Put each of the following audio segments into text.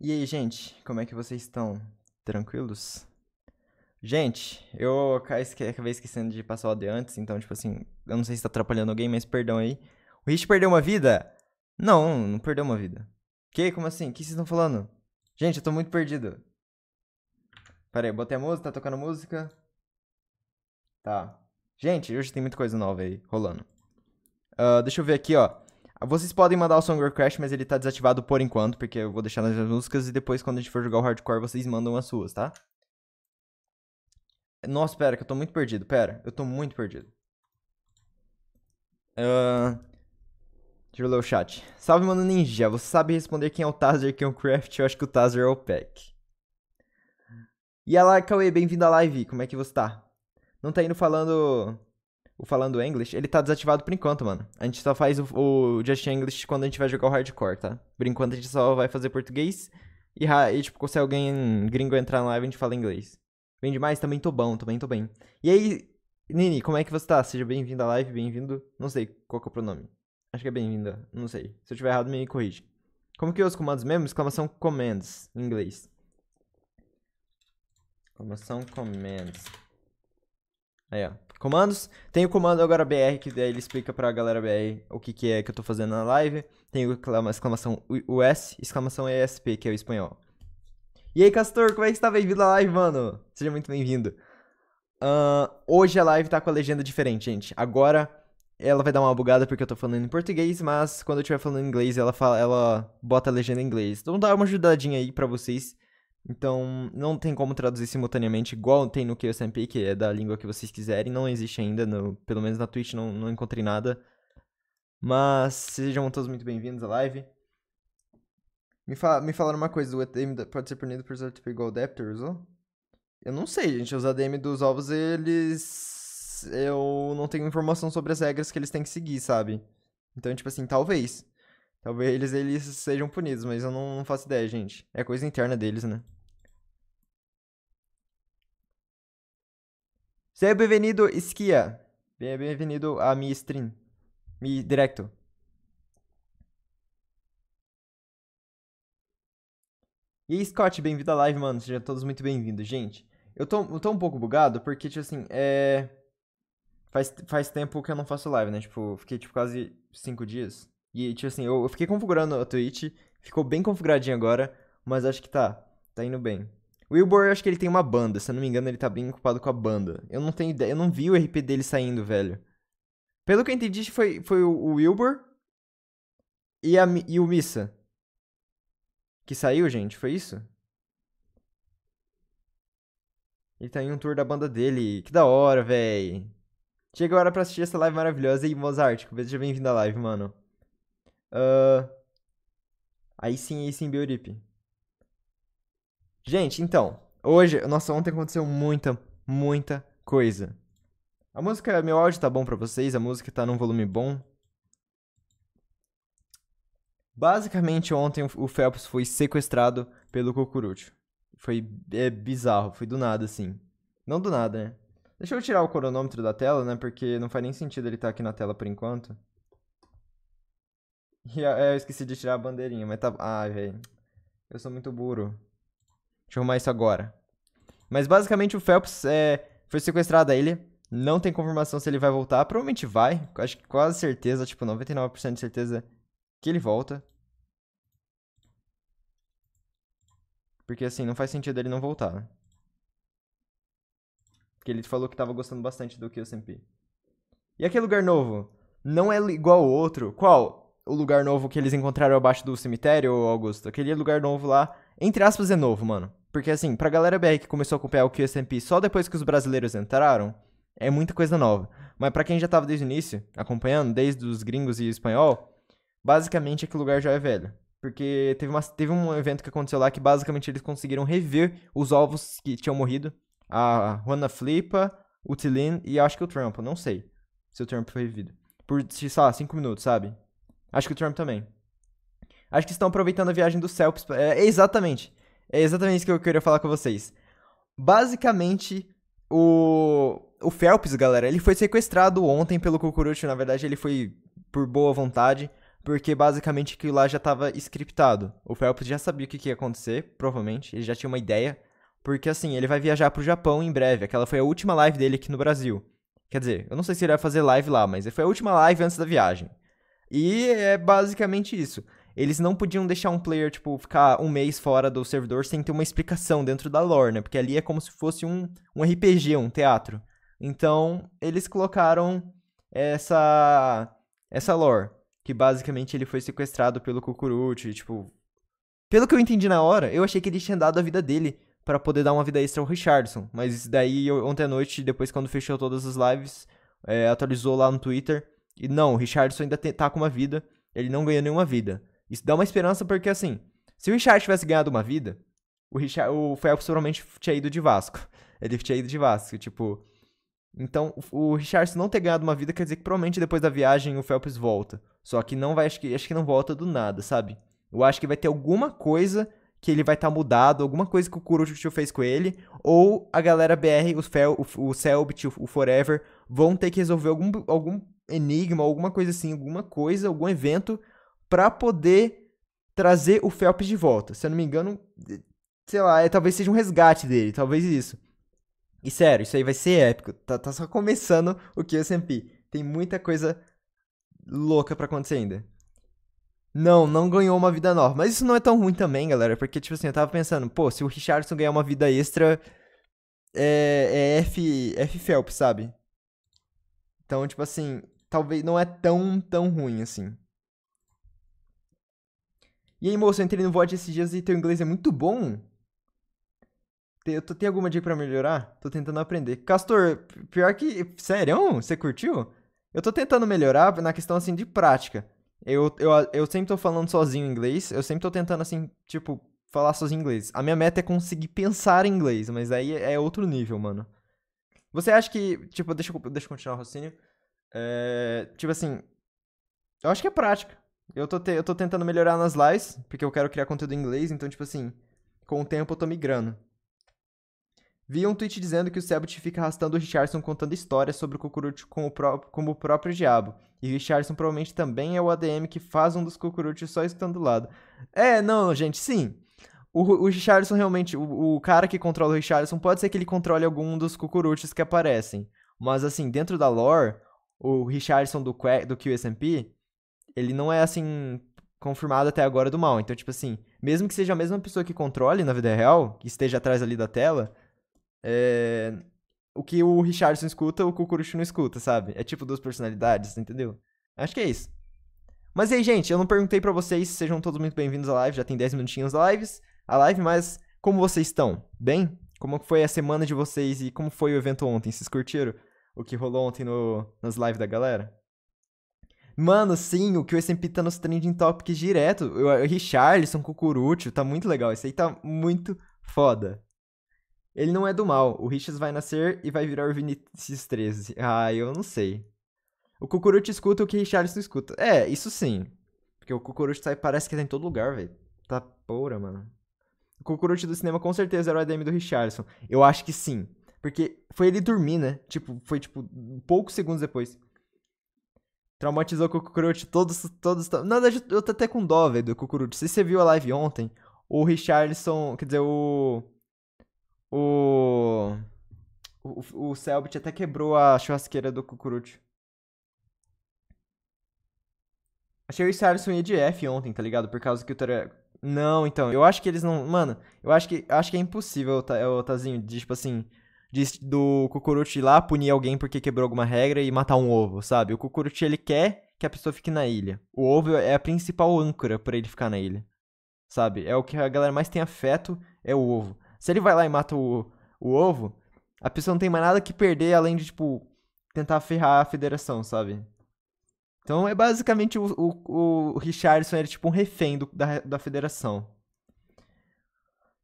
E aí, gente, como é que vocês estão? Tranquilos? Gente, eu acabei esquecendo de passar o AD antes, então, tipo assim, eu não sei se tá atrapalhando alguém, mas perdão aí. O Rich perdeu uma vida? Não, não perdeu uma vida. Que? Como assim? O que vocês estão falando? Gente, eu tô muito perdido. Pera aí, botei a música, tá tocando música. Tá. Gente, hoje tem muita coisa nova aí rolando. Uh, deixa eu ver aqui, ó. Vocês podem mandar o Song Crash, mas ele tá desativado por enquanto, porque eu vou deixar nas músicas e depois, quando a gente for jogar o hardcore, vocês mandam as suas, tá? Nossa, pera, que eu tô muito perdido. Pera, eu tô muito perdido. Uh... Deixa eu ler o chat. Salve, mano ninja. Você sabe responder quem é o Tazer quem é o Craft? Eu acho que o Tazer é o Pack. E a lá, Cauê, bem-vindo à live. Como é que você tá? Não tá indo falando o Falando English, ele tá desativado por enquanto, mano. A gente só faz o, o Just English quando a gente vai jogar o hardcore, tá? Por enquanto a gente só vai fazer português e, e tipo, se alguém gringo entrar na live, a gente fala inglês. Bem demais? Também tô bom, também tô bem. E aí, Nini, como é que você tá? Seja bem-vindo à live, bem-vindo. Não sei qual que é o pronome. Acho que é bem-vinda, não sei. Se eu tiver errado, me corrige. Como que eu os comandos mesmo? Exclamação commands, em inglês. Exclamação commands. Aí, ó comandos. Tem o comando agora BR, que daí ele explica pra galera BR o que, que é que eu tô fazendo na live. Tem o exclamação US, exclamação ESP, que é o espanhol. E aí, Castor, como é que você tá? Bem-vindo à live, mano! Seja muito bem-vindo. Uh, hoje a live tá com a legenda diferente, gente. Agora ela vai dar uma bugada porque eu tô falando em português, mas quando eu estiver falando em inglês, ela, fala, ela bota a legenda em inglês. Então dá uma ajudadinha aí pra vocês então, não tem como traduzir simultaneamente igual tem no QSMP, que é da língua que vocês quiserem. Não existe ainda, no, pelo menos na Twitch não, não encontrei nada. Mas sejam todos muito bem-vindos à live. Me, fa me falaram uma coisa, o ATM pode ser punido por usar tipo igual adapters, ou? Eu não sei, gente. Os ADM dos ovos, eles... Eu não tenho informação sobre as regras que eles têm que seguir, sabe? Então, tipo assim, talvez. Talvez eles, eles sejam punidos, mas eu não, não faço ideia, gente. É coisa interna deles, né? Seja bem-vindo, Esquia. Bem-vindo a minha stream. me directo. E aí, Scott, bem-vindo à live, mano. Sejam todos muito bem-vindos. Gente, eu tô, eu tô um pouco bugado porque, tipo assim, é. Faz, faz tempo que eu não faço live, né? Tipo, fiquei, tipo, quase cinco dias. E, tipo assim, eu, eu fiquei configurando a Twitch. Ficou bem configuradinho agora, mas acho que tá. Tá indo bem. O Wilbur, acho que ele tem uma banda. Se eu não me engano, ele tá bem ocupado com a banda. Eu não tenho ideia. Eu não vi o RP dele saindo, velho. Pelo que eu entendi, foi, foi o Wilbur e, a, e o Missa. Que saiu, gente? Foi isso? Ele tá em um tour da banda dele. Que da hora, véi. Chega a hora pra assistir essa live maravilhosa. E Mozart, seja bem-vindo à live, mano. Uh... Aí sim, aí sim, Beuripe. Gente, então, hoje, nossa, ontem aconteceu muita, muita coisa. A música, meu áudio tá bom para vocês, a música tá num volume bom. Basicamente, ontem o Phelps foi sequestrado pelo Cucurucho. Foi é, bizarro, foi do nada, assim. Não do nada, né? Deixa eu tirar o cronômetro da tela, né? Porque não faz nem sentido ele estar tá aqui na tela por enquanto. E, é, eu esqueci de tirar a bandeirinha, mas tá... Ai, velho. Eu sou muito burro. Deixa eu arrumar isso agora. Mas basicamente o Phelps é, foi sequestrado a Não tem confirmação se ele vai voltar. Provavelmente vai. Acho que quase certeza, tipo 99% de certeza que ele volta. Porque assim, não faz sentido ele não voltar, né? Porque ele falou que tava gostando bastante do QSMP. E aquele lugar novo? Não é igual ao outro. Qual? O lugar novo que eles encontraram abaixo do cemitério, Augusto? Aquele lugar novo lá. Entre aspas, é novo, mano. Porque, assim, pra galera BR que começou a acompanhar o QSMP só depois que os brasileiros entraram, é muita coisa nova. Mas para quem já tava desde o início, acompanhando, desde os gringos e o espanhol, basicamente aquele lugar já é velho. Porque teve, uma, teve um evento que aconteceu lá que basicamente eles conseguiram rever os ovos que tinham morrido. A Juana Flipa, o Tilin e acho que o Trump, não sei se o Trump foi revido. Por, sei lá, 5 minutos, sabe? Acho que o Trump também. Acho que estão aproveitando a viagem do Celps. É, exatamente. É exatamente isso que eu queria falar com vocês. Basicamente, o, o Phelps, galera, ele foi sequestrado ontem pelo Kukuruchi. Na verdade, ele foi por boa vontade, porque basicamente aquilo lá já estava scriptado. O Phelps já sabia o que, que ia acontecer, provavelmente, ele já tinha uma ideia. Porque assim, ele vai viajar pro Japão em breve. Aquela foi a última live dele aqui no Brasil. Quer dizer, eu não sei se ele vai fazer live lá, mas foi a última live antes da viagem. E é basicamente isso eles não podiam deixar um player, tipo, ficar um mês fora do servidor sem ter uma explicação dentro da lore, né? Porque ali é como se fosse um, um RPG, um teatro. Então, eles colocaram essa essa lore, que basicamente ele foi sequestrado pelo Cucurucho, tipo, pelo que eu entendi na hora, eu achei que ele tinha dado a vida dele para poder dar uma vida extra ao Richardson, mas daí eu, ontem à noite, depois quando fechou todas as lives, é, atualizou lá no Twitter, e não, o Richardson ainda te, tá com uma vida, ele não ganhou nenhuma vida. Isso dá uma esperança porque, assim, se o Richard tivesse ganhado uma vida, o, Richard, o Phelps provavelmente tinha ido de Vasco. Ele tinha ido de Vasco, tipo... Então, o Richard se não ter ganhado uma vida quer dizer que provavelmente depois da viagem o Phelps volta. Só que não vai, acho que, acho que não volta do nada, sabe? Eu acho que vai ter alguma coisa que ele vai estar tá mudado, alguma coisa que o Kuruchu fez com ele, ou a galera BR, o, Fel, o, o Selbit, o, o Forever, vão ter que resolver algum, algum enigma, alguma coisa assim, alguma coisa, algum evento para poder trazer o Phelps de volta. Se eu não me engano, sei lá, é, talvez seja um resgate dele, talvez isso. E sério, isso aí vai ser épico. Tá, tá só começando o que SMP. Tem muita coisa louca para acontecer ainda. Não, não ganhou uma vida nova. Mas isso não é tão ruim também, galera. Porque, tipo assim, eu tava pensando, pô, se o Richardson ganhar uma vida extra, é, é F, F Phelps, sabe? Então, tipo assim, talvez não é tão, tão ruim assim. E aí, moço, eu entrei no VOD esses dias e teu inglês é muito bom. Eu tô, tem alguma dica pra melhorar? Tô tentando aprender. Castor, pior que. Sério? Você curtiu? Eu tô tentando melhorar na questão assim de prática. Eu, eu, eu sempre tô falando sozinho inglês, eu sempre tô tentando assim, tipo, falar sozinho inglês. A minha meta é conseguir pensar em inglês, mas aí é outro nível, mano. Você acha que, tipo, deixa, deixa eu continuar o raciocínio. É, tipo assim, eu acho que é prática. Eu tô, te, eu tô tentando melhorar nas lives, porque eu quero criar conteúdo em inglês, então, tipo assim, com o tempo eu tô migrando. Vi um tweet dizendo que o Selbit fica arrastando o Richardson contando histórias sobre o Cucurucho com o pró como o próprio diabo. E o Richardson provavelmente também é o ADM que faz um dos Cucuruchos só estando do lado. É, não, gente, sim. O, o Richardson realmente, o, o, cara que controla o Richardson, pode ser que ele controle algum dos Cucuruchos que aparecem. Mas, assim, dentro da lore, o Richardson do, que do QSMP ele não é assim confirmado até agora do mal. Então, tipo assim, mesmo que seja a mesma pessoa que controle na vida real, que esteja atrás ali da tela, é... o que o Richardson escuta, o Kukuruchi não escuta, sabe? É tipo duas personalidades, entendeu? Acho que é isso. Mas e aí, gente, eu não perguntei para vocês, sejam todos muito bem-vindos à live, já tem 10 minutinhos da lives, a live, mas como vocês estão? Bem? Como foi a semana de vocês e como foi o evento ontem? Vocês curtiram o que rolou ontem no, nas lives da galera? Mano, sim, o que o S&P tá nos trending topics direto. O Richarlison, Cucurucho, tá muito legal. Esse aí tá muito foda. Ele não é do mal. O Richas vai nascer e vai virar o Vinicius 13. Ah, eu não sei. O Cucurucho escuta o que o Richarlison escuta. É, isso sim. Porque o Cucurucho sai, parece que tá em todo lugar, velho. Tá poura, mano. O Cucurucho do cinema com certeza era o ADM do Richarlison. Eu acho que sim. Porque foi ele dormir, né? Tipo, foi tipo poucos segundos depois. Traumatizou o Kukuruchi todos, todos... Na verdade, eu tô até com dó, velho, do Kukuruchi. Se você viu a live ontem, o Richarlison, quer dizer, o... O... O, o Selbit até quebrou a churrasqueira do Kukuruchi. Achei o Richarlison e EDF ontem, tá ligado? Por causa que o Tere... Não, então, eu acho que eles não... Mano, eu acho que, acho que é impossível, o Tazinho, de, tipo assim de, do Kukuruchi lá punir alguém porque quebrou alguma regra e matar um ovo, sabe? O Kukuruchi ele quer que a pessoa fique na ilha. O ovo é a principal âncora para ele ficar na ilha, sabe? É o que a galera mais tem afeto, é o ovo. Se ele vai lá e mata o, o ovo, a pessoa não tem mais nada que perder além de, tipo, tentar ferrar a federação, sabe? Então é basicamente o, o, o Richardson é tipo um refém do, da, da federação.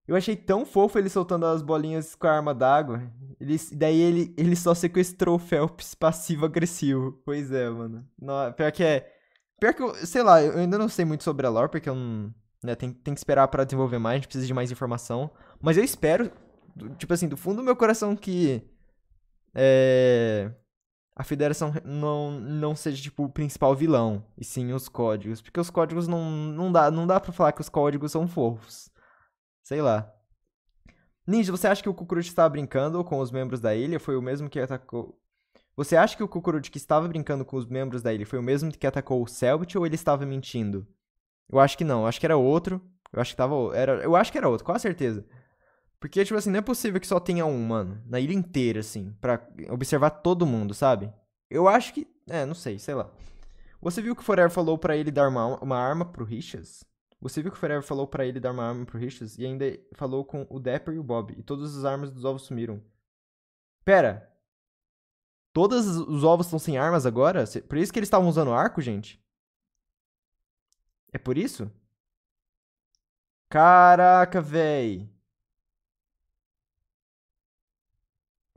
Eu achei tão fofo ele soltando as bolinhas com a arma d'água. Ele, daí ele, ele só sequestrou o Phelps passivo-agressivo. Pois é, mano. Não, pior que é. Pior que eu, sei lá, eu ainda não sei muito sobre a lore, porque eu não. Né, tem, tem que esperar para desenvolver mais, a gente precisa de mais informação. Mas eu espero, tipo assim, do fundo do meu coração que. É, a federação não, não seja, tipo, o principal vilão, e sim os códigos. Porque os códigos não, não dá, não dá pra falar que os códigos são fofos. Sei lá. Ninja, você acha que o Kukuruchi estava brincando com os membros da ilha? Foi o mesmo que atacou. Você acha que o Kukuruchi que estava brincando com os membros da ilha foi o mesmo que atacou o Selbit ou ele estava mentindo? Eu acho que não, eu acho que era outro. Eu acho que tava. Era... Eu acho que era outro, com certeza. Porque, tipo assim, não é possível que só tenha um, mano, na ilha inteira, assim, pra observar todo mundo, sabe? Eu acho que. É, não sei, sei lá. Você viu que o Forever falou para ele dar uma, uma arma pro Richas? O Civic Forever falou para ele dar uma arma pro Richards e ainda falou com o Dapper e o Bob. E todas as armas dos ovos sumiram. Pera. Todos os ovos estão sem armas agora? Por isso que eles estavam usando arco, gente? É por isso? Caraca, véi.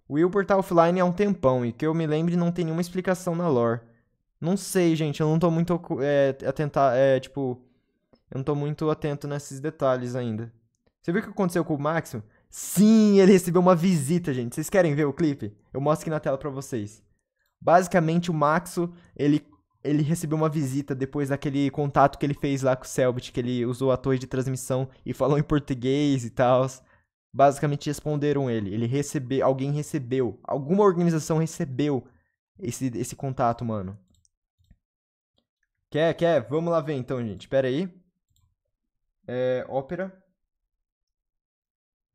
O Wilbur tá offline há um tempão e que eu me lembre não tem nenhuma explicação na lore. Não sei, gente, eu não tô muito é, tentar, é, tipo, eu não tô muito atento nesses detalhes ainda. Você viu o que aconteceu com o Máximo? Sim, ele recebeu uma visita, gente. Vocês querem ver o clipe? Eu mostro aqui na tela para vocês. Basicamente, o Maxo, ele, ele recebeu uma visita depois daquele contato que ele fez lá com o Selbit, que ele usou a torre de transmissão e falou em português e tal. Basicamente, responderam ele. Ele recebeu, alguém recebeu, alguma organização recebeu esse, esse contato, mano. Quer, quer? Vamos lá ver então, gente. Pera aí. É, ópera.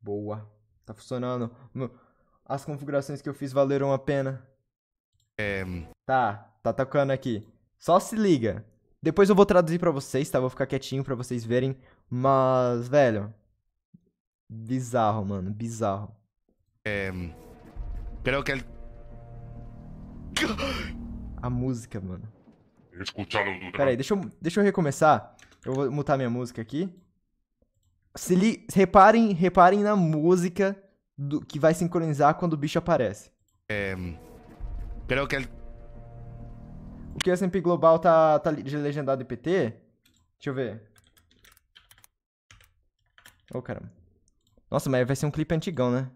Boa. Tá funcionando. As configurações que eu fiz valeram a pena. É... Tá, tá tocando aqui. Só se liga. Depois eu vou traduzir para vocês, tá? Vou ficar quietinho para vocês verem. Mas, velho. Bizarro, mano. Bizarro. É... Creo que A música, mano. Escutaram do... Peraí, deixa eu, deixa eu recomeçar. Eu vou mutar minha música aqui. Se li... reparem, reparem na música do... que vai sincronizar quando o bicho aparece. É, creio que é o que o S&P Global tá, tá legendado em PT? Deixa eu ver. Ô, oh, caramba. Nossa, mas vai ser um clipe antigão, né?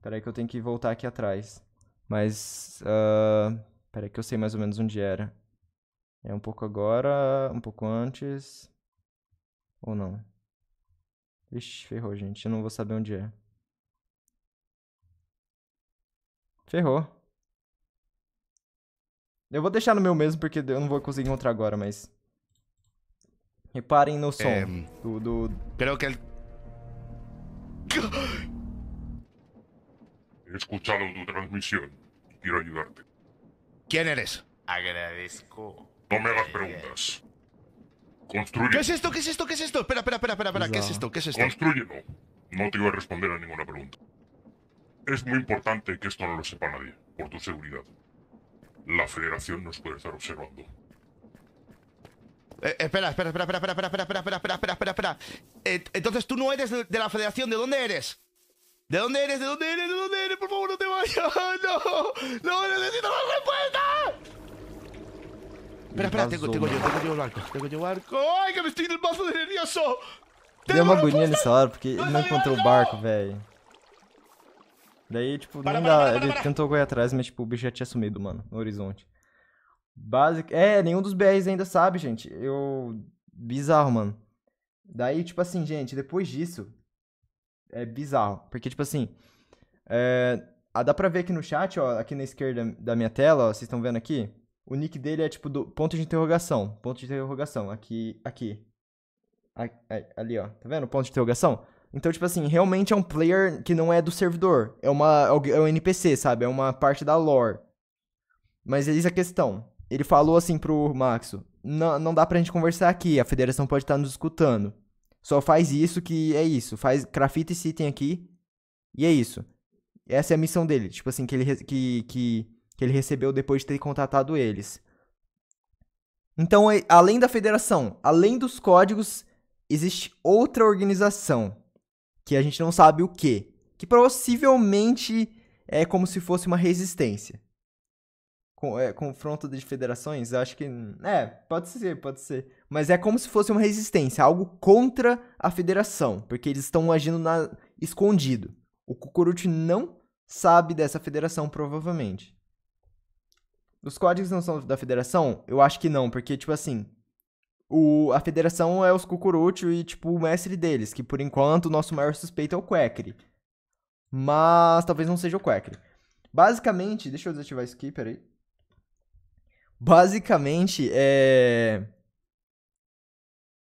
Peraí aí que eu tenho que voltar aqui atrás. Mas, uh, ah, aí que eu sei mais ou menos onde era. É um pouco agora, um pouco antes. Ou não? Ixi, ferrou, gente. Eu não vou saber onde é. Ferrou. Eu vou deixar no meu mesmo, porque eu não vou conseguir encontrar agora, mas... Reparem no som é... do, do... Creo que el... He escuchado tu transmisión. Quiero ayudarte. ¿Quién eres? Agradezco. No me hagas preguntas. Construye. ¿Qué es esto? ¿Qué es esto? ¿Qué es esto? Espera, espera, espera, espera, espera. ¿qué es esto? ¿Qué es esto? Construye, No te iba a responder a ninguna pregunta. Es muy importante que esto no lo sepa nadie, por tu seguridad. La federación nos puede estar observando. espera, espera, espera, espera, espera, espera, espera, espera, espera, espera, espera, espera. entonces tú no eres de la federación, ¿de dónde eres? ¿De dónde eres? ¿De dónde eres? ¿De dónde eres? Por favor, no te vayas. No, no, necesito la respuesta! Espera, espera, tengo, tengo yo, tengo yo barco, tengo yo barco. Ai, que me estoy del mazo de nervioso. ¡Oh! Deu uma agonia nessa hora, porque ele não encontrou o barco, velho. Daí, tipo, não dá. ele tentou correr atrás, mas, tipo, o bicho já tinha sumido, mano, no horizonte. Basic... É, nenhum dos BRs ainda sabe, gente. Eu... Bizarro, mano. Daí, tipo assim, gente, depois disso... É bizarro, porque, tipo assim... É... Ah, dá pra ver aqui no chat, ó, aqui na esquerda da minha tela, ó, vocês estão vendo aqui? O nick dele é tipo do ponto de interrogação. Ponto de interrogação. Aqui. Aqui. Ali, ó. Tá vendo? Ponto de interrogação. Então, tipo assim, realmente é um player que não é do servidor. É uma. É um é NPC, sabe? É uma parte da lore. Mas eis a questão. Ele falou assim pro Maxo: não, não dá pra gente conversar aqui, a federação pode estar tá nos escutando. Só faz isso que é isso. Faz grafita esse item aqui. E é isso. Essa é a missão dele. Tipo assim, que ele. Que, que que ele recebeu depois de ter contratado eles. Então, além da federação, além dos códigos, existe outra organização que a gente não sabe o que, que possivelmente é como se fosse uma resistência. Com, é, confronto de federações, acho que é, pode ser, pode ser, mas é como se fosse uma resistência, algo contra a federação, porque eles estão agindo na, escondido. O Kukuruchi não sabe dessa federação provavelmente. Os códigos não são da federação? Eu acho que não, porque, tipo assim, o, a federação é os Cucurucho e, tipo, o mestre deles, que por enquanto o nosso maior suspeito é o Quackery. Mas talvez não seja o Quackery. Basicamente, deixa eu desativar isso aqui, peraí. Basicamente, é.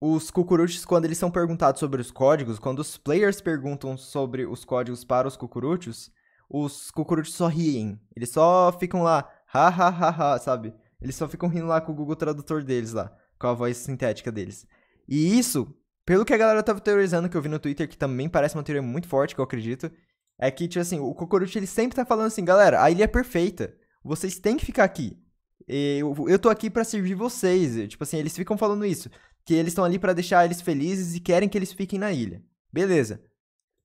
Os cucuruchos, quando eles são perguntados sobre os códigos, quando os players perguntam sobre os códigos para os cucuruchos, os cucuruchos só riem. Eles só ficam lá, Ha, ha, ha, ha, sabe? Eles só ficam rindo lá com o Google Tradutor deles lá, com a voz sintética deles. E isso, pelo que a galera tava teorizando, que eu vi no Twitter, que também parece uma teoria muito forte, que eu acredito, é que, tipo assim, o Cocorucci, ele sempre tá falando assim, galera, a ilha é perfeita, vocês têm que ficar aqui. Eu, eu tô aqui para servir vocês. Tipo assim, eles ficam falando isso, que eles estão ali para deixar eles felizes e querem que eles fiquem na ilha. Beleza.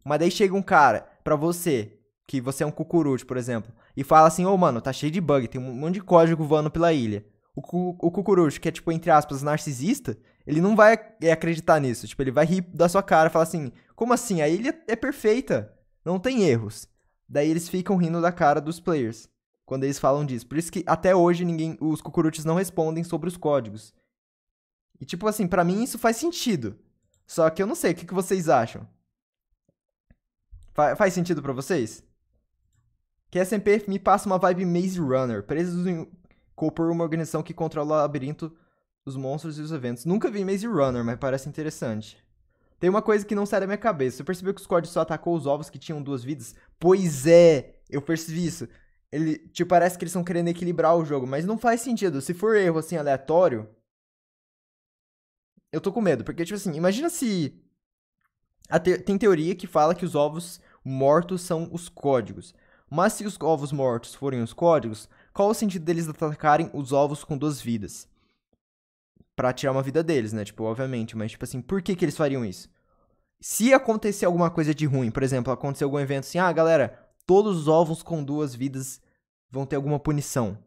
Mas daí chega um cara pra você, que você é um cucurute, por exemplo, e fala assim: ô, oh, mano, tá cheio de bug, tem um monte de código voando pela ilha. O, cu, o cucurucho, que é, tipo, entre aspas, narcisista, ele não vai é, acreditar nisso. Tipo, ele vai rir da sua cara e falar assim: como assim? A ilha é perfeita, não tem erros. Daí eles ficam rindo da cara dos players quando eles falam disso. Por isso que até hoje ninguém, os cucuruchos não respondem sobre os códigos. E tipo assim, para mim isso faz sentido. Só que eu não sei, o que, que vocês acham? Fa faz sentido para vocês? que SMP me passa uma vibe Maze Runner, presos em por uma organização que controla o labirinto, os monstros e os eventos. Nunca vi Maze Runner, mas parece interessante. Tem uma coisa que não sai da minha cabeça. Você percebeu que o Squad só atacou os ovos que tinham duas vidas? Pois é, eu percebi isso. Ele, te tipo, parece que eles estão querendo equilibrar o jogo, mas não faz sentido. Se for erro assim aleatório, eu tô com medo, porque tipo assim, imagina se te... tem teoria que fala que os ovos mortos são os códigos. Mas se os ovos mortos forem os códigos, qual o sentido deles atacarem os ovos com duas vidas? Pra tirar uma vida deles, né? Tipo, obviamente, mas tipo assim, por que, que eles fariam isso? Se acontecer alguma coisa de ruim, por exemplo, acontecer algum evento assim, ah, galera, todos os ovos com duas vidas vão ter alguma punição.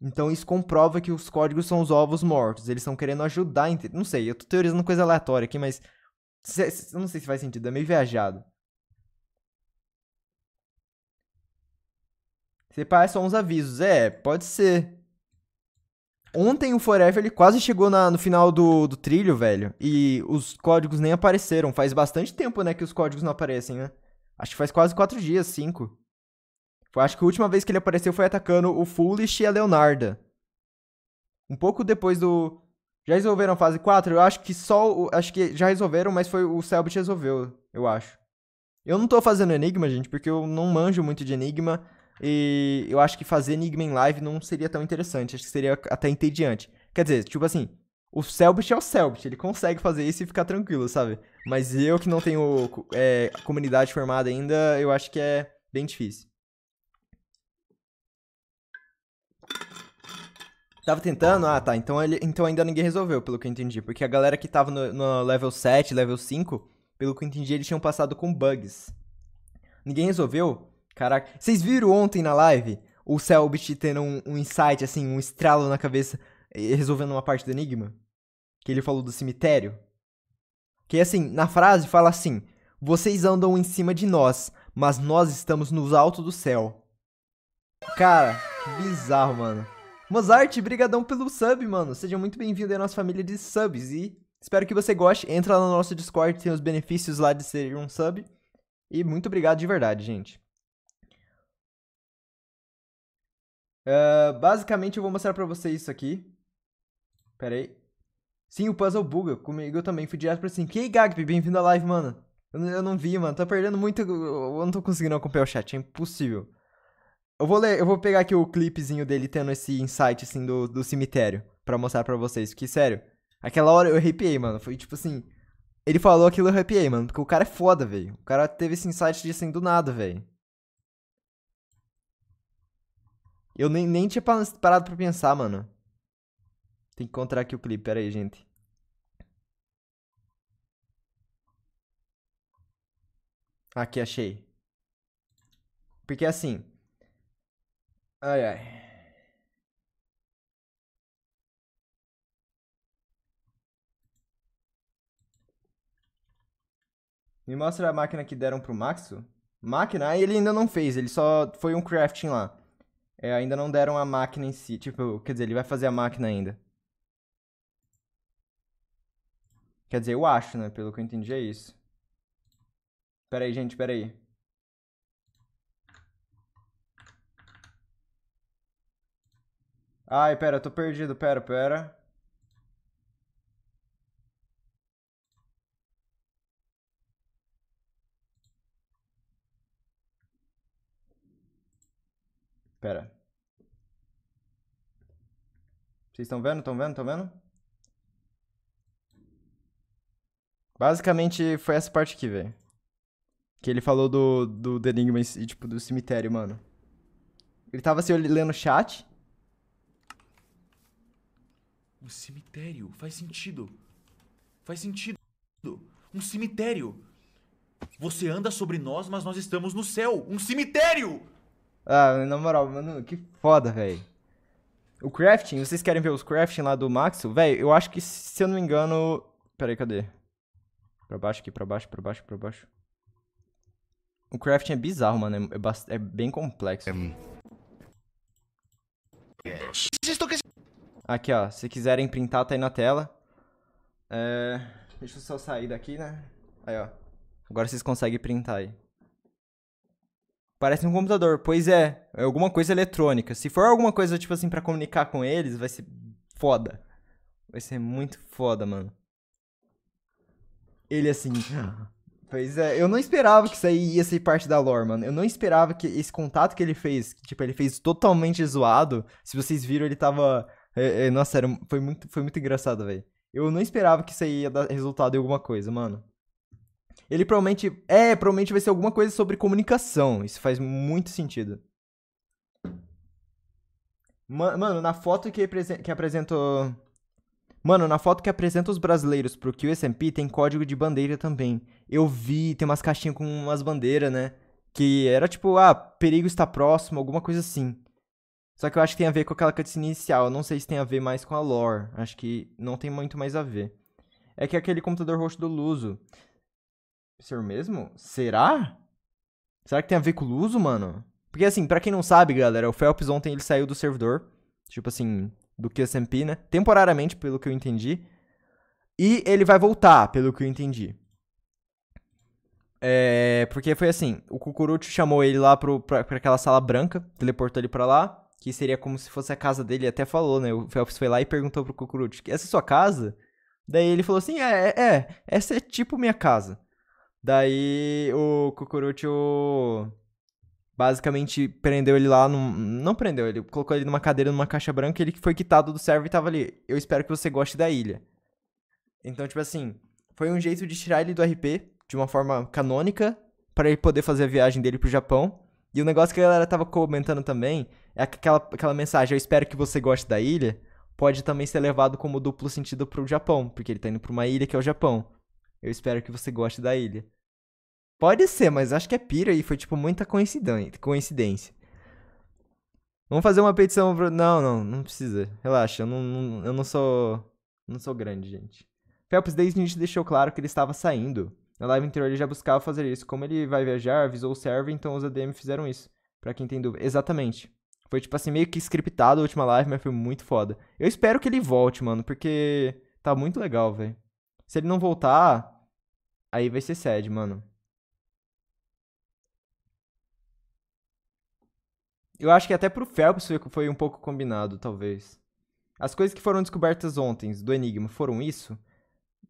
Então isso comprova que os códigos são os ovos mortos. Eles estão querendo ajudar. Não sei, eu tô teorizando coisa aleatória aqui, mas. não sei se faz sentido, é meio viajado. Você parece só uns avisos. É, pode ser. Ontem o Forever ele quase chegou na, no final do, do trilho, velho. E os códigos nem apareceram. Faz bastante tempo, né, que os códigos não aparecem, né? Acho que faz quase quatro dias, cinco. Eu acho que a última vez que ele apareceu foi atacando o Foolish e a Leonarda. Um pouco depois do. Já resolveram a fase 4? Eu acho que só. Acho que já resolveram, mas foi o Selbit resolveu, eu acho. Eu não tô fazendo Enigma, gente, porque eu não manjo muito de Enigma. E eu acho que fazer Enigma em live não seria tão interessante. Acho que seria até entediante. Quer dizer, tipo assim, o Selbit é o Selbit, ele consegue fazer isso e ficar tranquilo, sabe? Mas eu que não tenho é, comunidade formada ainda, eu acho que é bem difícil. Tava tentando? Ah, tá. Então, ele, então ainda ninguém resolveu, pelo que eu entendi. Porque a galera que tava no, no level 7, level 5, pelo que eu entendi, eles tinham passado com bugs. Ninguém resolveu? Caraca. Vocês viram ontem na live o Selbit tendo um, um insight, assim, um estralo na cabeça, resolvendo uma parte do enigma? Que ele falou do cemitério? Que assim, na frase fala assim: Vocês andam em cima de nós, mas nós estamos nos altos do céu. Cara, que bizarro, mano. Mozart, brigadão pelo sub, mano. Seja muito bem-vindo à nossa família de subs e espero que você goste. Entra lá no nosso Discord, tem os benefícios lá de ser um sub. E muito obrigado de verdade, gente. Uh, basicamente, eu vou mostrar pra vocês isso aqui. Pera aí. Sim, o puzzle buga. Comigo eu também fui direto pra 5. E aí, bem-vindo à live, mano. Eu, eu, não vi, mano. Tá perdendo muito. Eu não tô conseguindo acompanhar o chat. É impossível. Eu vou ler, eu vou pegar aqui o clipezinho dele tendo esse insight, assim, do, do cemitério. Pra mostrar pra vocês. Porque, sério, aquela hora eu arrepiei, mano. Foi tipo assim. Ele falou aquilo, eu arrepiei, mano. Porque o cara é foda, velho. O cara teve esse insight de assim do nada, velho. Eu nem, nem tinha parado pra pensar, mano. Tem que encontrar aqui o clipe, pera aí, gente. Aqui, achei. Porque assim. Ai, ai. Me mostra a máquina que deram pro Maxo. Máquina? Ah, ele ainda não fez, ele só foi um crafting lá. É, ainda não deram a máquina em si. Tipo, quer dizer, ele vai fazer a máquina ainda. Quer dizer, eu acho, né? Pelo que eu entendi, é isso. Pera aí, gente, pera aí. Ai, pera, eu tô perdido, pera, pera. Pera. Vocês estão vendo? Estão vendo? Estão vendo? Basicamente foi essa parte aqui, velho. Que ele falou do, do The Enigma e, tipo, do cemitério, mano. Ele tava assim, lendo o chat. Um cemitério. Faz sentido. Faz sentido. Um cemitério. Você anda sobre nós, mas nós estamos no céu. Um cemitério! Ah, na moral, mano, que foda, velho. O crafting, vocês querem ver os crafting lá do Maxo? Velho, eu acho que, se eu não me engano... Pera aí, cadê? Pra baixo aqui, pra baixo, pra baixo, pra baixo. O crafting é bizarro, mano. É, é bem complexo. Aqui, ó. Se quiserem printar, tá aí na tela. É... Deixa eu só sair daqui, né? Aí, ó. Agora vocês conseguem printar aí. Parece um computador. Pois é, é alguma coisa eletrônica. Se for alguma coisa, tipo assim, para comunicar com eles, vai ser foda. Vai ser muito foda, mano. Ele assim. Pois é, eu não esperava que isso aí ia ser parte da lore, mano. Eu não esperava que esse contato que ele fez, que, tipo, ele fez totalmente zoado. Se vocês viram, ele tava. É, é, nossa, era, foi, muito, foi muito engraçado, velho. Eu não esperava que isso aí ia dar resultado em alguma coisa, mano. Ele provavelmente. É, provavelmente vai ser alguma coisa sobre comunicação. Isso faz muito sentido. Mano, na foto que, que apresentou. Mano, na foto que apresenta os brasileiros pro QSMP tem código de bandeira também. Eu vi, tem umas caixinhas com umas bandeiras, né? Que era tipo, ah, perigo está próximo, alguma coisa assim. Só que eu acho que tem a ver com aquela cutscene inicial. Eu não sei se tem a ver mais com a lore. Acho que não tem muito mais a ver. É que é aquele computador roxo do Luso. Professor mesmo? Será? Será que tem a ver com o Luso, mano? Porque assim, para quem não sabe, galera, o Phelps ontem ele saiu do servidor, tipo assim, do QSMP, né? Temporariamente, pelo que eu entendi. E ele vai voltar, pelo que eu entendi. É, porque foi assim, o Cucurucho chamou ele lá pro, pra, pra aquela sala branca, teleportou ele pra lá, que seria como se fosse a casa dele, ele até falou, né? O Phelps foi lá e perguntou pro Cucurucho, essa é sua casa? Daí ele falou assim, é, é, é essa é tipo minha casa. Daí o Cucurucho basicamente prendeu ele lá, num, não prendeu, ele colocou ele numa cadeira, numa caixa branca, ele foi quitado do servo e tava ali. Eu espero que você goste da ilha. Então, tipo assim, foi um jeito de tirar ele do RP de uma forma canônica para ele poder fazer a viagem dele pro Japão. E o negócio que a galera tava comentando também é aquela, aquela mensagem, eu espero que você goste da ilha, pode também ser levado como duplo sentido pro Japão, porque ele tá indo pra uma ilha que é o Japão. Eu espero que você goste da ilha. Pode ser, mas acho que é pira e foi, tipo, muita coincidência. Vamos fazer uma petição pro... Não, não, não precisa. Relaxa, eu não, não, eu não sou... Não sou grande, gente. Phelps desde o início deixou claro que ele estava saindo. Na live anterior ele já buscava fazer isso. Como ele vai viajar, avisou o server, então os ADM fizeram isso. Pra quem tem dúvida. Exatamente. Foi, tipo assim, meio que scriptado a última live, mas foi muito foda. Eu espero que ele volte, mano, porque tá muito legal, velho. Se ele não voltar, aí vai ser sad, mano. Eu acho que até pro Phelps foi um pouco combinado, talvez. As coisas que foram descobertas ontem do Enigma foram isso?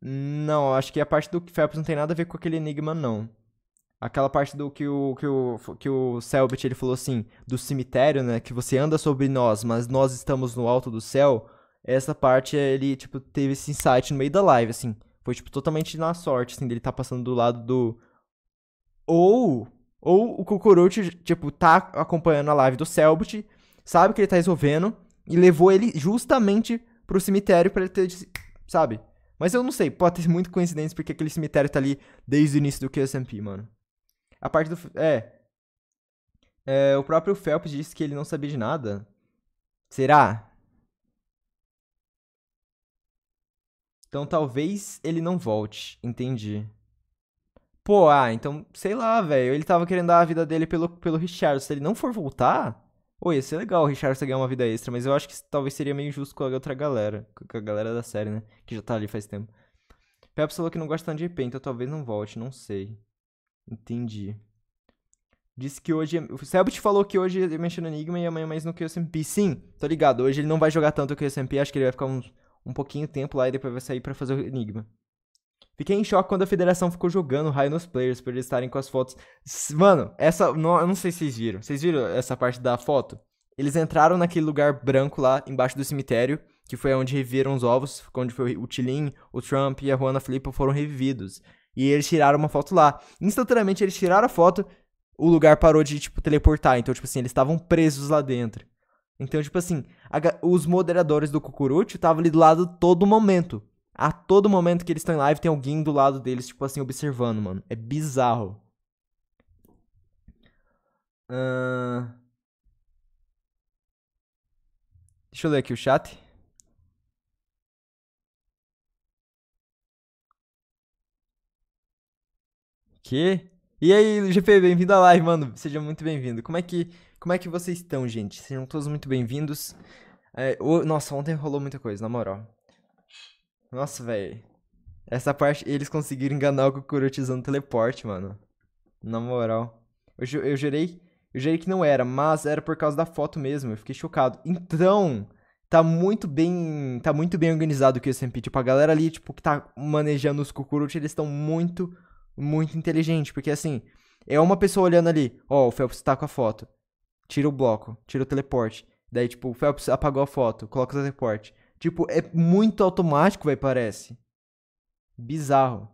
Não, acho que a parte do Phelps não tem nada a ver com aquele Enigma, não. Aquela parte do que o, que o, que o Selbit ele falou assim, do cemitério, né? Que você anda sobre nós, mas nós estamos no alto do céu. Essa parte ele, tipo, teve esse insight no meio da live, assim. Foi, tipo, totalmente na sorte, assim, dele tá passando do lado do. Ou ou o Kukuruchi, tipo, tá acompanhando a live do Selbit, sabe que ele tá resolvendo, e levou ele justamente pro cemitério para ele ter, sabe? Mas eu não sei, pode ter muito coincidência porque aquele cemitério tá ali desde o início do QSMP, mano. A parte do... É, é, o próprio Phelps disse que ele não sabia de nada. Será? Então talvez ele não volte. Entendi. Pô, ah, então, sei lá, velho. Ele tava querendo dar a vida dele pelo, pelo Richard. Se ele não for voltar, Pô, ia ser legal o Richardson ganhar uma vida extra, mas eu acho que talvez seria meio injusto com a outra galera, com a galera da série, né? Que já tá ali faz tempo. Peps falou que não gosta tanto de IP, então talvez não volte, não sei. Entendi. Disse que hoje. É, o Selbit falou que hoje ia mexer no Enigma e amanhã mais no QSMP. Sim, tô ligado. Hoje ele não vai jogar tanto o QSMP, acho que ele vai ficar um um pouquinho tempo lá e depois vai sair para fazer o Enigma. Fiquei em choque quando a federação ficou jogando raio nos players por eles estarem com as fotos. Mano, essa. Não, eu não sei se vocês viram. Vocês viram essa parte da foto? Eles entraram naquele lugar branco lá embaixo do cemitério, que foi onde reviveram os ovos, onde foi o Tilin, o Trump e a Juana Filipa foram revividos. E eles tiraram uma foto lá. Instantaneamente eles tiraram a foto, o lugar parou de, tipo, teleportar. Então, tipo assim, eles estavam presos lá dentro. Então, tipo assim, a, os moderadores do Cucurucho estavam ali do lado todo momento. A todo momento que eles estão em live, tem alguém do lado deles, tipo assim, observando, mano. É bizarro. Uh... Deixa eu ler aqui o chat. Que? E aí, GP, bem-vindo à live, mano. Seja muito bem-vindo. Como é que como é que vocês estão, gente? Sejam todos muito bem-vindos. É, o... Nossa, ontem rolou muita coisa, na moral. Nossa, velho. Essa parte, eles conseguiram enganar o Kukuruchi usando teleporte, mano. Na moral. Eu, eu jurei. Eu jurei que não era, mas era por causa da foto mesmo. Eu fiquei chocado. Então, tá muito bem. Tá muito bem organizado o que SMP. Tipo, a galera ali, tipo, que tá manejando os Kukuruchi, eles estão muito, muito inteligentes. Porque assim, é uma pessoa olhando ali, ó, oh, o Phelps tá com a foto. Tira o bloco, tira o teleporte. Daí, tipo, o Phelps apagou a foto, coloca o teleporte. Tipo, é muito automático, vai parece. Bizarro.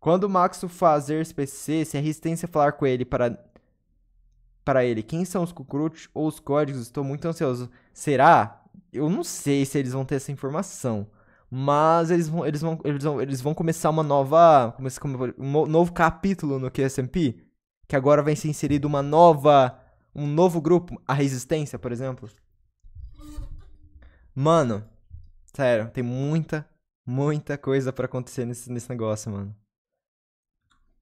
Quando o Maxo fazer PC, se a resistência falar com ele para para ele, quem são os cucrutes ou os códigos? Estou muito ansioso. Será? Eu não sei se eles vão ter essa informação, mas eles vão eles vão eles vão, eles vão começar uma nova, começar um novo capítulo no QSMP, que agora vai ser inserido uma nova um novo grupo, a resistência, por exemplo. Mano, sério, tem muita, muita coisa para acontecer nesse, nesse negócio, mano.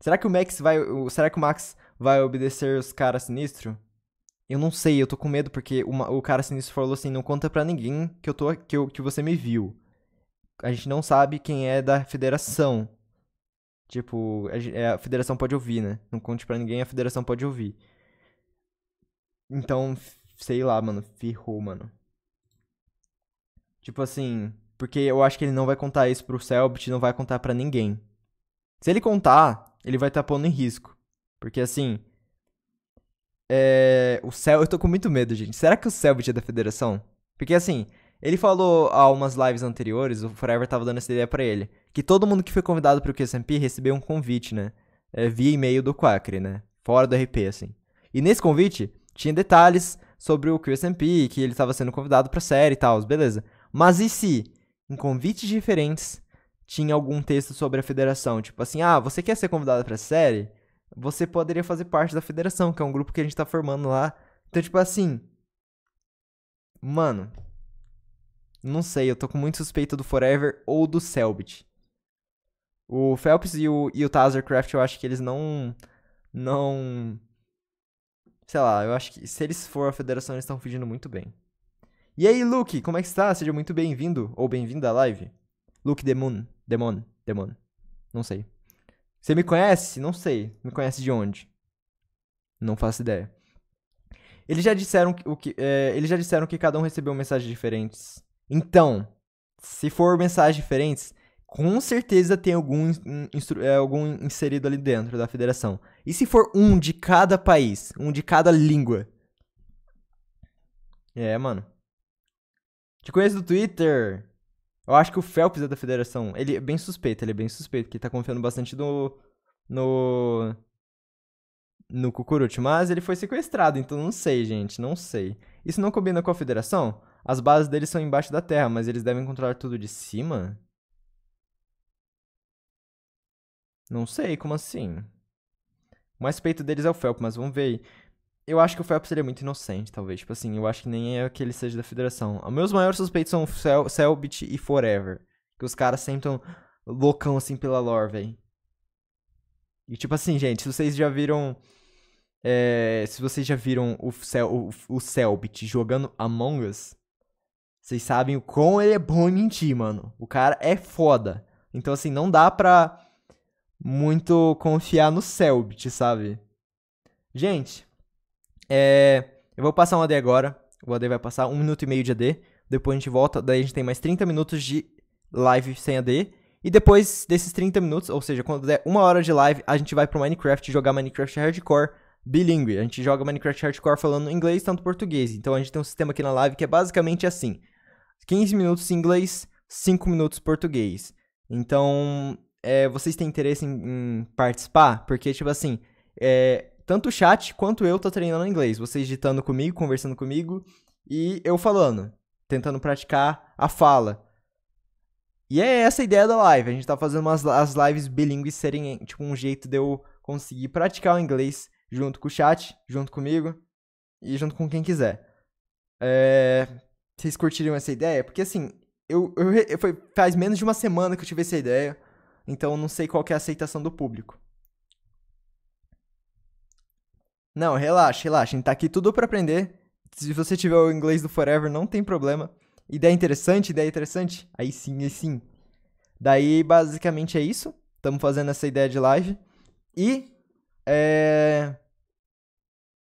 Será que o Max vai. Será que o Max vai obedecer os caras sinistro? Eu não sei, eu tô com medo porque uma, o cara sinistro falou assim: não conta pra ninguém que eu tô que, eu, que você me viu. A gente não sabe quem é da federação. Tipo, a, é, a federação pode ouvir, né? Não conte pra ninguém, a federação pode ouvir. Então, sei lá, mano, ferrou, mano. Tipo assim, porque eu acho que ele não vai contar isso pro Selbit, não vai contar para ninguém. Se ele contar, ele vai estar tá pondo em risco. Porque assim, é... o Cel, eu tô com muito medo, gente. Será que o Selbit é da federação? Porque assim, ele falou há umas lives anteriores, o Forever tava dando essa ideia para ele, que todo mundo que foi convidado pro QSMP recebeu um convite, né? É, via e-mail do Quacre, né? Fora do RP, assim. E nesse convite tinha detalhes sobre o QSMP, que ele estava sendo convidado pra série e tal, beleza. Mas e se, em convites diferentes, tinha algum texto sobre a federação? Tipo assim, ah, você quer ser convidado pra série? Você poderia fazer parte da federação, que é um grupo que a gente tá formando lá. Então, tipo assim. Mano. Não sei, eu tô com muito suspeito do Forever ou do Selbit. O Phelps e o, e o Tazercraft, eu acho que eles não. Não. Sei lá, eu acho que se eles for a federação, eles estão fugindo muito bem. E aí, Luke, como é que está? Seja muito bem-vindo ou bem-vinda à live. Luke Demon, Demon, Demon. Não sei. Você me conhece? Não sei. Me conhece de onde? Não faço ideia. Eles já disseram que, o que, é, eles já disseram que cada um recebeu mensagens diferentes. Então, se for mensagens diferentes, com certeza tem algum, é, algum inserido ali dentro da federação. E se for um de cada país? Um de cada língua? É, mano. Te conheço do Twitter. Eu acho que o Phelps é da federação. Ele é bem suspeito, ele é bem suspeito, porque tá confiando bastante no. no. no Cucuruti. Mas ele foi sequestrado, então não sei, gente, não sei. Isso não combina com a federação? As bases deles são embaixo da terra, mas eles devem controlar tudo de cima? Não sei, como assim? O mais peito deles é o Phelps. mas vamos ver aí. Eu acho que o Phelps seria é muito inocente, talvez. Tipo assim, eu acho que nem é que ele seja da federação. Os meus maiores suspeitos são o Selbit e Forever. Que os caras sempre tão loucão assim pela lore, véi. E tipo assim, gente, se vocês já viram. É, se vocês já viram o, o, o Selbit jogando Among Us, vocês sabem o quão ele é bom em mentir, mano. O cara é foda. Então, assim, não dá pra muito confiar no Selbit, sabe? Gente, é, eu vou passar um AD agora. O AD vai passar um minuto e meio de AD. Depois a gente volta. Daí a gente tem mais 30 minutos de live sem AD. E depois desses 30 minutos, ou seja, quando der uma hora de live, a gente vai pro Minecraft jogar Minecraft Hardcore bilingue A gente joga Minecraft Hardcore falando inglês tanto português. Então a gente tem um sistema aqui na live que é basicamente assim: 15 minutos em inglês, 5 minutos português. Então, é, vocês têm interesse em, em participar? Porque, tipo assim, é, tanto o chat quanto eu tô treinando inglês. Vocês ditando comigo, conversando comigo e eu falando, tentando praticar a fala. E é essa a ideia da live. A gente tá fazendo umas, as lives bilíngues serem tipo um jeito de eu conseguir praticar o inglês junto com o chat, junto comigo e junto com quem quiser. É, vocês curtiriam essa ideia? Porque assim, eu, eu, eu foi, faz menos de uma semana que eu tive essa ideia, então eu não sei qual é a aceitação do público. Não, relaxa, relaxa. A gente tá aqui tudo para aprender. Se você tiver o inglês do Forever, não tem problema. Ideia interessante, ideia interessante? Aí sim, aí sim. Daí, basicamente, é isso. Estamos fazendo essa ideia de live. E. É.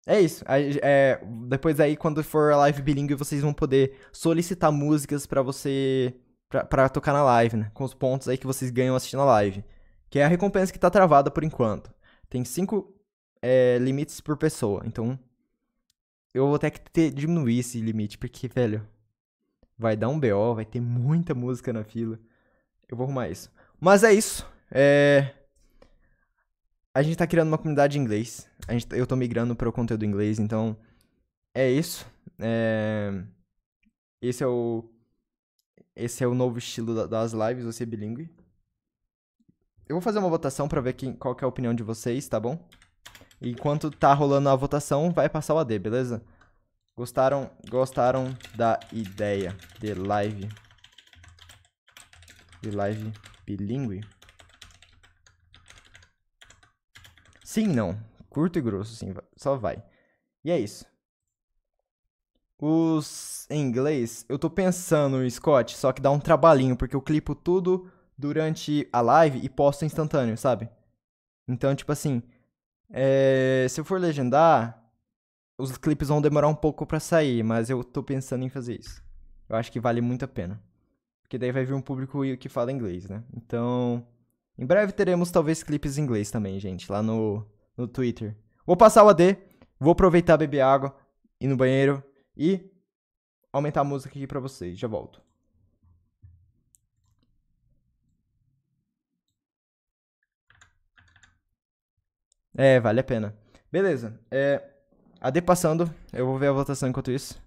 É isso. É, depois aí, quando for a live bilíngue, vocês vão poder solicitar músicas para você. para pra, tocar na live, né? Com os pontos aí que vocês ganham assistindo a live. Que é a recompensa que tá travada por enquanto. Tem cinco é, limites por pessoa. Então, eu vou ter que ter, diminuir esse limite, porque, velho, vai dar um BO, vai ter muita música na fila. Eu vou arrumar isso. Mas é isso. É... A gente tá criando uma comunidade de inglês. A gente, tá, eu tô migrando para o conteúdo inglês, então é isso. É... Esse é o esse é o novo estilo das lives, você é bilingue. Eu vou fazer uma votação para ver quem, qual é a opinião de vocês, tá bom? Enquanto tá rolando a votação, vai passar o AD, beleza? Gostaram, gostaram da ideia de live? De live bilingue? Sim, não. Curto e grosso, sim. Só vai. E é isso. Os em inglês, eu tô pensando em Scott, só que dá um trabalhinho, porque eu clipo tudo durante a live e posto instantâneo, sabe? Então, tipo assim, é, se eu for legendar, os clipes vão demorar um pouco para sair, mas eu tô pensando em fazer isso. Eu acho que vale muito a pena. Porque daí vai vir um público que fala inglês, né? Então, em breve teremos talvez clipes em inglês também, gente, lá no, no Twitter. Vou passar o AD, vou aproveitar beber água, ir no banheiro e aumentar a música aqui para vocês. Já volto. É, vale a pena. Beleza. É, a D passando, eu vou ver a votação enquanto isso.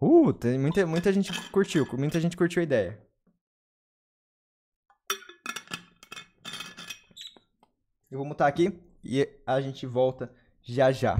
Uh, tem muita, muita gente curtiu, muita gente curtiu a ideia. Eu vou mutar aqui e a gente volta já já.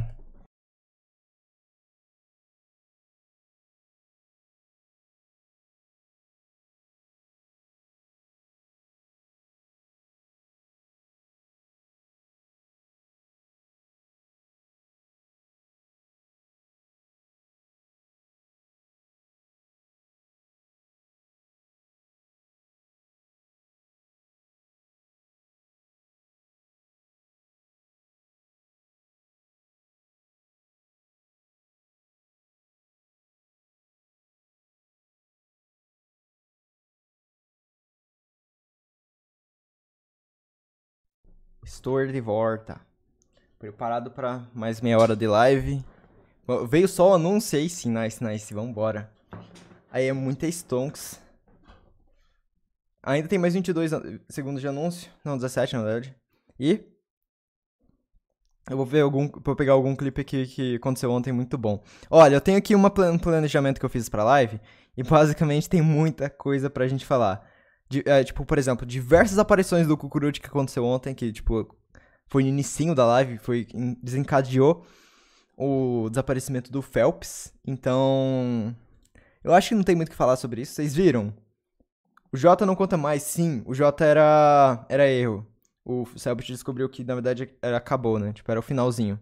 Estou de volta. Preparado para mais meia hora de live. Veio só o anúncio aí, sim, nice, nice, vambora. Aí é muita stonks. Ainda tem mais 22 segundos de anúncio. Não, 17 na verdade. E. Eu vou ver algum. Vou pegar algum clipe aqui que aconteceu ontem muito bom. Olha, eu tenho aqui uma, um planejamento que eu fiz pra live. E basicamente tem muita coisa pra gente falar. De, é, tipo, por exemplo, diversas aparições do Kukurut que aconteceu ontem, que, tipo, foi no inicinho da live, foi desencadeou o desaparecimento do Phelps. Então, eu acho que não tem muito o que falar sobre isso. Vocês viram? O Jota não conta mais, sim. O Jota era era erro. O Selbit descobriu que na verdade era acabou, né? Tipo, era o finalzinho.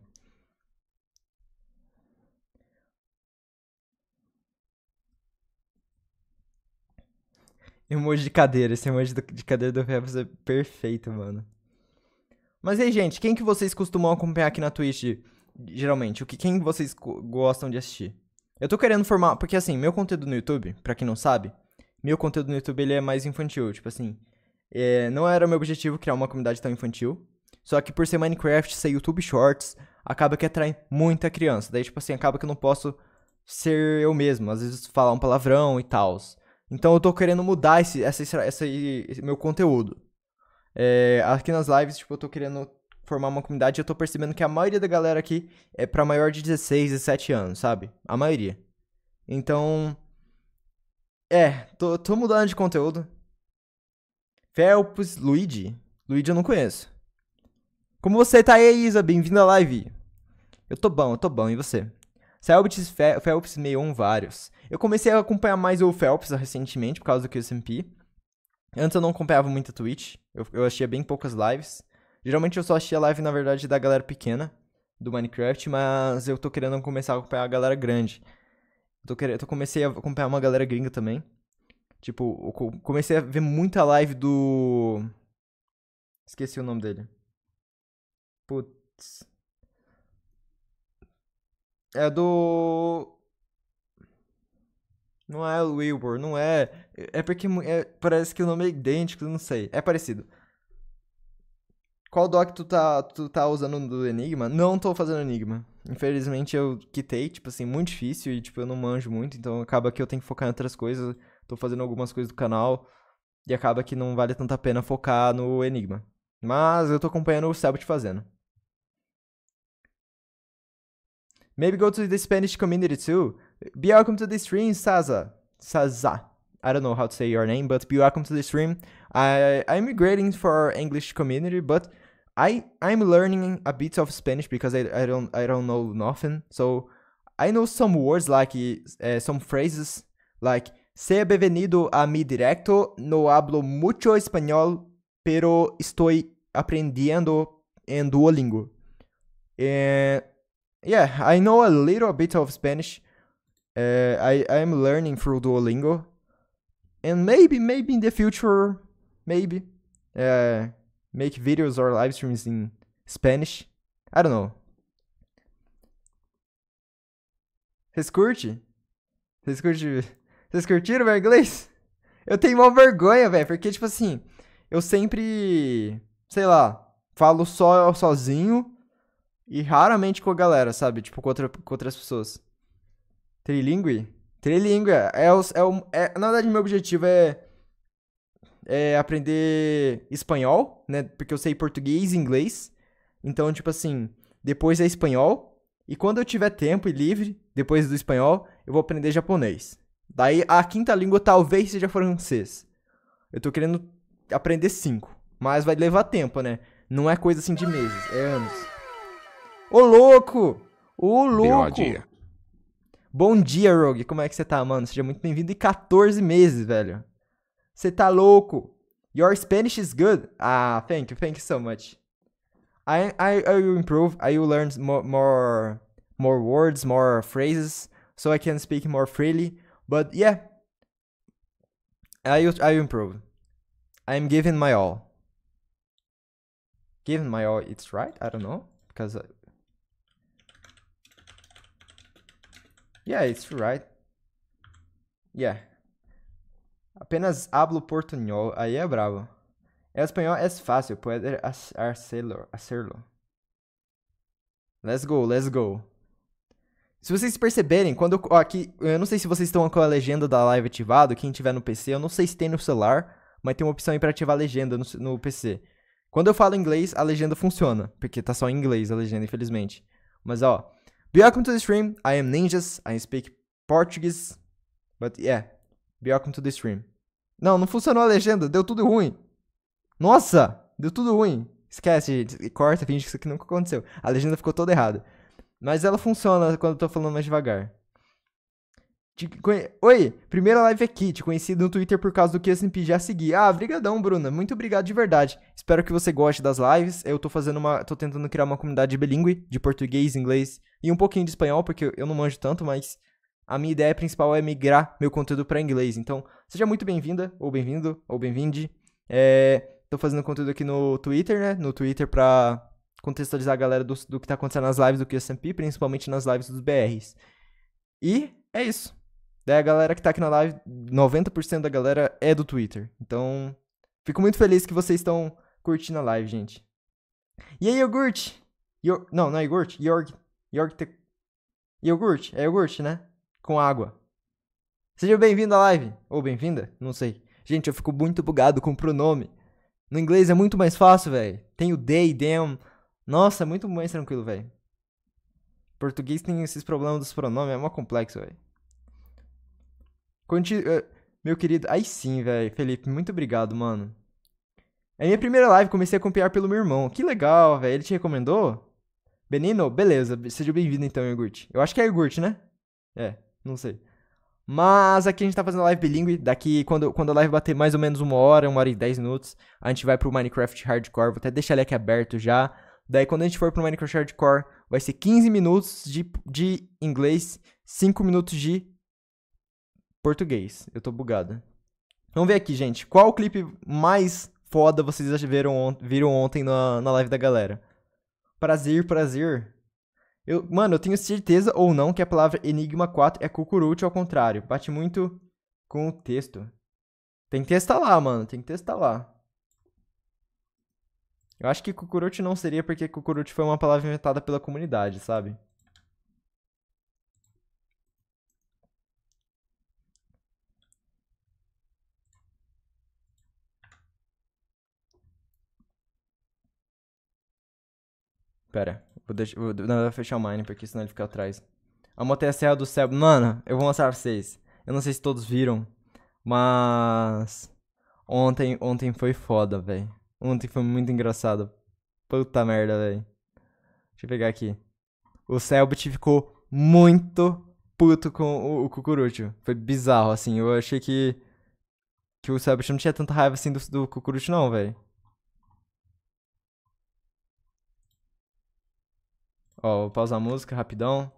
Emoji de cadeira. Esse emoji de cadeira do Rebels é perfeito, mano. Mas e aí, gente, quem que vocês costumam acompanhar aqui na Twitch, geralmente? O que quem vocês gostam de assistir? Eu tô querendo formar, porque assim, meu conteúdo no YouTube, para quem não sabe, meu conteúdo no YouTube ele é mais infantil, tipo assim, é, não era meu objetivo criar uma comunidade tão infantil, só que por ser Minecraft, ser YouTube Shorts, acaba que atrai muita criança. Daí tipo assim, acaba que eu não posso ser eu mesmo, às vezes falar um palavrão e tal. Então eu tô querendo mudar esse, essa, essa, esse meu conteúdo. É, aqui nas lives, tipo, eu tô querendo formar uma comunidade e eu tô percebendo que a maioria da galera aqui é pra maior de 16, 17 anos, sabe? A maioria. Então. É, tô, tô mudando de conteúdo. Felps Luigi? Luigi eu não conheço. Como você tá aí, Isa? Bem-vindo à live. Eu tô bom, eu tô bom, e você? Selbits Felps um Vários. Eu comecei a acompanhar mais o Phelps recentemente, por causa do QSMP. Antes eu não acompanhava muito a Twitch, eu, eu achei bem poucas lives. Geralmente eu só achei a live, na verdade, da galera pequena do Minecraft, mas eu tô querendo começar a acompanhar a galera grande. Eu tô querendo, eu comecei a acompanhar uma galera gringa também. Tipo, eu comecei a ver muita live do. Esqueci o nome dele. Putz. É do. Não é Wilbur, não é. É porque é, parece que o nome é idêntico, não sei. É parecido. Qual doc tu tá, tu tá usando do Enigma? Não tô fazendo Enigma. Infelizmente eu quitei, tipo assim, muito difícil e tipo eu não manjo muito, então acaba que eu tenho que focar em outras coisas. Tô fazendo algumas coisas do canal e acaba que não vale tanta pena focar no Enigma. Mas eu tô acompanhando o Sabbath fazendo. Maybe go to the Spanish community too. Be welcome to the stream, Saza. Saza. I don't know how to say your name, but be welcome to the stream. I I'm migrating for English community, but I I'm learning a bit of Spanish because I, I don't I don't know nothing. So I know some words like uh, some phrases like "Sea bienvenido a mi directo. No hablo mucho español, pero estoy aprendiendo en Duolingo." And eh, yeah, I know a little bit of Spanish Uh, I, am learning through Duolingo. And maybe, maybe in the future, maybe, uh, make videos or live streams in Spanish. I don't know. Vocês curtem? Vocês curtem? Vocês curtiram meu inglês? Eu tenho uma vergonha, velho, porque, tipo assim, eu sempre, sei lá, falo só sozinho e raramente com a galera, sabe? Tipo, com, outra, com outras pessoas. Trilingue? Trilingue. É, é, o, é, o, é, na verdade, meu objetivo é, é aprender espanhol, né? Porque eu sei português e inglês. Então, tipo assim, depois é espanhol. E quando eu tiver tempo e livre, depois do espanhol, eu vou aprender japonês. Daí a quinta língua talvez seja francês. Eu tô querendo aprender cinco. Mas vai levar tempo, né? Não é coisa assim de meses, é anos. Ô louco! Ô louco! Bom dia, Rogue. Como é que você tá, mano? Seja muito bem-vindo. E 14 meses, velho. Você tá louco. Your Spanish is good. Ah, thank you. Thank you so much. I, I, I will improve. I will learn more, more, more words, more phrases, so I can speak more freely. But yeah, I will, I will improve. I'm giving my all. Giving my all, it's right? I don't know. Because uh, Yeah, it's right. Yeah. Apenas hablo portunhol. Aí é bravo. É espanhol é fácil. Pode hacerlo. Let's go, let's go. Se vocês perceberem, quando eu, ó, aqui, eu não sei se vocês estão com a legenda da live ativado, quem tiver no PC, eu não sei se tem no celular, mas tem uma opção aí para ativar a legenda no, no, PC. Quando eu falo inglês, a legenda funciona, porque tá só em inglês a legenda, infelizmente. Mas ó, Welcome to the stream. I am Ninjas. I speak Portuguese. But yeah, welcome to the stream. Não, não funcionou a legenda. Deu tudo ruim. Nossa, deu tudo ruim. Esquece, gente. Corta, finge que isso aqui nunca aconteceu. A legenda ficou toda errada. Mas ela funciona quando eu tô falando mais devagar. Oi, primeira live aqui, te conheci no Twitter por causa do que já segui. Ah, brigadão, Bruna, muito obrigado de verdade. Espero que você goste das lives. Eu tô fazendo uma, tô tentando criar uma comunidade bilíngue de português, inglês e um pouquinho de espanhol, porque eu não manjo tanto, mas a minha ideia principal é migrar meu conteúdo para inglês. Então, seja muito bem-vinda, ou bem-vindo, ou bem-vinde. É, tô fazendo conteúdo aqui no Twitter, né? No Twitter pra contextualizar a galera do, do que tá acontecendo nas lives do QSMP, principalmente nas lives dos BRs. E é isso. Daí a galera que tá aqui na live, 90% da galera é do Twitter. Então, fico muito feliz que vocês estão curtindo a live, gente. E aí, iogurte? Não, não é iogurte? Yorg. Yorg te... Iogurte? É iogurte, né? Com água. Seja bem-vindo à live. Ou bem-vinda? Não sei. Gente, eu fico muito bugado com o pronome. No inglês é muito mais fácil, velho. Tem o they, them. Nossa, é muito mais tranquilo, velho. Português tem esses problemas dos pronomes, é mó complexo, velho. Conti... Eh, meu querido, aí sim, velho. Felipe, muito obrigado, mano. É minha primeira live, comecei a acompanhar pelo meu irmão. Que legal, velho. Ele te recomendou? Benino, beleza. Seja bem-vindo então, Iogurte. Eu acho que é Iogurte, né? É, não sei. Mas aqui a gente tá fazendo live bilíngue. Daqui, quando, quando a live bater mais ou menos uma hora, uma hora e dez minutos, a gente vai pro Minecraft Hardcore. Vou até deixar ele aqui aberto já. Daí, quando a gente for pro Minecraft Hardcore, vai ser 15 minutos de, de inglês, 5 minutos de Português. Eu tô bugada. Vamos ver aqui, gente. Qual clipe mais foda vocês viram, on viram ontem na, na live da galera? Prazer, prazer. Eu, mano, eu tenho certeza ou não que a palavra Enigma 4 é cucurute ao contrário. Bate muito com o texto. Tem que testar lá, mano. Tem que testar lá. Eu acho que cucurute não seria porque cucurute foi uma palavra inventada pela comunidade, sabe? Pera, vou, deixar, vou, não, vou fechar o Mine, porque senão ele fica atrás. A moto é a Serra do Céu. Mano, eu vou mostrar pra vocês. Eu não sei se todos viram, mas... Ontem, ontem foi foda, velho. Ontem foi muito engraçado. Puta merda, velho. Deixa eu pegar aqui. O Selbit ficou muito puto com o, o Cucurucho. Foi bizarro, assim. Eu achei que... Que o Selbit não tinha tanta raiva assim do, do Cucurucho, não, velho. Ó, vou pausar a música rapidão.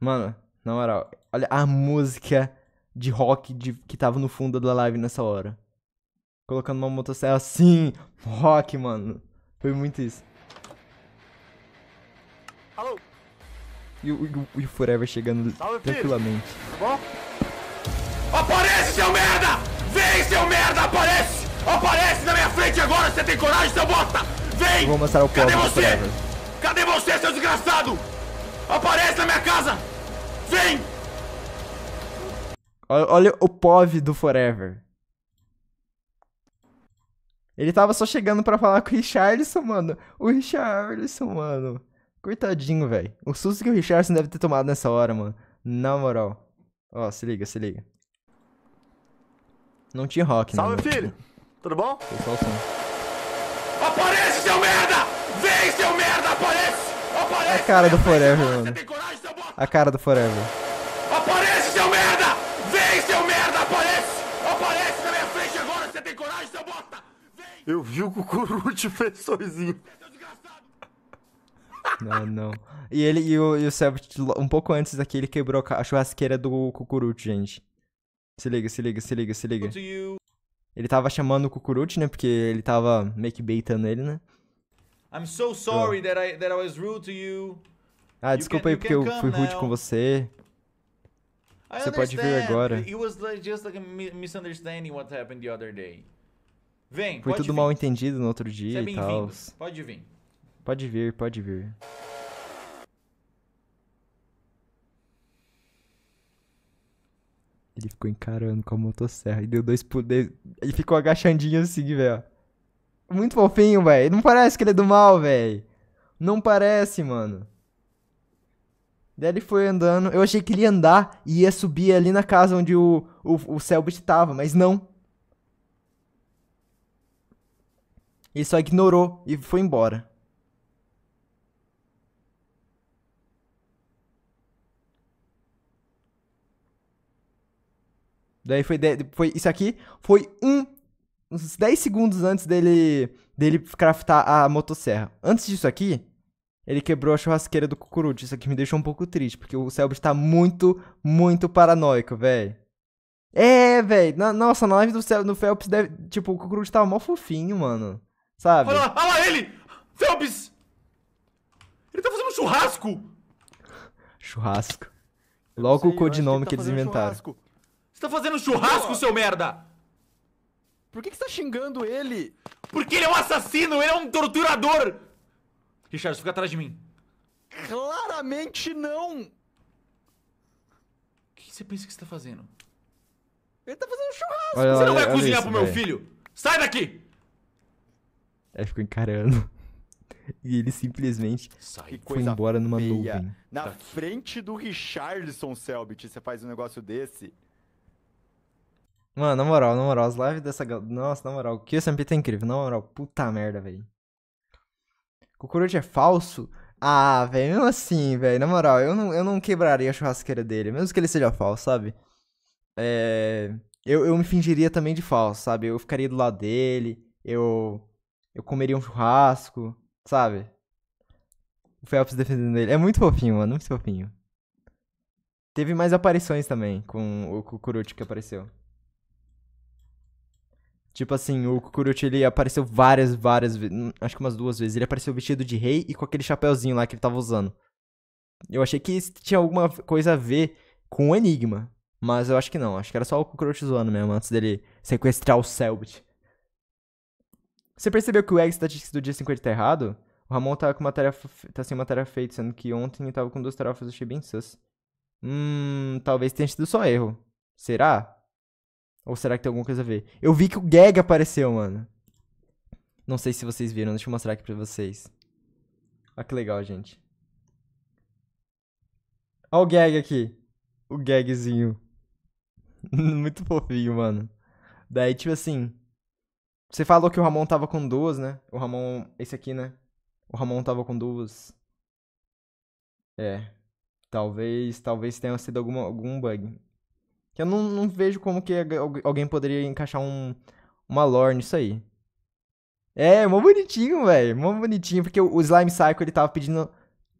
Mano, na moral, olha a música de rock de, que tava no fundo da live nessa hora. Colocando uma motosserra assim, rock, mano. Foi muito isso. Alô? E o Forever chegando Salve, tranquilamente. Bom? Aparece, seu merda! Vem, seu merda, aparece! Aparece na minha frente agora, você tem coragem, seu bosta! Vem! Eu vou mostrar o Cadê você? Cadê você, seu desgraçado? Aparece na minha casa! Vem! Olha, olha o POV do Forever. Ele tava só chegando pra falar com o Richardson, mano. O Richardson, mano. Coitadinho, velho. O susto que o Richardson deve ter tomado nessa hora, mano. Na moral. Ó, se liga, se liga. Não tinha rock, né? Salve, filho! Tudo bom? Foi só o som. Aparece, seu merda! Vem, seu merda! Aparece! Aparece! A cara do Forever, mano. A cara do Forever. Aparece, seu merda! Vem, seu merda! Aparece! Aparece na minha frente agora! Você tem coragem, seu bosta! Vem! Eu vi o Cucuruti fez sozinho. Não, não. E ele e o, e o Selbit, um pouco antes daqui, ele quebrou a churrasqueira do Cucuruti, gente. Se liga, se liga, se liga, se liga. Ele tava chamando o Kukuruchi, né? Porque ele tava meio que baitando ele, né? I'm so sorry that I, that I was rude to you. Ah, desculpa aí porque eu fui rude com você. você pode vir agora. It was like, just like a misunderstanding what happened the other day. Vem, Foi tudo vir. mal entendido no outro dia você é e é tal. Pode vir. Pode vir, pode vir. Ele ficou encarando com a motosserra e deu dois poderes. Ele ficou agachandinho assim, velho. Muito fofinho, velho. Não parece que ele é do mal, velho. Não parece, mano. Daí ele foi andando. Eu achei que ele ia andar e ia subir ali na casa onde o, o, o Selbit tava, mas não. Ele só ignorou e foi embora. Daí foi, de, foi isso aqui foi um uns 10 segundos antes dele dele craftar a motosserra. Antes disso aqui, ele quebrou a churrasqueira do Cucuruti. Isso aqui me deixou um pouco triste, porque o Selbit tá muito, muito paranoico, velho. É, velho. Nossa, na live do, Cel Phelps, deve, tipo, o Cucuruti tava mó fofinho, mano. Sabe? Olha lá, olha lá ele! Phelps! Ele tá fazendo churrasco! churrasco. Logo Sei, o codinome que, tá que eles inventaram. Churrasco. Você tá fazendo churrasco, seu merda! Por que, que você tá xingando ele? Porque ele é um assassino, ele é um torturador! Richard, fica atrás de mim. Claramente não! O que você pensa que você tá fazendo? Ele tá fazendo churrasco! Olha, você não vai olha cozinhar isso, pro meu véio. filho! Sai daqui! Aí é, ficou encarando. E ele simplesmente Sai, foi embora numa feia. nuvem. Na tá frente do Richardson, Selbit, você faz um negócio desse. Mano, na moral, na moral, as lives dessa galera. Nossa, na moral, o QSMP tá incrível. Na moral, puta merda, velho. Cockroach é falso? Ah, velho, mesmo assim, velho. Na moral, eu não, eu não quebraria a churrasqueira dele, mesmo que ele seja falso, sabe? É. Eu, eu me fingiria também de falso, sabe? Eu ficaria do lado dele, eu. Eu comeria um churrasco, sabe? O Phelps defendendo ele. É muito fofinho, mano, muito fofinho. Teve mais aparições também com o Kukuruchi que apareceu. Tipo assim, o Kukuruchi, ele apareceu várias, várias vezes. Hum, acho que umas duas vezes. Ele apareceu vestido de rei e com aquele chapéuzinho lá que ele tava usando. Eu achei que isso tinha alguma coisa a ver com o Enigma. Mas eu acho que não. Acho que era só o Kukuruchi zoando mesmo, antes dele sequestrar o Selbit. Você percebeu que o Egg Statistics do dia 50 tá errado? O Ramon tá com uma tarefa. tá sem uma tarefa feita, sendo que ontem ele tava com duas tarefas, eu achei bem sus. Hum. Talvez tenha sido só erro. Será? Ou será que tem alguma coisa a ver? Eu vi que o Gag apareceu, mano. Não sei se vocês viram, deixa eu mostrar aqui pra vocês. Olha que legal, gente. Olha o Gag aqui. O Gagzinho. Muito fofinho, mano. Daí, tipo assim... Você falou que o Ramon tava com duas, né? O Ramon... Esse aqui, né? O Ramon tava com duas. É. Talvez... Talvez tenha sido alguma, algum bug. Eu não, não vejo como que alguém poderia encaixar um, uma lore nisso aí. É, mó bonitinho, velho. Mó bonitinho, porque o, Slime Cycle ele tava pedindo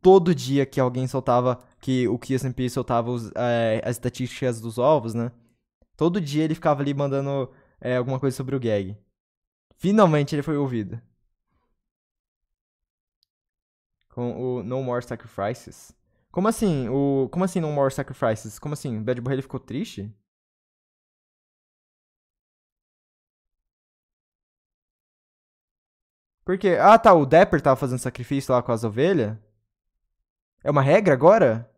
todo dia que alguém soltava, que o KSMP soltava os, é, as estatísticas dos ovos, né? Todo dia ele ficava ali mandando é, alguma coisa sobre o gag. Finalmente ele foi ouvido. Com o No More Sacrifices. Como assim? O... Como assim No More Sacrifices? Como assim? Bad Boy ele ficou triste? Por quê? Ah, tá. O Dapper tava fazendo sacrifício lá com as ovelhas? É uma regra agora?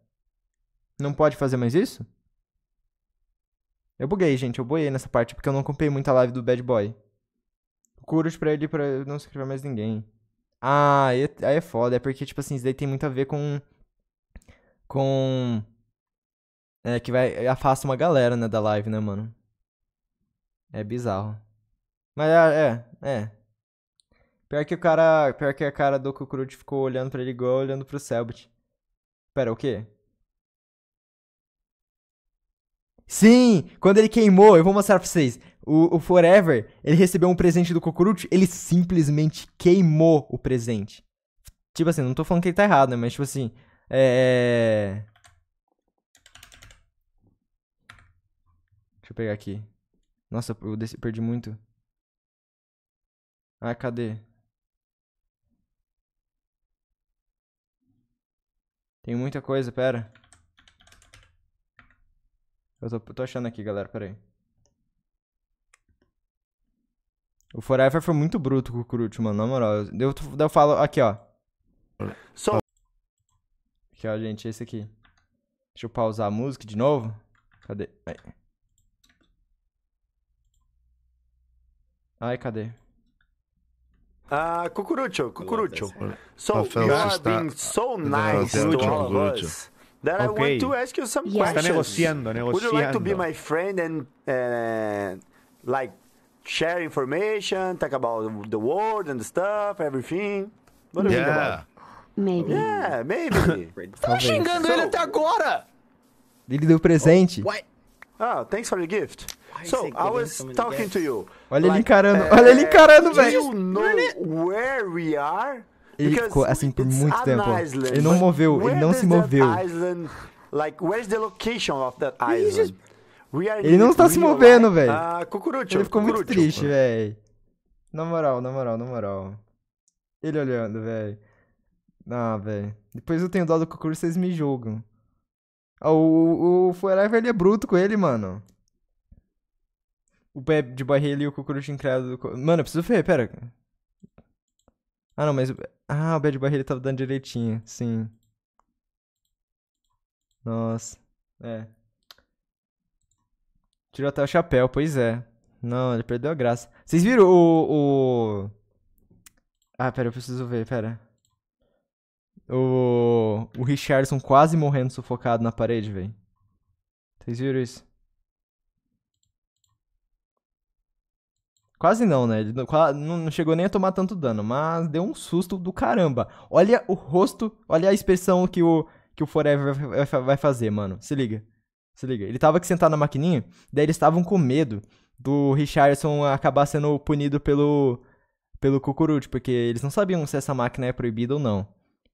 Não pode fazer mais isso? Eu buguei, gente. Eu boiei nessa parte porque eu não comprei muita live do Bad Boy. Curos pra ele pra não escrever mais ninguém. Ah, é, aí é foda. É porque, tipo assim, isso daí tem muito a ver com com. É, que vai. É, afasta uma galera, né, da live, né, mano? É bizarro. Mas ah, é, é, Pior que o cara. Pior que a cara do Kukurut ficou olhando pra ele igual olhando pro Selbit. Pera, o quê? Sim! Quando ele queimou, eu vou mostrar pra vocês. O, o Forever, ele recebeu um presente do Kukurut, ele simplesmente queimou o presente. Tipo assim, não tô falando que ele tá errado, né? Mas tipo assim, é, é... Deixa eu pegar aqui. Nossa, eu perdi muito. Ah, cadê? Tem muita coisa, pera. Eu tô, tô achando aqui, galera, pera aí. O Forever foi muito bruto com o Crut, mano, na moral. Eu, eu, eu falo aqui, ó. Só Aqui, ó, é gente, esse aqui. Deixa eu pausar a música de novo. Cadê? Aí. Ai, cadê? Ah, Cucurucho, Cucurucho. So, you are being so nice to all of us. That okay. I want to ask you some questions. Está negociando, negociando. Would you like to be my friend and uh, like share information, talk about the world and the stuff, everything? What do you think about Maybe. Yeah, maybe. Tava xingando so, ele até agora! Ele deu presente. Oh, what? Ah, thanks for the gift. so, I was talking to you. Olha like, ele encarando, uh, olha ele encarando, velho. Do you know where we are? Ele ficou assim por muito tempo. Island. Ele não moveu, ele não se moveu. Island, like, where's the location of that island? Just... Ele não está se movendo, velho. Ah, Ele ficou cucurucho. muito triste, velho. Na moral, na moral, na moral. Ele olhando, velho. Ah, velho. Depois eu tenho dó do Cucurso, vocês me julgam. Ah, o, o, Forever, ele é bruto com ele, mano. O pé de barreira e o Cucurso encrado. Do... Mano, eu preciso ver, pera. Ah, não, mas... Ah, o pé de barreira tava dando direitinho, sim. Nossa, é. Tirou até o chapéu, pois é. Não, ele perdeu a graça. Vocês viram o... o... Ah, pera, eu preciso ver, pera. O, o Richardson quase morrendo sufocado na parede, velho. Vocês viram isso? Quase não, né? Ele não, chegou nem a tomar tanto dano, mas deu um susto do caramba. Olha o rosto, olha a expressão que o, que o Forever vai fazer, mano. Se liga. Se liga. Ele tava aqui sentado na maquininha, daí eles estavam com medo do Richardson acabar sendo punido pelo, pelo Kukurut, porque eles não sabiam se essa máquina é proibida ou não.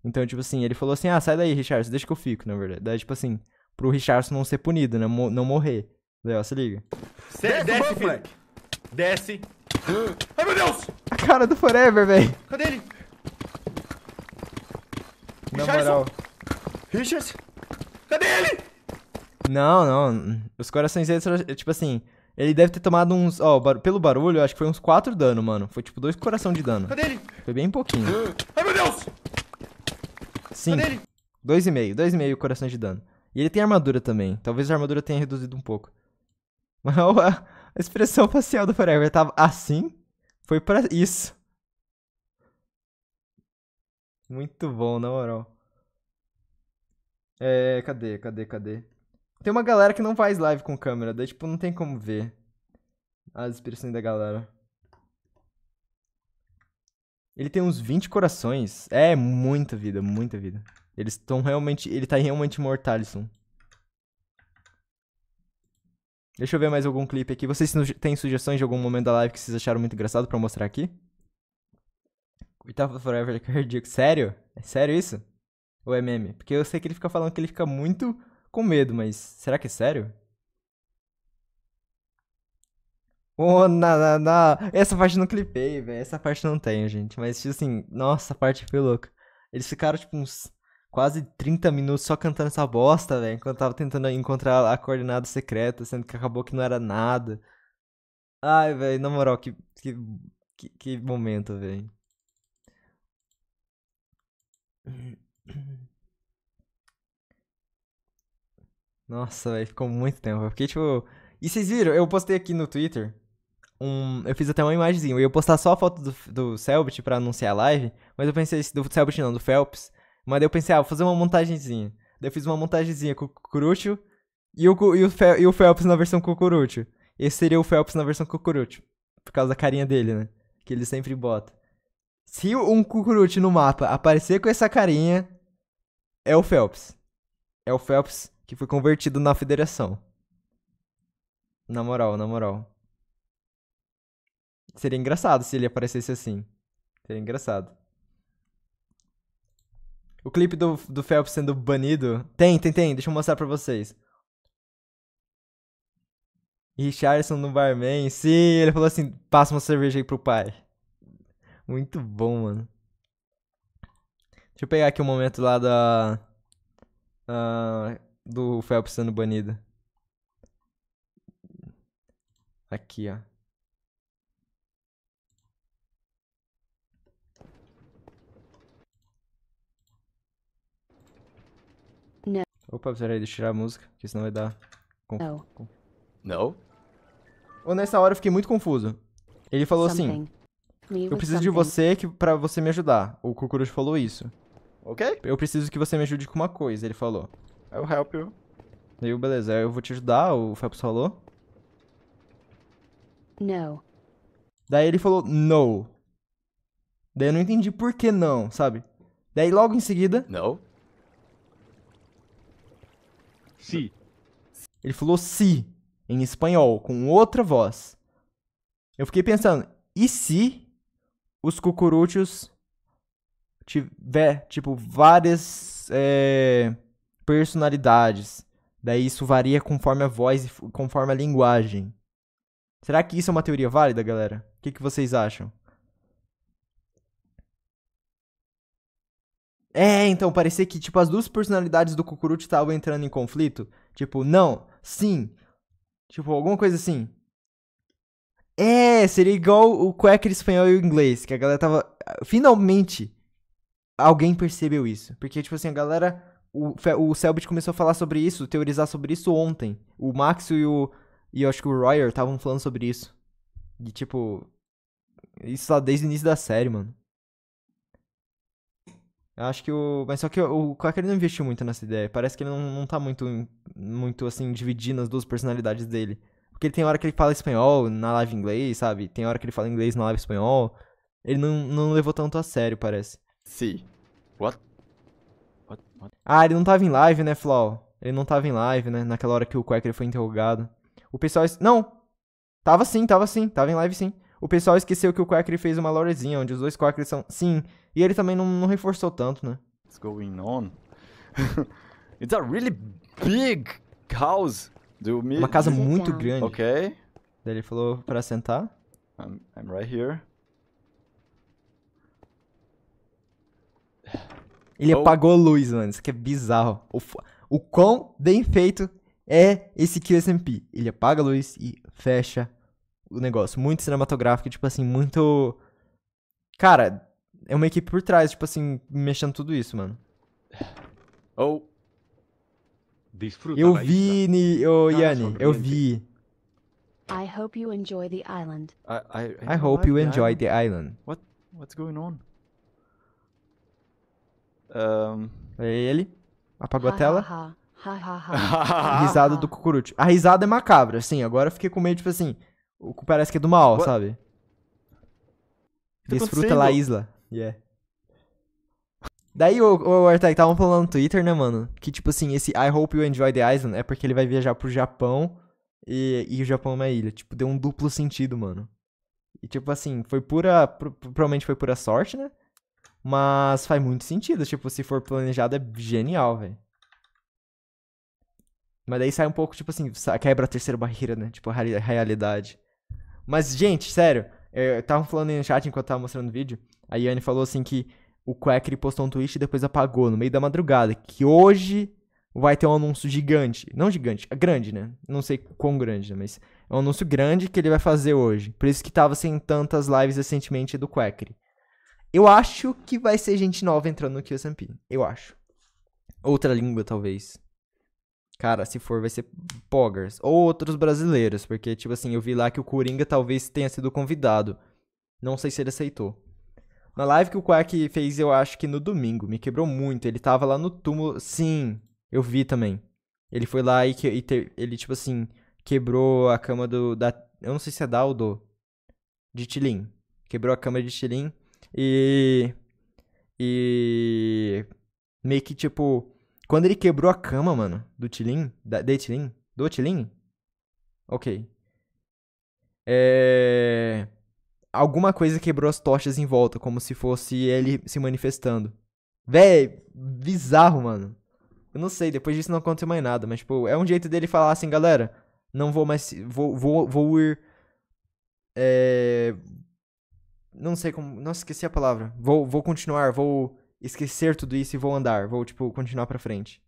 Então, tipo assim, ele falou assim: ah, sai daí, Richardson, deixa que eu fico, na verdade. Daí, tipo assim, pro Richardson não ser punido, né? Mo não morrer. Daí, ó, se liga. Desce, desce, Frank. Desce. Ai, meu Deus! A cara do Forever, velho. Cadê ele? Na moral. Richards? Cadê ele? Não, não. Os corações extras, é, tipo assim, ele deve ter tomado uns. Ó, bar... pelo barulho, acho que foi uns 4 dano, mano. Foi tipo dois coração de dano. Cadê ele? Foi bem pouquinho. Ai, meu Deus! Cinco. Dois e meio. Dois e meio corações de dano. E ele tem armadura também. Talvez a armadura tenha reduzido um pouco. Mas a expressão facial do Forever tava assim. Foi pra isso. Muito bom, na moral. É, cadê, cadê, cadê? Tem uma galera que não faz live com câmera, daí tipo não tem como ver as expressões da galera. Ele tem uns 20 corações. É, muita vida, muita vida. Eles estão realmente... Ele tá realmente imortalisson. Deixa eu ver mais algum clipe aqui. Vocês têm sugestões de algum momento da live que vocês acharam muito engraçado pra mostrar aqui? Coitado Forever cardíaco. Sério? É sério isso? Ou é meme? Porque eu sei que ele fica falando que ele fica muito com medo, mas será que é sério? Oh, na na Essa parte não clipei, velho. Essa parte não tem, gente. Mas, tipo assim, nossa, a parte foi louca. Eles ficaram, tipo, uns quase 30 minutos só cantando essa bosta, velho. Enquanto eu tava tentando encontrar a coordenada secreta, sendo que acabou que não era nada. Ai, velho, na moral, que, que, que, que momento, velho. Nossa, velho, ficou muito tempo. Eu fiquei tipo. E vocês viram? Eu postei aqui no Twitter um. Eu fiz até uma imagenzinha. Eu ia postar só a foto do, do Selbit pra anunciar a live, mas eu pensei, assim, do Selbit não, do Phelps. Mas daí eu pensei, ah, vou fazer uma montagenzinha. Daí eu fiz uma montagenzinha com o Cucurucho e o, e o, e o Phelps na versão Cucurucho. Esse seria o Phelps na versão Cucurucho. Por causa da carinha dele, né? Que ele sempre bota. Se um Cucurucho no mapa aparecer com essa carinha, é o Phelps. É o Phelps que foi convertido na federação. Na moral, na moral. Seria engraçado se ele aparecesse assim. Seria engraçado. O clipe do, do Phelps sendo banido. Tem, tem, tem. Deixa eu mostrar pra vocês. Richardson no barman. Sim, ele falou assim: passa uma cerveja aí pro pai. Muito bom, mano. Deixa eu pegar aqui o um momento lá da. Uh, do Phelps sendo banido. Aqui, ó. Opa, peraí, deixa eu tirar a música, porque senão vai dar... Conf... Não. Não? Ou nessa hora eu fiquei muito confuso. Ele falou assim, something. assim... Me eu preciso something. de você que, pra você me ajudar. O Kukuruji falou isso. Ok. Eu preciso que você me ajude com uma coisa, ele falou. I'll help you. Daí, beleza, eu vou te ajudar, o Phelps falou. Não. Daí ele falou, no. Daí eu não entendi por que não, sabe? Daí logo em seguida... Não. Si. Ele falou si em espanhol, com outra voz. Eu fiquei pensando, e se os cucuruchos tiver, tipo, várias é, personalidades? Daí isso varia conforme a voz e conforme a linguagem. Será que isso é uma teoria válida, galera? O que, que vocês acham? É, então, parecia que, tipo, as duas personalidades do Kukuruchi estavam entrando em conflito. Tipo, não, sim. Tipo, alguma coisa assim. É, seria igual o Quaker espanhol e o inglês, que a galera tava. Ah, finalmente, alguém percebeu isso. Porque, tipo assim, a galera. O, o Selbit começou a falar sobre isso, teorizar sobre isso ontem. O Max e o. E eu acho que o Royer estavam falando sobre isso. E, tipo. Isso lá tá desde o início da série, mano. Eu acho que o. Mas só que o, Quacker não investiu muito nessa ideia. Parece que ele não, não tá muito, muito assim, dividindo as duas personalidades dele. Porque ele tem hora que ele fala espanhol na live inglês, sabe? Tem hora que ele fala inglês na live espanhol. Ele não, não levou tanto a sério, parece. Sim. What? What? What? Ah, ele não tava em live, né, Flau? Ele não tava em live, né? Naquela hora que o Quacker foi interrogado. O pessoal. Não! Tava sim, tava sim, tava em live sim. O pessoal esqueceu que o Quackery fez uma lorezinha, onde os dois Quackery são... Sim, e ele também não, não reforçou tanto, né? What's going on? It's a really big house. Do Uma casa muito grande. Ok. Daí ele falou pra sentar. I'm, I'm right here. Ele oh. apagou a luz, mano. Isso que é bizarro. O, o quão bem feito é esse QSMP. Ele apaga a luz e fecha o negócio. Muito cinematográfico, tipo assim, muito. Cara, é uma equipe por trás, tipo assim, mexendo tudo isso, mano. Ou. Oh. Desfruta eu vi, Ni, oh, Yanni, eu vi. I hope you enjoy the island. I, I, I, I hope like you enjoy the island. What, what's going on? Um... É ele. Apagou ha, a tela. Ha, ha, risada do cucurucho. A risada é macabra, assim. Agora eu fiquei com medo, tipo assim. O que parece que é do mal, What? sabe? Tá Desfruta la isla. Yeah. Daí o, o Artag tava falando no Twitter, né, mano? Que tipo assim, esse I hope you enjoy the island é porque ele vai viajar pro Japão e, e o Japão é uma ilha. Tipo, deu um duplo sentido, mano. E tipo assim, foi pura. Pro, provavelmente foi pura sorte, né? Mas faz muito sentido. Tipo, se for planejado, é genial, velho. Mas daí sai um pouco, tipo assim, quebra a terceira barreira, né? Tipo, a realidade. Mas, gente, sério, é, estavam falando aí no chat enquanto eu tava mostrando o vídeo. A Yane falou assim que o Quacker postou um tweet e depois apagou no meio da madrugada. Que hoje vai ter um anúncio gigante. Não gigante, é grande, né? Não sei quão grande, né? Mas é um anúncio grande que ele vai fazer hoje. Por isso que tava sem tantas lives recentemente do Quacker. Eu acho que vai ser gente nova entrando no QSMP. Eu acho. Outra língua, talvez. Cara, se for, vai ser Poggers. Ou outros brasileiros, porque, tipo assim, eu vi lá que o Coringa talvez tenha sido convidado. Não sei se ele aceitou. Na live que o Quack fez, eu acho que no domingo, me quebrou muito. Ele tava lá no túmulo. Sim, eu vi também. Ele foi lá e, que, e te ele, tipo assim, quebrou a cama do. Da, eu não sei se é da ou do. De Tilim. Quebrou a cama de Tilim. E. E. Meio que, tipo quando ele quebrou a cama, mano, do Tilin, da, de Tilin, do Tilin, ok. É... Alguma coisa quebrou as tochas em volta, como se fosse ele se manifestando. Véi, bizarro, mano. Eu não sei, depois disso não aconteceu mais nada, mas, tipo, é um jeito dele falar assim, galera, não vou mais, vou, vou, vou ir, é... Não sei como, nossa, esqueci a palavra. Vou, vou continuar, vou esquecer tudo isso e vou andar, vou, tipo, continuar pra frente.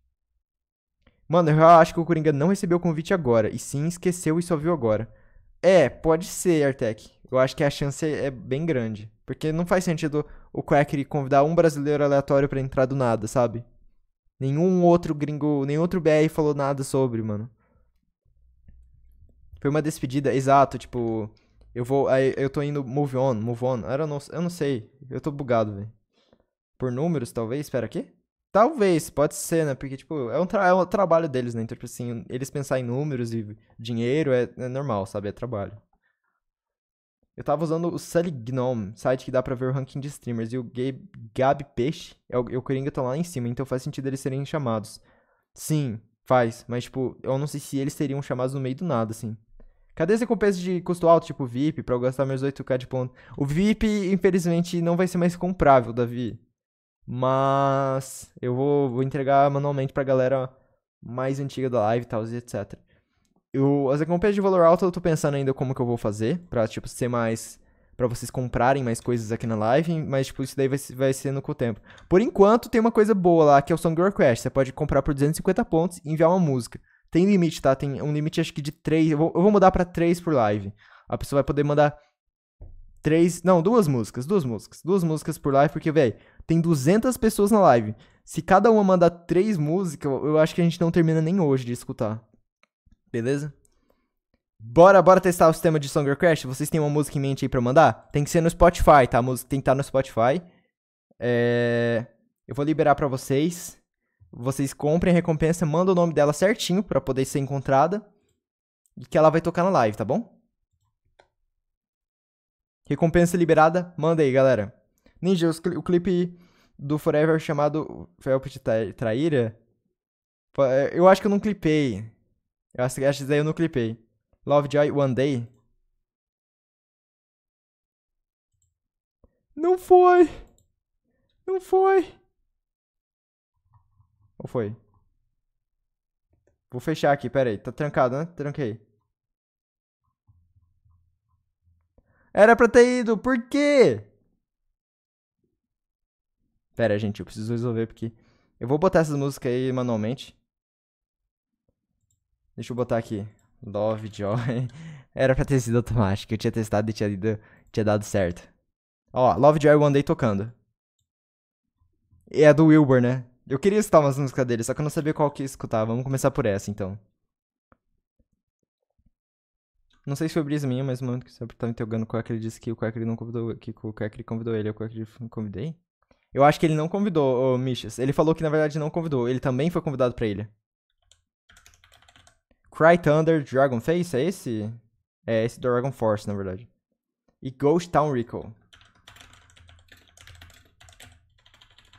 Mano, eu acho que o Coringa não recebeu o convite agora, e sim esqueceu e só viu agora. É, pode ser, Artek. Eu acho que a chance é bem grande. Porque não faz sentido o Quacker convidar um brasileiro aleatório para entrar do nada, sabe? Nenhum outro gringo, nenhum outro BR falou nada sobre, mano. Foi uma despedida, exato, tipo, eu vou, eu tô indo move on, move on. Eu não, eu não sei, eu tô bugado, velho por números, talvez. Espera aqui. Talvez, pode ser, né? Porque, tipo, é um, é um trabalho deles, né? Então, tipo assim, eles pensar em números e dinheiro é, é normal, sabe? É trabalho. Eu tava usando o Sully Gnome, site que dá pra ver o ranking de streamers, e o Gabe, Gabi Peixe é o, e o Coringa estão tá lá em cima, então faz sentido eles serem chamados. Sim, faz, mas, tipo, eu não sei se eles seriam chamados no meio do nada, assim. Cadê as recompensas de custo alto, tipo VIP, pra eu gastar meus 8k de ponto? O VIP, infelizmente, não vai ser mais comprável, Davi. Mas eu vou, vou entregar manualmente pra galera mais antiga da live e tal, etc. Eu, as recompensas de valor alto eu tô pensando ainda como que eu vou fazer, pra, tipo, ser mais... para vocês comprarem mais coisas aqui na live, mas, tipo, isso daí vai, vai sendo com o tempo. Por enquanto, tem uma coisa boa lá, que é o Song Request. Você pode comprar por 250 pontos e enviar uma música. Tem limite, tá? Tem um limite, acho que de 3... Eu vou, eu vou mudar pra 3 por live. A pessoa vai poder mandar três, não, duas músicas, duas músicas, duas músicas por live, porque, velho, tem 200 pessoas na live. Se cada uma mandar três músicas, eu acho que a gente não termina nem hoje de escutar. Beleza? Bora, bora testar o sistema de Songer Crash? Vocês têm uma música em mente aí pra mandar? Tem que ser no Spotify, tá? A música tem que estar tá no Spotify. É... Eu vou liberar para vocês. Vocês comprem a recompensa, mandam o nome dela certinho para poder ser encontrada. E que ela vai tocar na live, tá bom? Recompensa liberada, manda aí, galera. Ninja, os, o clipe do Forever chamado Felp de Traíra. É, eu acho que eu não clipei. Eu acho, que que daí eu não clipei. Love Joy One Day. Não foi! Não foi! Ou foi? Vou fechar aqui, pera aí. Tá trancado, né? Tranquei. Era pra ter ido, por quê? Pera, gente, eu preciso resolver porque... Eu vou botar essas músicas aí manualmente. Deixa eu botar aqui. Love, Joy. Era pra ter sido automático. Eu tinha testado e tinha, lido, tinha dado certo. Ó, Love, Joy, One Day tocando. E é do Wilbur, né? Eu queria escutar umas músicas dele, só que eu não sabia qual que escutar. Vamos começar por essa, então. Não sei se foi brisa minha, mas no momento que o tá tava interrogando é que ele disse que o é não convidou, que o é convidou ele. eu é Quack convidei? Eu acho que ele não convidou o Michas. Ele falou que na verdade não convidou. Ele também foi convidado pra ele. Cry Thunder Dragon Face, é esse? É esse Dragon Force, na verdade. E Ghost Town Recall.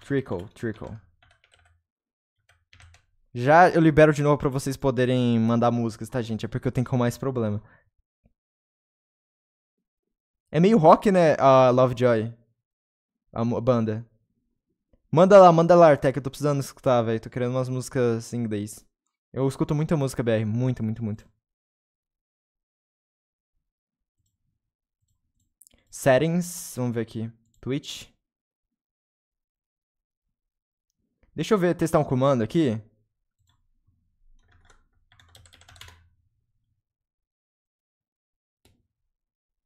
Trickle, Trickle. Já eu libero de novo pra vocês poderem mandar músicas, tá, gente? É porque eu tenho arrumar mais problema. É meio rock, né, a Lovejoy? A banda. Manda lá, manda lá, Artec, eu tô precisando escutar, velho. Tô querendo umas músicas em inglês. Eu escuto muita música BR, muito, muito, muito. Settings, vamos ver aqui. Twitch. Deixa eu ver, testar um comando aqui.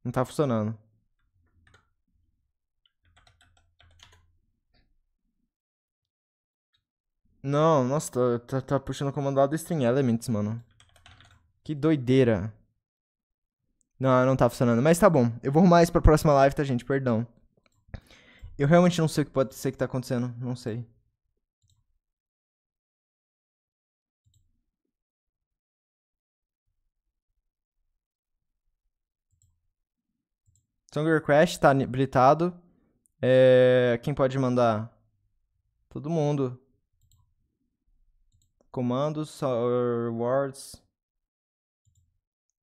Não tá funcionando. Não, nossa, tá, tá, tá puxando o comando lá do String Elements, mano. Que doideira. Não, não tá funcionando. Mas tá bom. Eu vou arrumar isso pra próxima live, tá, gente? Perdão. Eu realmente não sei o que pode ser que tá acontecendo. Não sei. Song Request tá habilitado. É... Quem pode mandar? Todo mundo. Comandos, er, words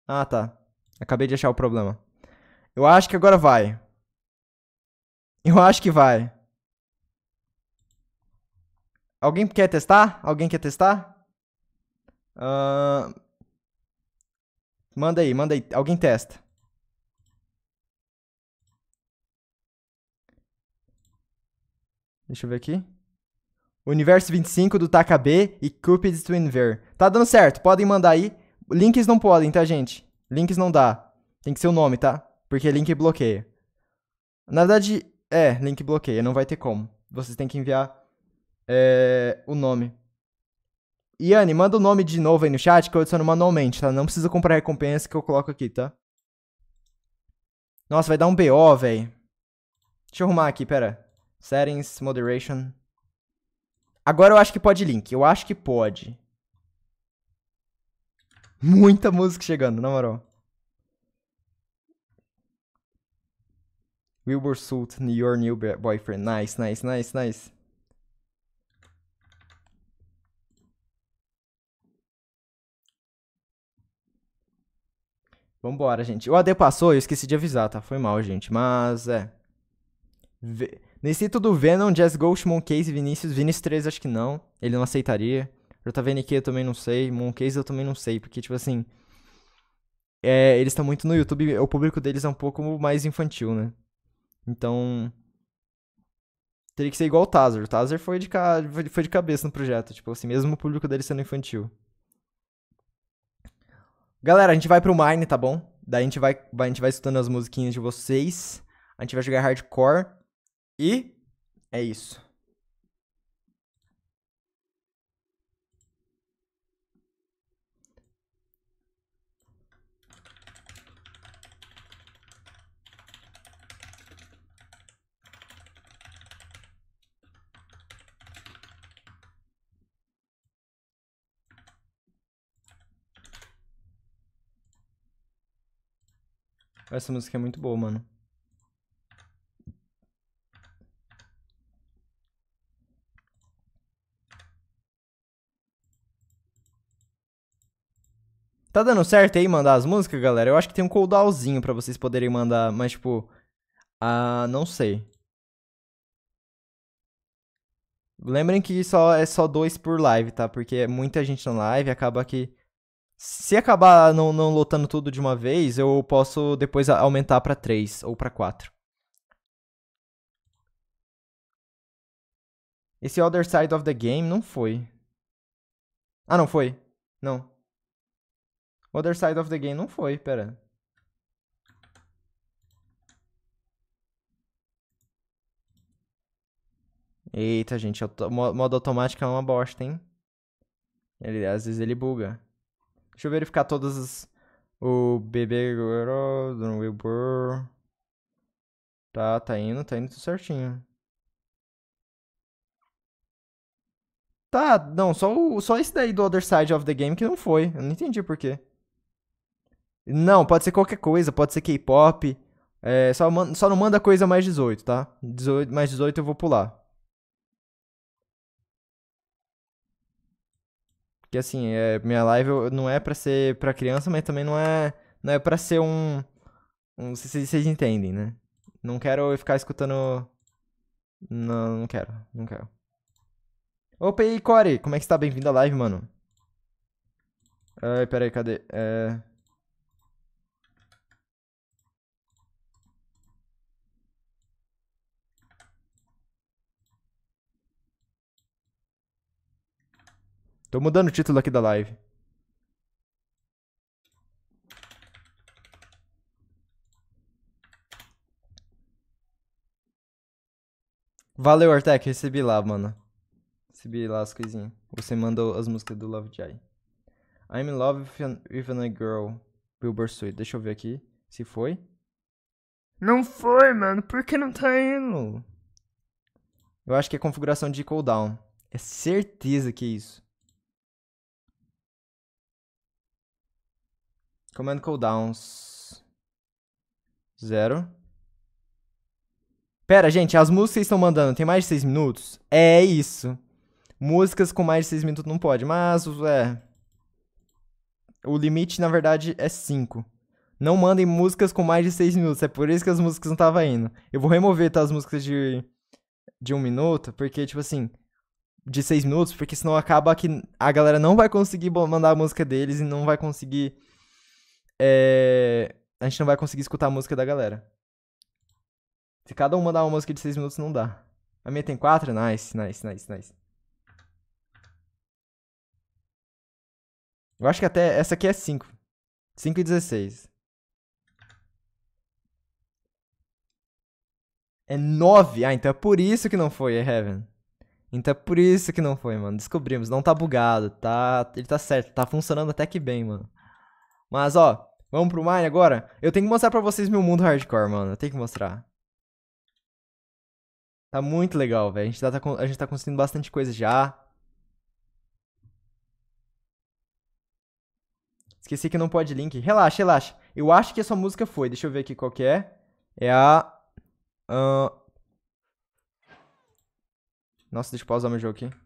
Ah, tá. Acabei de achar o problema. Eu acho que agora vai. Eu acho que vai. Alguém quer testar? Alguém quer testar? Uh... Manda aí, manda aí. Alguém testa. Deixa eu ver aqui. Universo 25 do Takabe e Cupid's Twin Ver. Tá dando certo, podem mandar aí. Links não podem, tá, gente? Links não dá. Tem que ser o nome, tá? Porque link bloqueia. Na verdade, é, link bloqueia, não vai ter como. Vocês têm que enviar é, o nome. Yanni, manda o nome de novo aí no chat que eu adiciono manualmente, tá? Não precisa comprar recompensa que eu coloco aqui, tá? Nossa, vai dar um BO, velho. Deixa eu arrumar aqui, pera. Settings, Moderation. Agora eu acho que pode link. Eu acho que pode. Muita música chegando, na moral. Wilbur Sult, your new boyfriend. Nice, nice, nice, nice. Vambora, gente. O AD passou, eu esqueci de avisar, tá? Foi mal, gente. Mas, é. Vê... Necessito do Venom, Jazz Ghost, Monkeys e Vinícius. Vinícius 3 acho que não. Ele não aceitaria. JVNQ eu também não sei. Monkeys eu também não sei. Porque, tipo assim. É, eles estão muito no YouTube. O público deles é um pouco mais infantil, né? Então. Teria que ser igual o Tazer. O Tazer foi de, ca... foi de cabeça no projeto. Tipo assim, mesmo o público dele sendo infantil. Galera, a gente vai pro Mine, tá bom? Daí a gente vai, a gente vai escutando as musiquinhas de vocês. A gente vai jogar hardcore. E é isso. Essa música é muito boa, mano. Tá dando certo aí mandar as músicas, galera? Eu acho que tem um cooldownzinho pra vocês poderem mandar, mas tipo... Ah, não sei. Lembrem que só é só dois por live, tá? Porque é muita gente na live, acaba que... Se acabar não, não lotando tudo de uma vez, eu posso depois aumentar pra três ou pra quatro. Esse Other Side of the Game não foi. Ah, não foi. Não. Other Side of the Game não foi, pera. Eita, gente, auto modo automático é uma bosta, hein? Ele, às vezes ele buga. Deixa eu verificar todas as... O bebê... Tá, tá indo, tá indo tudo certinho. Tá, não, só, o, só esse daí do Other Side of the Game que não foi. Eu não entendi por quê. Não, pode ser qualquer coisa, pode ser K-pop. É, só, só não manda coisa mais 18, tá? 18, mais 18 eu vou pular. Porque assim, é, minha live não é pra ser pra criança, mas também não é, não é pra ser um. um vocês, vocês entendem, né? Não quero ficar escutando. Não, não quero, não quero. Opa, e Corey, como é que está? Bem-vindo à live, mano. Ai, peraí, cadê? É. Tô mudando o título aqui da live. Valeu, Artec. Recebi lá, mano. Recebi lá as coisinhas. Você mandou as músicas do Love Jai. I'm in love with, a girl. Wilbur Sweet. Deixa eu ver aqui se foi. Não foi, mano. Por que não tá indo? Eu acho que é configuração de cooldown. É certeza que é isso. Command cooldowns. Zero. Pera, gente, as músicas que estão mandando tem mais de 6 minutos? É isso. Músicas com mais de 6 minutos não pode, mas é. O limite, na verdade, é 5. Não mandem músicas com mais de 6 minutos. É por isso que as músicas não estavam indo. Eu vou remover tá, as músicas de, de um minuto, porque, tipo assim, de 6 minutos, porque senão acaba que a galera não vai conseguir mandar a música deles e não vai conseguir é, a gente não vai conseguir escutar a música da galera. Se cada um mandar uma música de 6 minutos, não dá. A minha tem 4? Nice, nice, nice, nice. Eu acho que até essa aqui é 5. 5 e 16. É 9. Ah, então é por isso que não foi, é Heaven. Então é por isso que não foi, mano. Descobrimos. Não tá bugado. Tá... Ele tá certo. Tá funcionando até que bem, mano. Mas, ó, vamos pro Mine agora? Eu tenho que mostrar pra vocês meu mundo hardcore, mano. Eu tenho que mostrar. Tá muito legal, velho. A, gente tá, tá, a gente tá conseguindo bastante coisa já. Esqueci que não pode link. Relaxa, relaxa. Eu acho que essa música foi. Deixa eu ver aqui qual que é. É a... Uh... Nossa, deixa eu pausar meu jogo aqui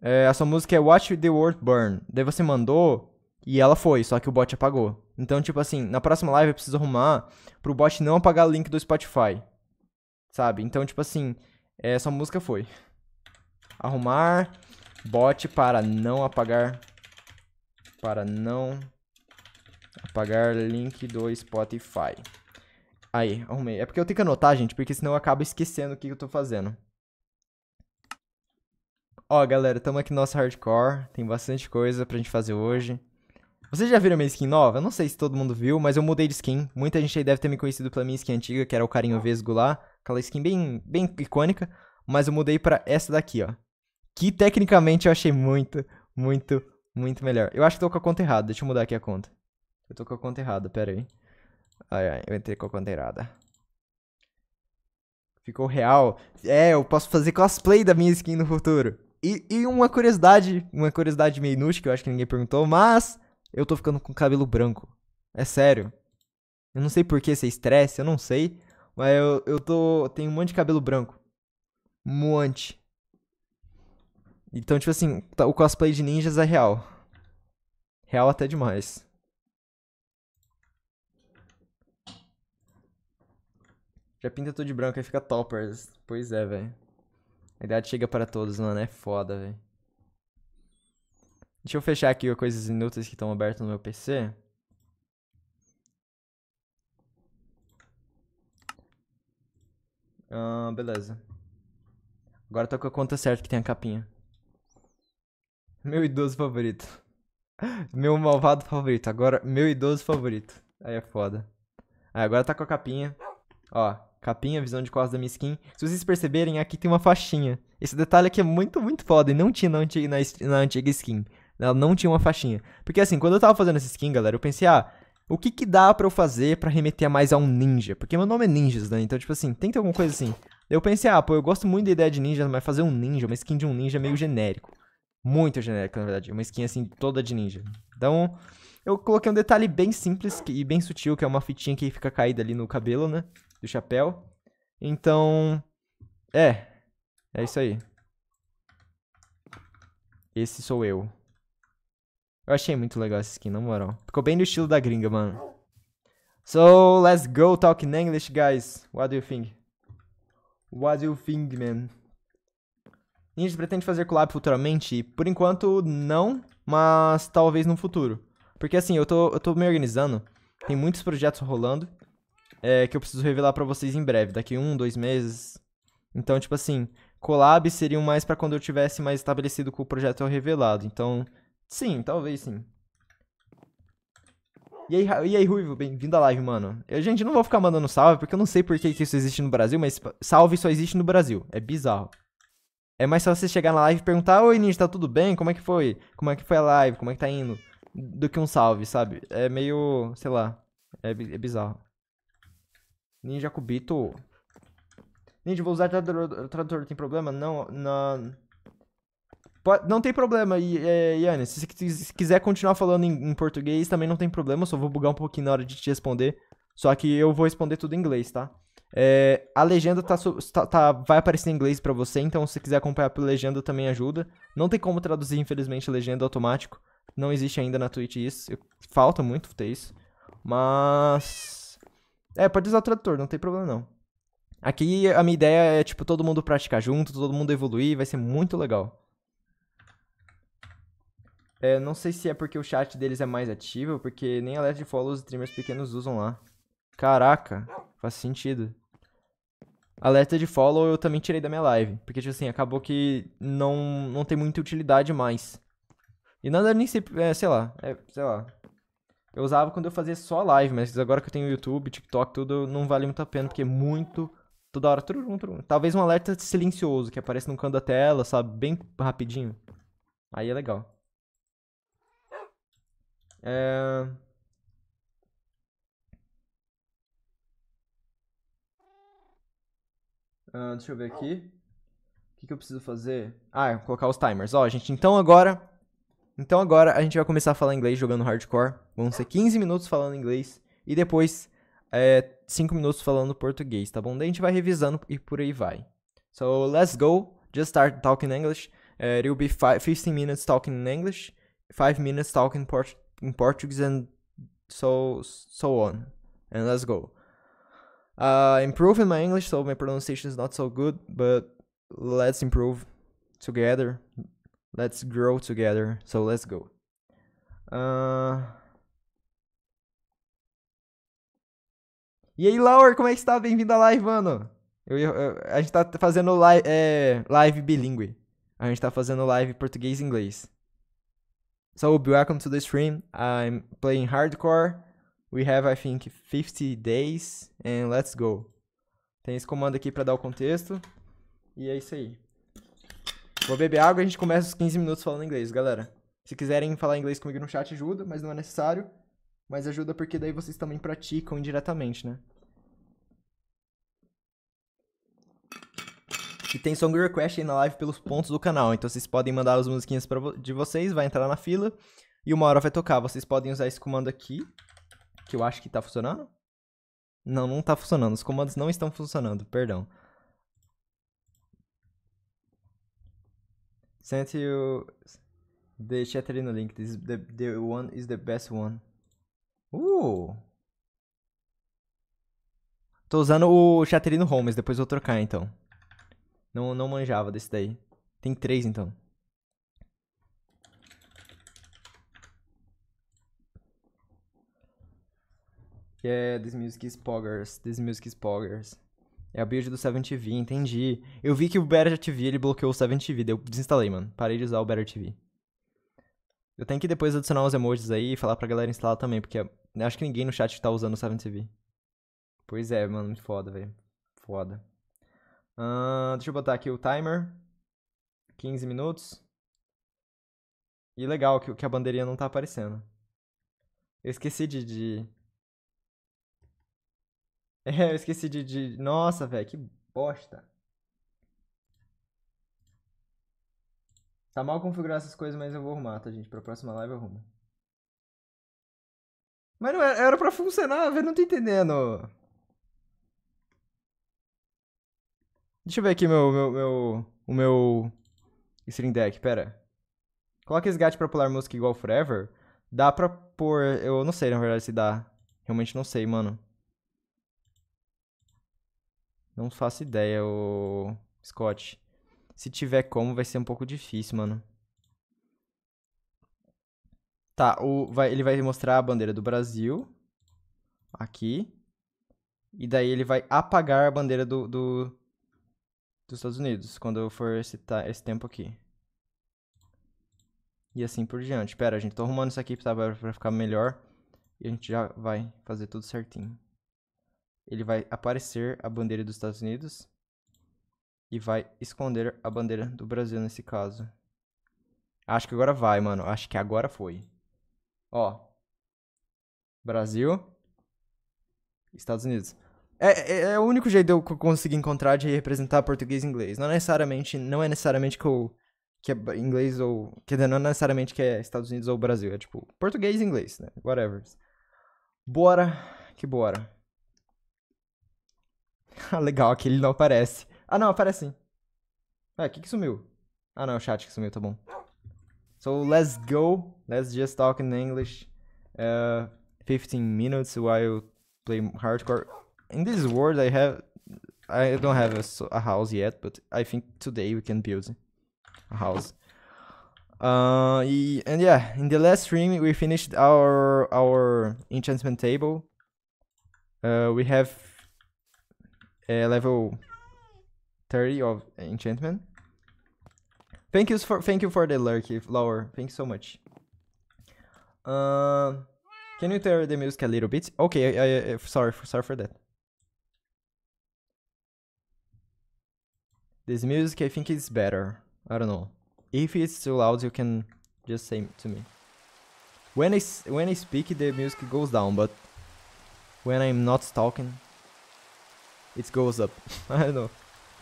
é, música é Watch the World Burn. Daí você mandou e ela foi, só que o bot apagou. Então, tipo assim, na próxima live eu preciso arrumar pro bot não apagar o link do Spotify. Sabe? Então, tipo assim, é, essa música foi. Arrumar bot para não apagar. Para não apagar link do Spotify. Aí, arrumei. É porque eu tenho que anotar, gente, porque senão eu acabo esquecendo o que eu tô fazendo. Ó, galera, tamo aqui no nosso hardcore. Tem bastante coisa pra gente fazer hoje. Vocês já viram minha skin nova? Eu não sei se todo mundo viu, mas eu mudei de skin. Muita gente aí deve ter me conhecido pela minha skin antiga, que era o carinho vesgo lá. Aquela skin bem, bem icônica. Mas eu mudei pra essa daqui, ó. Que tecnicamente eu achei muito, muito, muito melhor. Eu acho que tô com a conta errada. Deixa eu mudar aqui a conta. Eu tô com a conta errada, pera aí. Ai, ai, eu entrei com a conta errada. Ficou real. É, eu posso fazer cosplay da minha skin no futuro. E, e, uma curiosidade, uma curiosidade meio inútil que eu acho que ninguém perguntou, mas eu tô ficando com cabelo branco. É sério. Eu não sei por que esse estresse, eu não sei. Mas eu, eu tô. Tenho um monte de cabelo branco. Um monte. Então, tipo assim, tá, o cosplay de ninjas é real. Real até demais. Já pinta tudo de branco e fica toppers. Pois é, velho. A idade chega para todos, mano. É foda, velho. Deixa eu fechar aqui coisas inúteis que estão abertas no meu PC. Ah, beleza. Agora tô com a conta certa que tem a capinha. Meu idoso favorito. Meu malvado favorito. Agora, meu idoso favorito. Aí é foda. Aí agora tá com a capinha. Ó, capinha, visão de costas da minha skin. Se vocês perceberem, aqui tem uma faixinha. Esse detalhe aqui é muito, muito foda e não tinha na antiga, na, na antiga skin. Ela não tinha uma faixinha. Porque assim, quando eu tava fazendo essa skin, galera, eu pensei, ah, o que que dá para eu fazer para remeter mais a um ninja? Porque meu nome é Ninjas, né? Então, tipo assim, tem que ter alguma coisa assim. Eu pensei, ah, pô, eu gosto muito da ideia de ninja, mas fazer um ninja, uma skin de um ninja é meio genérico. Muito genérico, na verdade. Uma skin, assim, toda de ninja. Então, eu coloquei um detalhe bem simples e bem sutil, que é uma fitinha que fica caída ali no cabelo, né? do chapéu. Então, é, é isso aí. Esse sou eu. Eu achei muito legal essa skin, na moral. Ficou bem no estilo da gringa, mano. So, let's go talk in English, guys. What do you think? What do you think, man? Ninja pretende fazer collab futuramente? Por enquanto, não, mas talvez no futuro. Porque assim, eu tô, eu tô me organizando, tem muitos projetos rolando, é, que eu preciso revelar para vocês em breve, daqui um, dois meses. Então, tipo assim, collabs seriam mais para quando eu tivesse mais estabelecido com o projeto é revelado. Então, sim, talvez sim. E aí, e aí Ruivo, bem-vindo à live, mano. Eu, gente, não vou ficar mandando salve, porque eu não sei por que, que isso existe no Brasil, mas salve só existe no Brasil. É bizarro. É mais só você chegar na live e perguntar, oi Ninja, tá tudo bem? Como é que foi? Como é que foi a live? Como é que tá indo? Do que um salve, sabe? É meio, sei lá, é, é bizarro. Ninja Cubito. Ninja, vou usar tradutor, tradutor tem problema? Não, não... Não tem problema, é, Yannis. Se quiser continuar falando em, português, também não tem problema. Só vou bugar um pouquinho na hora de te responder. Só que eu vou responder tudo em inglês, tá? É, a legenda tá, tá, tá, vai aparecer em inglês para você, então se quiser acompanhar pela legenda também ajuda. Não tem como traduzir, infelizmente, a legenda automático. Não existe ainda na Twitch isso. Falta muito ter isso. Mas é, pode usar o tradutor, não tem problema não. Aqui a minha ideia é, tipo, todo mundo praticar junto, todo mundo evoluir, vai ser muito legal. É, não sei se é porque o chat deles é mais ativo, porque nem alerta de follow os streamers pequenos usam lá. Caraca, faz sentido. Alerta de follow eu também tirei da minha live, porque, tipo assim, acabou que não, não tem muita utilidade mais. E nada nem sei, é, sei lá, é, sei lá, eu usava quando eu fazia só live, mas agora que eu tenho YouTube, TikTok, tudo, não vale muito a pena, porque é muito. Toda hora. Turum, turum. Talvez um alerta silencioso que aparece no canto da tela, sabe? Bem rapidinho. Aí é legal. É... Uh, deixa eu ver aqui. O que, que eu preciso fazer? Ah, é, colocar os timers. Ó, gente, então agora então agora a gente vai começar a falar inglês jogando hardcore. Vão ser 15 minutos falando inglês e depois é, 5 minutos falando português, tá bom? Daí a gente vai revisando e por aí vai. So let's go. Just start talking English. Uh, é, it will be 15 minutes talking in English, 5 minutes talking port in Portuguese and so so on. And let's go. Uh, improving my English, so my pronunciation is not so good, but let's improve together. Let's grow together. So let's go. Uh... E aí, Laura, como é que está? Bem-vindo à live, mano. Eu, eu, a gente tá fazendo live, é, live bilíngue. A gente tá fazendo live português e inglês. So, welcome to the stream. I'm playing hardcore. We have, I think, 50 days. And let's go. Tem esse comando aqui para dar o contexto. E é isso aí. Vou beber água e a gente começa os 15 minutos falando inglês, galera. Se quiserem falar inglês comigo no chat, ajuda, mas não é necessário. Mas ajuda porque daí vocês também praticam indiretamente, né? E tem song request aí na live pelos pontos do canal. Então vocês podem mandar as musiquinhas de vocês, vai entrar na fila e uma hora vai tocar. Vocês podem usar esse comando aqui, que eu acho que tá funcionando. Não, não tá funcionando. Os comandos não estão funcionando, perdão. Sent you the Chatterino link. This is the, the one is the best one. Uh! Tô usando o Chatterino Holmes, depois vou trocar então. Não, não manjava desse daí. Tem três então. Yeah, é this music is poggers. This music is poggers. É a build do 7TV, entendi. Eu vi que o Better TV ele bloqueou o 7TV, eu desinstalei, mano. Parei de usar o Better TV. Eu tenho que depois adicionar os emojis aí e falar pra galera instalar também, porque né, acho que ninguém no chat tá usando o 7TV. Pois é, mano, muito foda, velho. Foda. Uh, deixa eu botar aqui o timer. 15 minutos. E legal que, que a bandeirinha não tá aparecendo. Eu esqueci de, de, É, eu esqueci de. de... Nossa, velho, que bosta. Tá mal configurar essas coisas, mas eu vou arrumar, tá, gente? Pra próxima live eu arrumo. Mas não era, era pra funcionar, velho, não tô entendendo. Deixa eu ver aqui meu, meu, meu, o meu Stream Deck, pera. Coloca esse gato pra pular música igual Forever. Dá pra pôr... Eu não sei, na verdade, se dá. Realmente não sei, mano. Não faço ideia, o Scott. Se tiver como, vai ser um pouco difícil, mano. Tá, o, vai, ele vai mostrar a bandeira do Brasil. Aqui. E daí ele vai apagar a bandeira do, do dos Estados Unidos, quando eu for citar esse tempo aqui. E assim por diante. Pera, gente, tô arrumando isso aqui pra, pra ficar melhor. E a gente já vai fazer tudo certinho ele vai aparecer a bandeira dos Estados Unidos e vai esconder a bandeira do Brasil nesse caso. Acho que agora vai, mano. Acho que agora foi. Ó. Brasil. Estados Unidos. É, é, é o único jeito que eu consegui encontrar de representar português e inglês. Não necessariamente, não é necessariamente que eu que é inglês ou. Quer dizer, não é necessariamente que é Estados Unidos ou Brasil. É tipo, português e inglês, né? Whatever. Bora que bora. Ah, legal, aqui ele não aparece. Ah, não, aparece sim. Ué, o que que sumiu? Ah, não, o chat que sumiu, tá bom. So, let's go. Let's just talk in English. Uh, 15 minutes while play hardcore. In this world, I have... I don't have a, a house yet, but I think today we can build a house. Uh, and yeah, in the last stream we finished our our enchantment table. Uh, we have uh, level 30 of enchantment. Thank you for thank you for the lurky, Laura. Thanks so much. Uh, can you turn the music a little bit? Okay, I, I, I sorry sorry for that. This music I think is better. I don't know. If it's too loud, you can just say to me. When I when I speak, the music goes down, but when I'm not talking, it goes up. I don't know.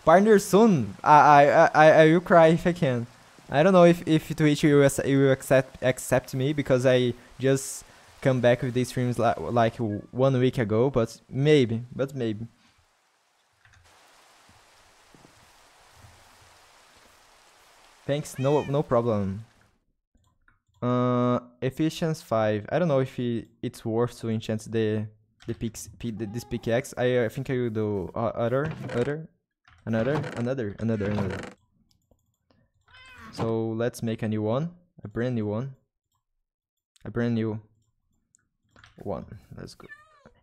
Partner soon. I I I I will cry if I can. I don't know if if Twitch will will accept accept me because I just come back with these streams like like one week ago, but maybe, but maybe. Thanks, no no problem. Uh, efficiency 5. I don't know if it, it's worth to enchant the the picks, this pickaxe. I, I think I will do uh, other, other, another, another, another, another. So let's make a new one, a brand new one, a brand new one. Let's go.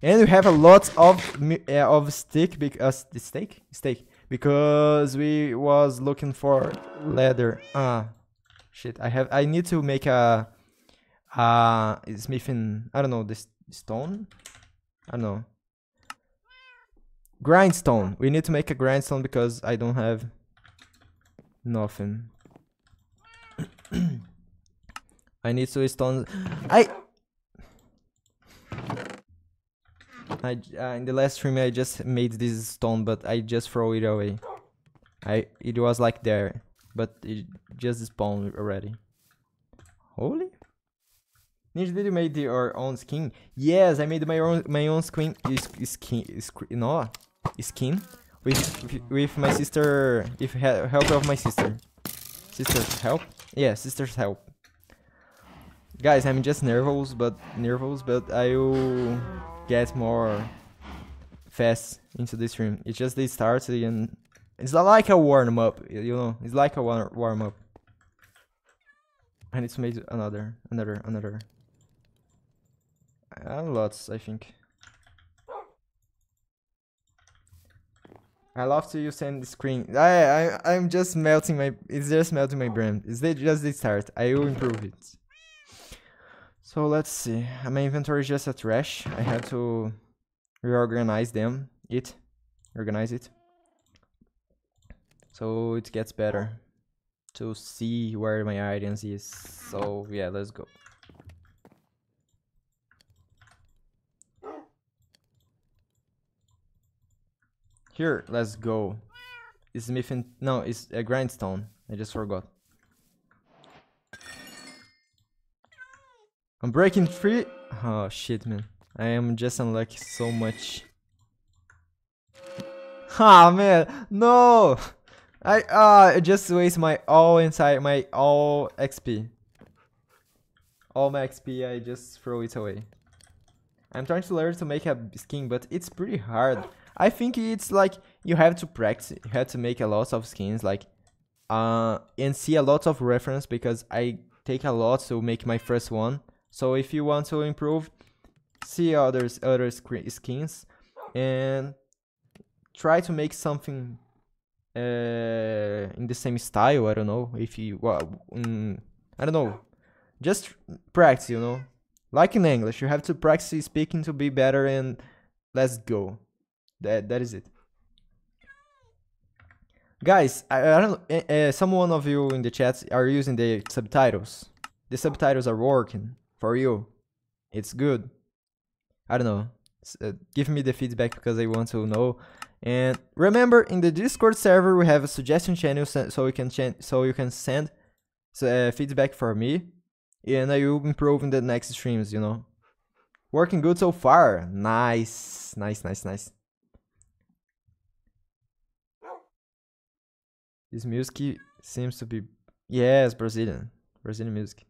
And we have a lot of uh, of stick because uh, steak steak because we was looking for leather. Ah, shit. I have. I need to make a uh smithing. I don't know this stone I know. Grindstone. We need to make a grindstone because I don't have nothing. I need two stones. I... I uh, in the last stream I just made this stone, but I just throw it away. I it was like there, but it just spawned already. Holy Ninja, did you made your own skin? Yes, I made my own my own skin skin skin no skin with with my sister if help of my sister. Sister's help? Yeah, sister's help. Guys, I'm just nervous, but nervous, but I'll get more fast into this stream. It's just the start and it's like a warm up, you know. It's like a warm up. I need to make another, another, another. Uh, lots, I think. I love to use end screen. I I I'm just melting my it's just melting my brain. Is that just the start? I will improve it. So let's see. Uh, my inventory is just a trash. I had to reorganize them. It organize it. So it gets better to see where my audience is. So yeah, let's go. Here, let's go. It's Smith No, it's a uh, grindstone. I just forgot. I'm breaking free. Oh shit, man. I am just unlucky so much. Ah, oh, man. No! I uh I just waste my all inside my all XP. All my XP, I just throw it away. I'm trying to learn to make a skin, but it's pretty hard. I think it's like you have to practice, you have to make a lot of skins, like, uh, and see a lot of reference because I take a lot to make my first one. So if you want to improve, see others other skins and try to make something uh, in the same style. I don't know if you well, mm, I don't know. Just practice, you know. Like in English, you have to practice speaking to be better and let's go. That that is it. Guys, I, I don't. Uh, eh, eh, some one of you in the chats are using the subtitles. The subtitles are working for you. It's good. I don't know. Uh, give me the feedback because I want to know. And remember, in the Discord server, we have a suggestion channel so you can so you can send uh, feedback for me, and I will improve in the next streams. You know, working good so far. Nice, nice, nice, nice. This music seems to be... Yes, Brazilian. Brazilian music.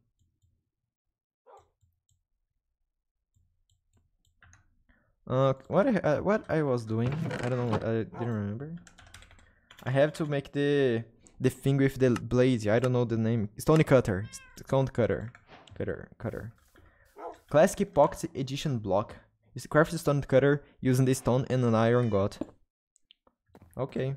Uh, what I, uh, what I was doing, I don't know, I didn't remember. I have to make the the thing with the blade. I don't know the name. Stone cutter, stone cutter, cutter, cutter. Classic pocket edition block. It's craft stone cutter using the stone and an iron god. Okay.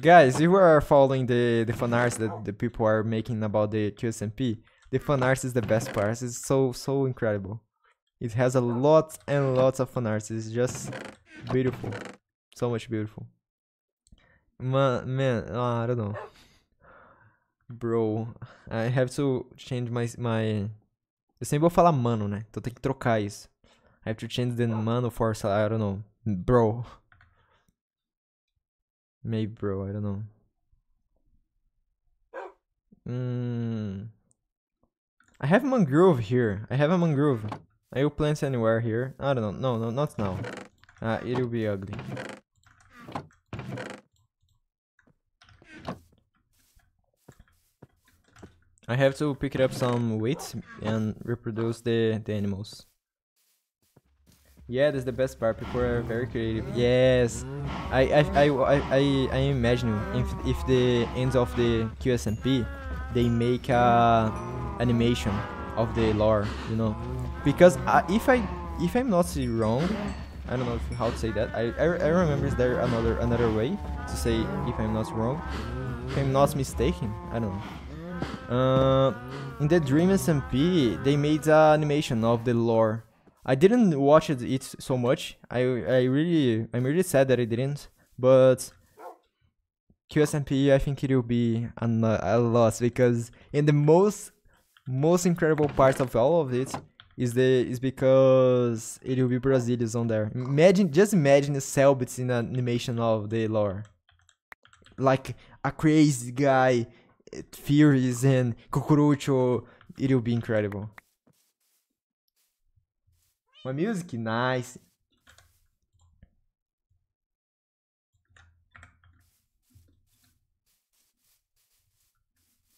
Guys, you are following the, the fan arts that the people are making about the QSMP. The fan arts is the best part. It's so, so incredible. It has a lot and lots of fan arts. It's just beautiful. So much beautiful. Man, man uh, I don't know. Bro, I have to change my, my... Eu sempre vou falar mano, né? Então tem que trocar isso. I have to change the mano for, I don't know, bro. Maybe, bro. I don't know. Mm. I have mangrove here. I have a mangrove. Are you plants anywhere here. I don't know. No, no, not now. Uh, it will be ugly. I have to pick up some weights and reproduce the, the animals. Yeah, that's the best part. People are very creative. Mm-hmm. Yes, mm-hmm. I I I I, I imagine if if the ends of the QSNP, they make a animation of the lore, you know, because uh, if I if I'm not wrong, I don't know if, how to say that. I, I, I remember is there another another way to say if I'm not wrong, if I'm not mistaken. I don't know. Uh, in the Dream SMP, they made an animation of the lore I didn't watch it, it so much. I I really I'm really sad that I didn't. But QSMP, I think it will be a loss because in the most most incredible part of all of it is the is because it will be Brazilians on there. Imagine just imagine the Selbits in an animation of the lore, like a crazy guy, theories eh, and Kukurucho. It will be incredible. My music, nice.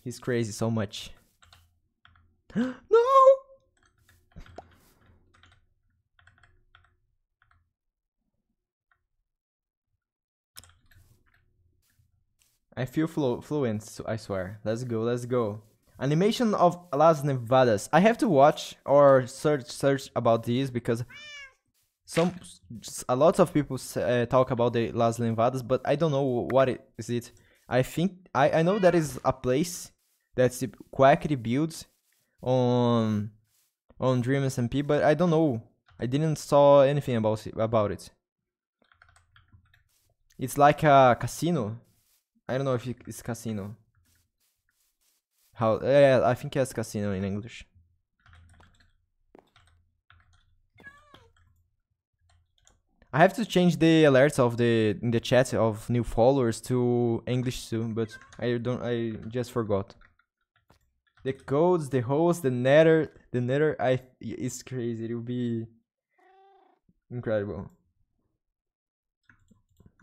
He's crazy so much. no! I feel flu fluent, I swear. Let's go, let's go. Animation of Las Nevadas. I have to watch or search search about these because some a lot of people uh, talk about the Las Nevadas, but I don't know what it, is it. I think I I know that is a place that's Quackity builds on on Dream SMP, but I don't know. I didn't saw anything about it, about it. It's like a casino. I don't know if it's casino. How? Yeah, I think it's casino in English. I have to change the alerts of the in the chat of new followers to English soon, but I don't. I just forgot. The codes, the host, the nether, the nether. I it's crazy. It will be incredible.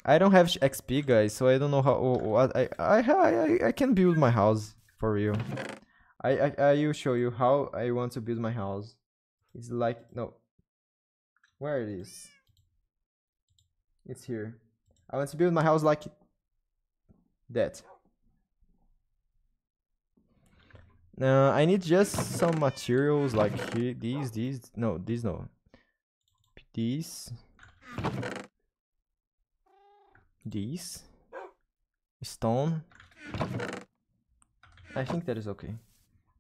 I don't have XP, guys, so I don't know how. What I I I I can build my house for real. I, I, I will show you how I want to build my house. It's like, no. Where it is? It's here. I want to build my house like that. Now uh, I need just some materials like here, these, these, no, these no. These. These. Stone. I think that is okay.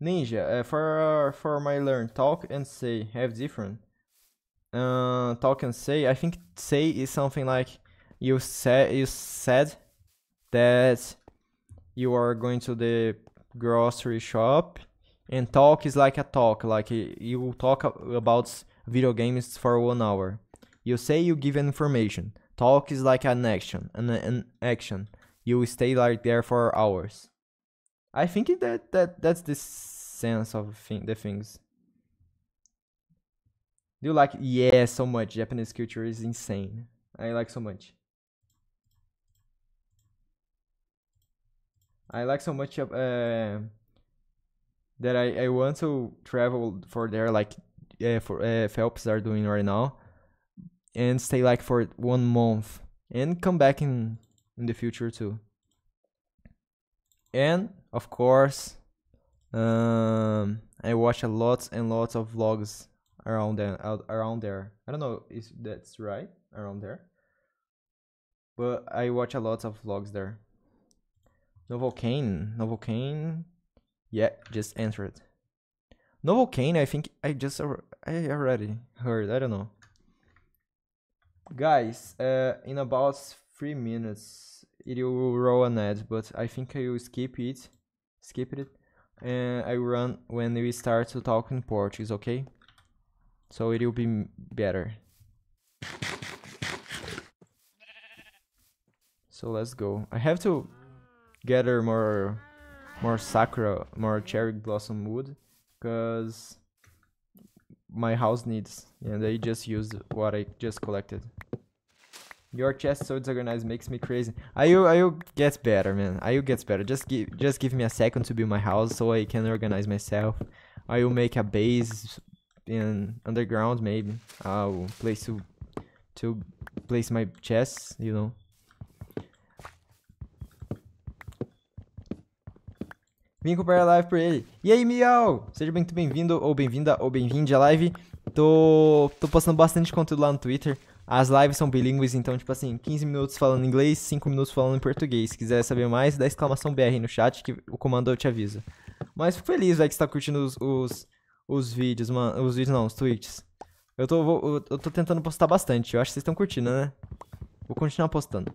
Ninja, uh, for for my learn, talk and say have different. Uh, talk and say. I think say is something like you said you said that you are going to the grocery shop, and talk is like a talk, like you talk about video games for one hour. You say you give information. Talk is like an action, an, an action. You stay like there for hours. I think that that that's the sense of thing, the things. Do you like? Yeah, so much. Japanese culture is insane. I like so much. I like so much uh, that I, I want to travel for there like uh, for uh, Phelps are doing right now and stay like for one month and come back in in the future too. And of course um, I watch a lots and lots of vlogs around there around there I don't know if that's right around there but I watch a lot of vlogs there Novocaine Novocaine yeah just answered Novocaine I think I just I already heard I don't know guys uh, in about three minutes it will roll an ad but I think I will skip it Skip it. And I run when we start to talk in Portuguese, okay? So it will be better. So let's go. I have to gather more more sakura, more cherry blossom wood, because my house needs, and I just used what I just collected. Your chest so disorganized makes me crazy. Are you, are you gets better, man. Are you gets better. Just give, just give me a second to build my house so I can organize myself. I will make a base in underground, maybe. I'll ah, place to, to place my chests, you know. Vim comprar a live por ele. E aí, Miau! Seja muito bem-vindo, ou bem-vinda, ou bem-vinde à live. Tô, tô postando bastante conteúdo lá no Twitter. As lives são bilíngues, então, tipo assim, 15 minutos falando inglês, 5 minutos falando em português. Se quiser saber mais, dá exclamação BR no chat que o comando eu te avisa. Mas fico feliz, velho, que você tá curtindo os, os, os vídeos, mano. Os vídeos não, os tweets. Eu tô, vou, eu tô tentando postar bastante. Eu acho que vocês estão curtindo, né? Vou continuar postando.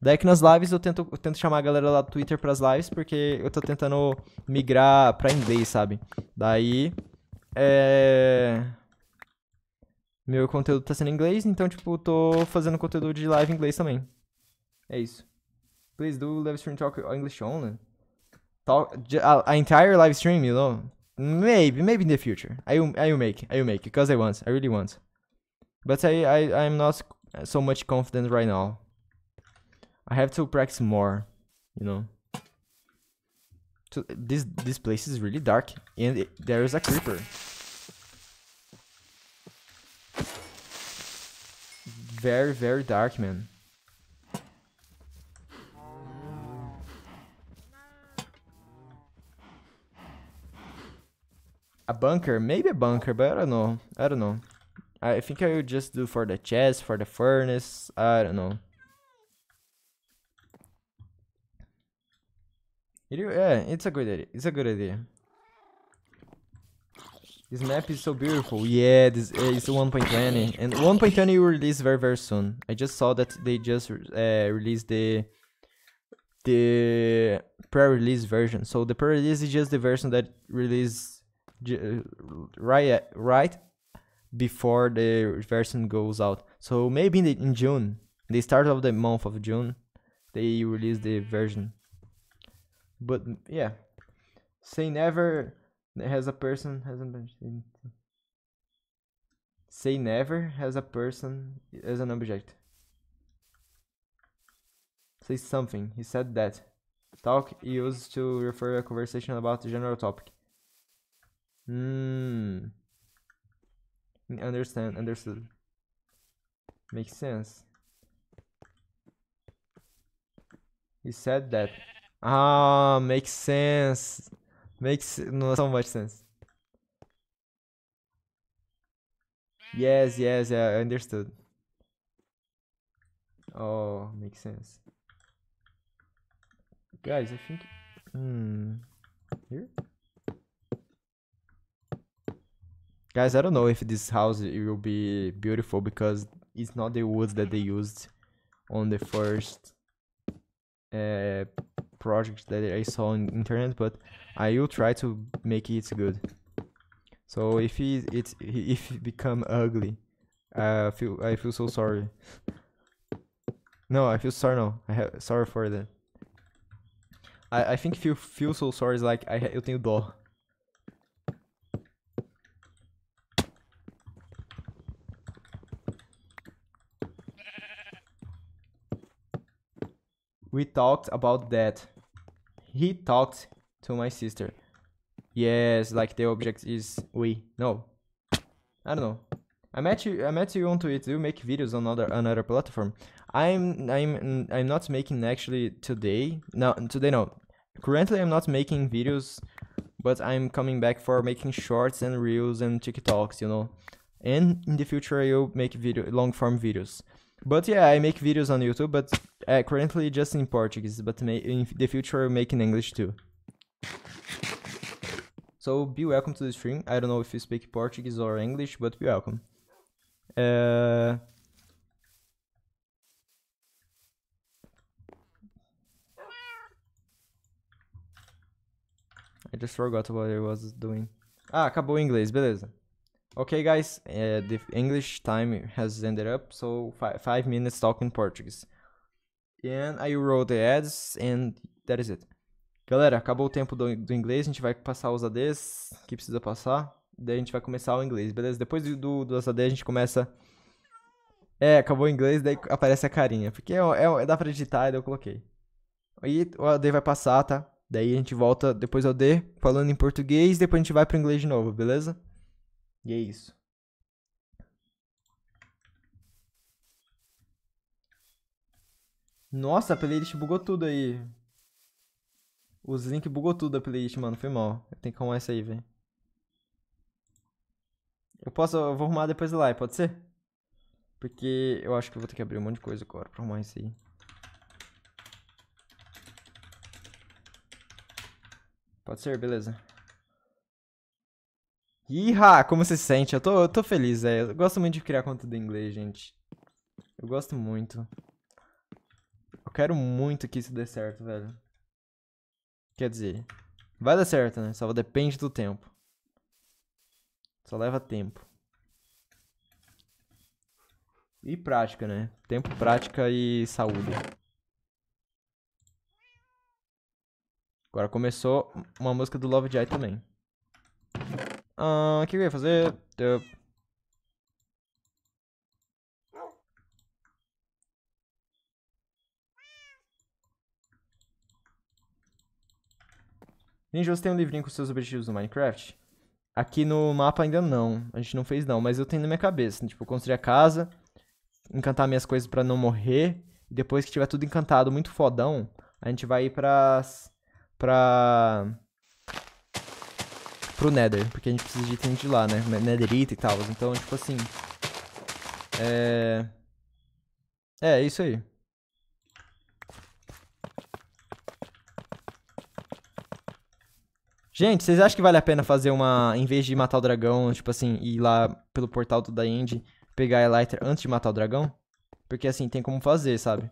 Daí que nas lives eu tento, eu tento chamar a galera lá do Twitter pras lives, porque eu tô tentando migrar pra inglês, sabe? Daí. É. Meu conteúdo tá sendo em inglês, então, tipo, tô fazendo conteúdo de live em inglês também. É isso. Please do live stream talk English only. Talk a, entire live stream, you know? Maybe, maybe in the future. I will, I will make, I will make, because I want, I really want. But I, I, I'm not so much confident right now. I have to practice more, you know? So, this, this place is really dark, and it, there is a creeper. very, very dark, man. A bunker, maybe a bunker, but I don't know. I don't know. I think I would just do for the chest, for the furnace. I don't know. It, yeah, it's a good idea. It's a good idea. This map is so beautiful. Yeah, this is eh, it's 1.20 and 1.20 will release very very soon. I just saw that they just uh, released the the pre-release version. So the pre-release is just the version that released eh, right right before the version goes out. So maybe in, the, in June, the start of the month of June, they release the version. But yeah, say never has a person hasn't been say never has a person as an object say something he said that talk used to refer a conversation about a general topic hmm understand understood makes sense he said that ah makes sense Makes so much sense. Yes, yes, yeah, I understood. Oh, makes sense. Guys, I think... Hmm... Here? Guys, I don't know if this house will be beautiful because it's not the wood that they used on the first uh, project that I saw on internet, but I will try to make it good. So if he it's if it become ugly, I feel I feel so sorry. No, I feel sorry. No, I have sorry for that. I I think feel feel so sorry is like I eu tenho dó. We talked about that. He talked to my sister. Yes, like the object is we. No. I don't know. I met you I met you on Twitter. You make videos on other another platform. I'm I'm I'm not making actually today. No, today no. Currently I'm not making videos, but I'm coming back for making shorts and reels and TikToks, you know. And in the future I'll make video long form videos. But yeah, I make videos on YouTube, but uh, currently just in Portuguese, but in the future I will make in English too. So be welcome to the stream. I don't know if you speak Portuguese or English, but be welcome. Uh... I just forgot what I was doing. Ah, acabou o inglês, beleza. Okay, guys, uh, the English time has ended up, so fi five minutes talking Portuguese. And I wrote the ads, and that is it. Galera, acabou o tempo do, do inglês, a gente vai passar os ADs que precisa passar, daí a gente vai começar o inglês, beleza? Depois do, do dos ADs a gente começa... É, acabou o inglês, daí aparece a carinha, porque é, é, é dá pra editar daí eu coloquei. Aí o AD vai passar, tá? Daí a gente volta depois ao D, falando em português, depois a gente vai pro inglês de novo, beleza? E é isso. Nossa, a playlist bugou tudo aí. Os links bugou tudo a playlist, mano. Foi mal. Eu tenho que arrumar isso aí, velho. Eu posso... Eu vou arrumar depois lá, pode ser? Porque eu acho que eu vou ter que abrir um monte de coisa agora pra arrumar isso aí. Pode ser, beleza. Iha, como se sente? Eu tô, eu tô feliz, é. Eu gosto muito de criar conteúdo em inglês, gente. Eu gosto muito. Eu quero muito que isso dê certo, velho. Quer dizer, vai dar certo, né? Só depende do tempo. Só leva tempo. E prática, né? Tempo, prática e saúde. Agora começou uma música do Love também. Ah, o uh, que eu ia fazer? Uh... Ninja, você tem um livrinho com seus objetivos no Minecraft? Aqui no mapa ainda não. A gente não fez não, mas eu tenho na minha cabeça. Né? Tipo, construir a casa, encantar minhas coisas para não morrer. E depois que tiver tudo encantado, muito fodão, a gente vai ir pras... pra pro Nether, porque a gente precisa de itens de lá, né? né Netherita e tal. Então, tipo assim. É. É, isso aí. Gente, vocês acham que vale a pena fazer uma. Em vez de matar o dragão, tipo assim, ir lá pelo portal do da End, pegar a Elytra antes de matar o dragão? Porque assim, tem como fazer, sabe?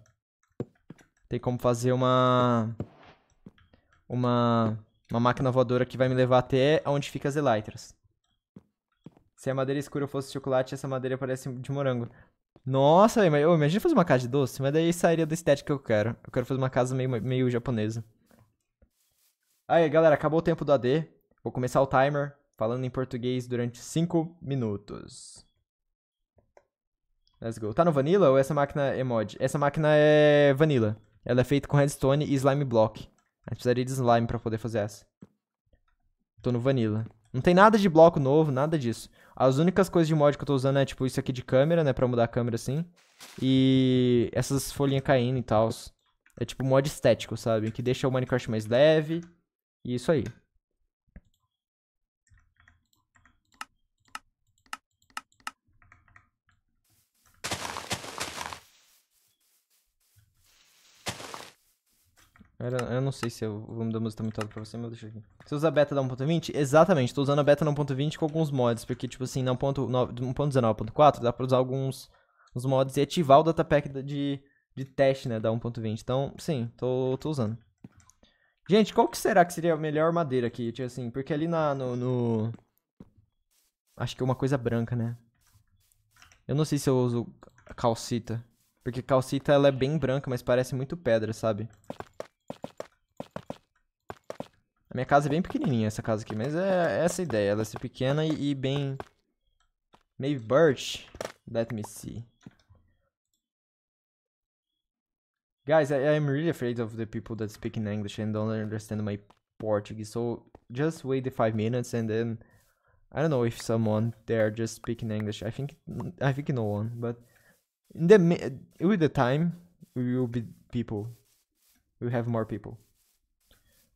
Tem como fazer uma. Uma. Uma máquina voadora que vai me levar até onde fica as elytras. Se a madeira escura fosse chocolate, essa madeira parece de morango. Nossa, mas eu imagino fazer uma casa de doce, mas daí sairia da estética que eu quero. Eu quero fazer uma casa meio, meio japonesa. Aí, galera, acabou o tempo do AD. Vou começar o timer falando em português durante 5 minutos. Let's go. Tá no Vanilla ou essa máquina é mod? Essa máquina é Vanilla. Ela é feita com redstone e slime block. A gente precisaria de slime pra poder fazer essa. Tô no vanilla. Não tem nada de bloco novo, nada disso. As únicas coisas de mod que eu tô usando é, tipo, isso aqui de câmera, né? Pra mudar a câmera, assim. E essas folhinhas caindo e tal. É tipo mod estético, sabe? Que deixa o Minecraft mais leve. E isso aí. Eu, eu, não sei se eu, o volume da música tá alto pra você, mas deixa aqui. Você usa a beta da 1.20? Exatamente, tô usando a beta da 1.20 com alguns mods, porque, tipo assim, na 1.19.4 dá pra usar alguns os mods e ativar o datapack de, de teste, né, da 1.20. Então, sim, tô, tô usando. Gente, qual que será que seria a melhor madeira aqui? Tipo assim, porque ali na, no, no... Acho que é uma coisa branca, né? Eu não sei se eu uso calcita. Porque calcita ela é bem branca, mas parece muito pedra, sabe? A minha casa é bem pequenininha, essa casa aqui. Mas é essa ideia. Ela é ser pequena e, bem... Maybe birch. Let me see. Guys, I, I'm really afraid of the people that speak in English and don't understand my Portuguese. So just wait the five minutes and then... I don't know if someone there just speaking English. I think I think no one, but in the with the time, we will be people we have more people.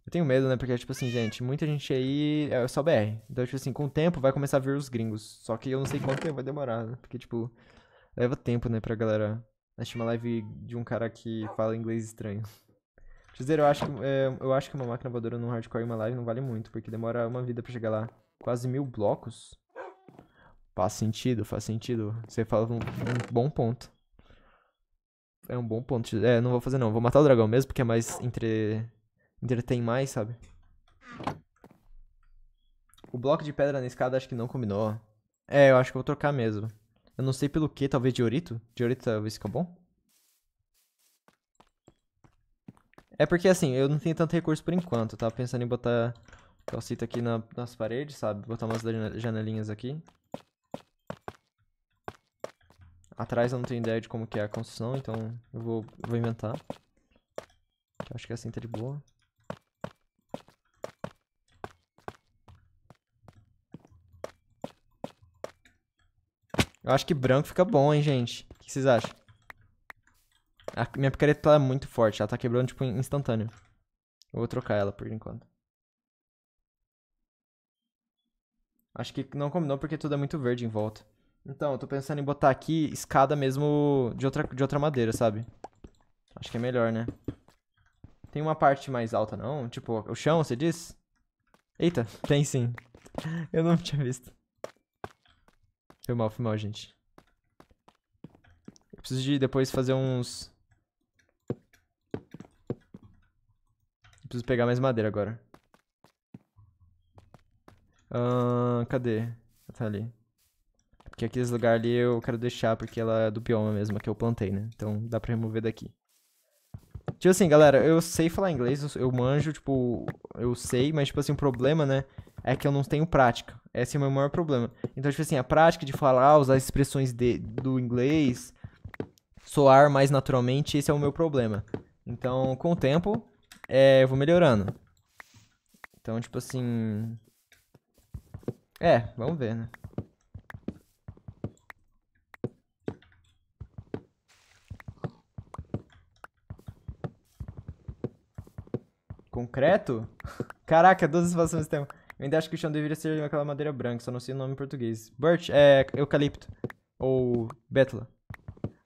Eu tenho medo, né? Porque, tipo assim, gente, muita gente aí é só BR. Então, tipo assim, com o tempo vai começar a vir os gringos. Só que eu não sei quanto tempo vai demorar, né? Porque, tipo, leva tempo, né, pra galera assistir uma live de um cara que fala inglês estranho. Quer dizer, eu acho que, é, eu acho que uma máquina voadora num hardcore e uma live não vale muito, porque demora uma vida pra chegar lá. Quase mil blocos. Faz sentido, faz sentido. Você fala um, um bom ponto é um bom ponto. De... É, não vou fazer não. Vou matar o dragão mesmo, porque é mais entre... Entretém mais, sabe? O bloco de pedra na escada acho que não combinou. É, eu acho que eu vou trocar mesmo. Eu não sei pelo que, talvez de orito. De orito talvez fica bom. É porque assim, eu não tenho tanto recurso por enquanto. Eu tava pensando em botar calcita aqui na, nas paredes, sabe? Botar umas janelinhas aqui. Atrás eu não tenho ideia de como que é a construção, então eu vou, eu vou inventar. Eu acho que assim tá de boa. Eu acho que branco fica bom, hein, gente. O que vocês acham? A minha picareta tá muito forte. Ela tá quebrando, tipo, instantâneo. Eu vou trocar ela por enquanto. Acho que não combinou porque tudo é muito verde em volta. Então, eu tô pensando em botar aqui escada mesmo de outra, de outra madeira, sabe? Acho que é melhor, né? Tem uma parte mais alta, não? Tipo, o chão, você diz? Eita, tem sim. Eu não tinha visto. Foi mal, foi mal, gente. Eu preciso de depois fazer uns... Eu preciso pegar mais madeira agora. Uh, cadê? Tá ali. Porque aqueles lugares ali eu quero deixar porque ela é do bioma mesmo que eu plantei, né? Então dá pra remover daqui. Tipo assim, galera, eu sei falar inglês, eu manjo, tipo, eu sei, mas, tipo assim, o problema, né, é que eu não tenho prática. Esse é o meu maior problema. Então, tipo assim, a prática de falar, usar expressões de, do inglês, soar mais naturalmente, esse é o meu problema. Então, com o tempo, é, eu vou melhorando. Então, tipo assim. É, vamos ver, né? Concreto? Caraca, duas espaços ao tempo. Eu ainda acho que o chão deveria ser aquela madeira branca, só não sei o nome em português. Birch, é eucalipto. Ou betula.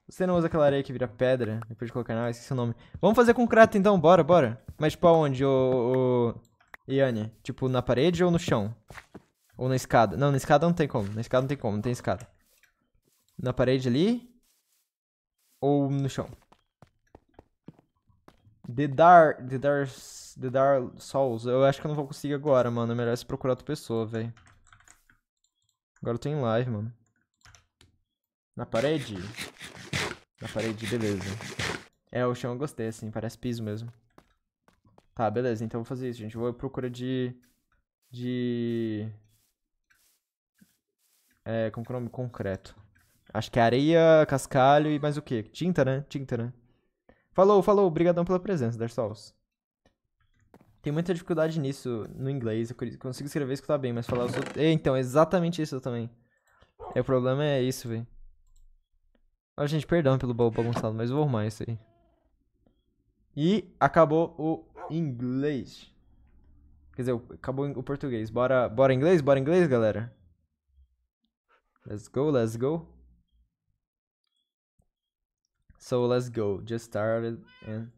Você não usa aquela areia que vira pedra? Depois de colocar na água, esqueci o nome. Vamos fazer concreto então, bora, bora. Mas tipo aonde, ô, ô... Iane? Tipo, na parede ou no chão? Ou na escada? Não, na escada não tem como. Na escada não tem como, não tem escada. Na parede ali? Ou no chão? The Dark, The Dark, The Dark Souls. Eu acho que eu não vou conseguir agora, mano. É melhor se procurar outra pessoa, velho. Agora eu tô em live, mano. Na parede? Na parede, beleza. É, o chão eu gostei, assim. Parece piso mesmo. Tá, beleza. Então eu vou fazer isso, gente. Eu vou procurar de... De... É, como que é o nome? Concreto. Acho que é areia, cascalho e mais o quê? Tinta, né? Tinta, né? Falou, falou. Obrigadão pela presença, Dark Souls. Tem muita dificuldade nisso no inglês. Eu consigo escrever e escutar bem, mas falar os outros. então, exatamente isso eu também. É, o problema é isso, velho. Olha, gente, perdão pelo baú bagunçado, mas eu vou arrumar isso aí. E acabou o inglês. Quer dizer, acabou o português. Bora, bora inglês? Bora inglês, galera? Let's go, let's go. So let's go. Just started and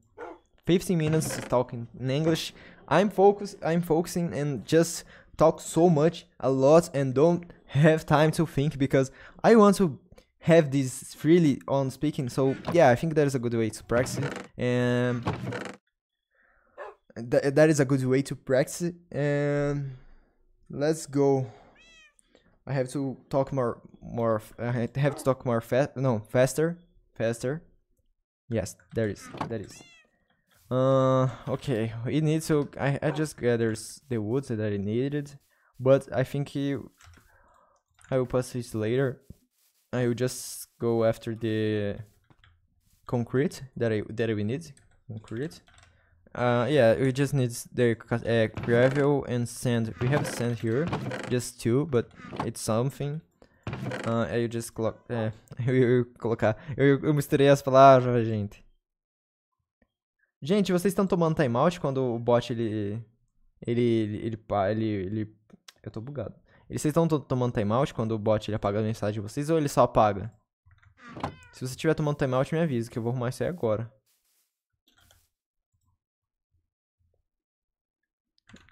15 minutes talking in English. I'm focused. I'm focusing and just talk so much a lot and don't have time to think because I want to have this freely on speaking. So yeah, I think that is a good way to practice and th that is a good way to practice and let's go. I have to talk more more I have to talk more fast no faster faster Yes, there is. There is. Uh, okay, it needs to. I, I just gathered the wood that I needed, but I think he. I will pass this later. I will just go after the concrete that I that we need. Concrete. Uh, yeah, we just need the uh, gravel and sand. We have sand here, just two, but it's something. Ah, eu just clock. É, eu ia colocar. Eu, eu, eu, misturei as palavras, gente. Gente, vocês estão tomando timeout quando o bot ele. Ele. Ele. ele, ele, ele eu tô bugado. Vocês estão tomando timeout quando o bot ele apaga a mensagem de vocês ou ele só apaga? Se você estiver tomando timeout, me avisa que eu vou arrumar isso aí agora.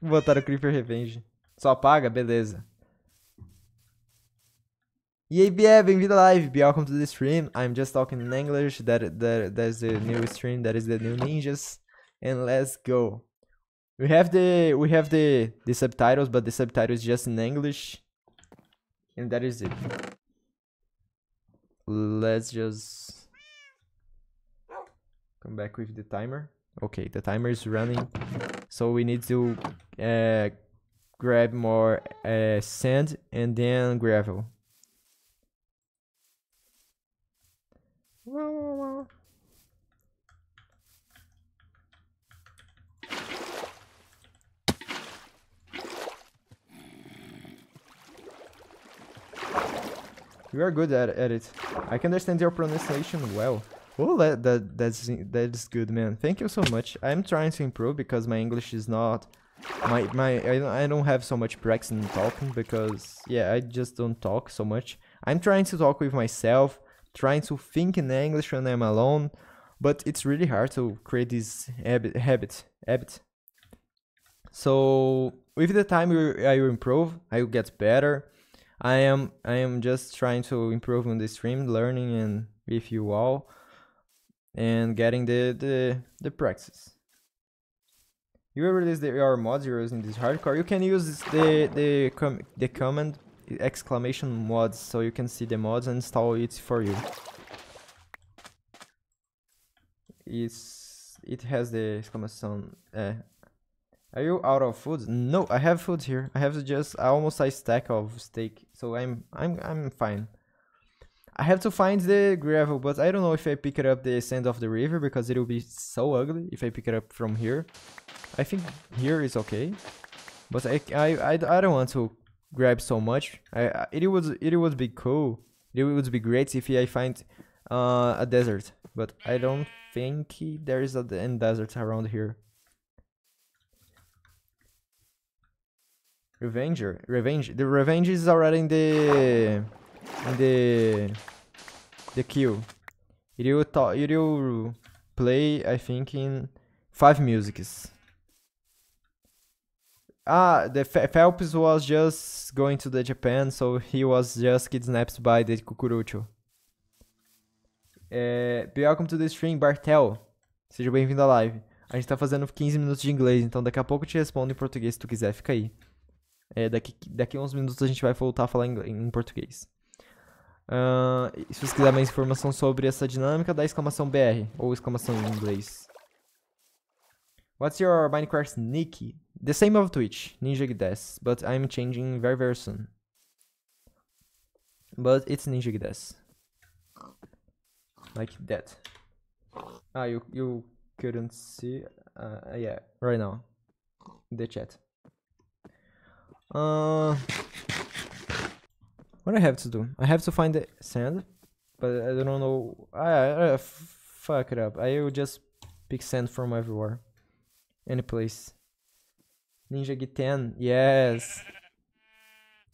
Botaram o Creeper Revenge. Só apaga? Beleza. Yay, Bia, bem-vindo à live. Welcome to the stream. I'm just talking in English. That, that That's the new stream. That is the new ninjas. And let's go. We have the we have the the subtitles, but the subtitles just in English. And that is it. Let's just come back with the timer. Okay, the timer is running. So we need to uh, grab more uh, sand and then gravel. Wah, wah, wah. You are good at, at it. I can understand your pronunciation well. Oh, that, that that's that is good, man. Thank you so much. I'm trying to improve because my English is not my my. I not I don't have so much practice in talking because yeah, I just don't talk so much. I'm trying to talk with myself trying to think in English when I'm alone, but it's really hard to create this habit. habit, habit. So with the time, I improve. I get better. I am I am just trying to improve on the stream, learning and with you all, and getting the the, the practice. You will release the, your mods you're using this hardcore. You can use the the com the command exclamation mods so you can see the mods and install it for you. It's it has the exclamation. Uh, are you out of food? No, I have food here. I have just I almost a stack of steak, so I'm I'm I'm fine. I have to find the gravel, but I don't know if I pick it up the sand of the river because it will be so ugly if I pick it up from here. I think here is okay, but I I I, I don't want to grab so much. I, it was it would be cool. It would be great if I find uh, a desert, but I don't think there is a desert around here. Revenger, revenge. The revenge is already in the in the the queue. It will it will play. I think in five musics. Ah, the Phelps was just going to the Japan, so he was just kidnapped by the Cucurucho. É, welcome to the stream, Bartel. Seja bem-vindo à live. A gente tá fazendo 15 minutos de inglês, então daqui a pouco eu te respondo em português se tu quiser, fica aí. É, daqui, daqui a uns minutos a gente vai voltar a falar em, em português. Uh, se você quiser mais informação sobre essa dinâmica, dá exclamação BR ou exclamação em inglês. What's your Minecraft Nikki? The same of Twitch, Ninja but I'm changing very very soon. But it's Ninja Like that. Ah, you you couldn't see. Uh, yeah, right now, the chat. Uh, what I have to do? I have to find the sand, but I don't know. Ah, I, I fuck it up. I will just pick sand from everywhere. Any place. Ninja Giten, yes!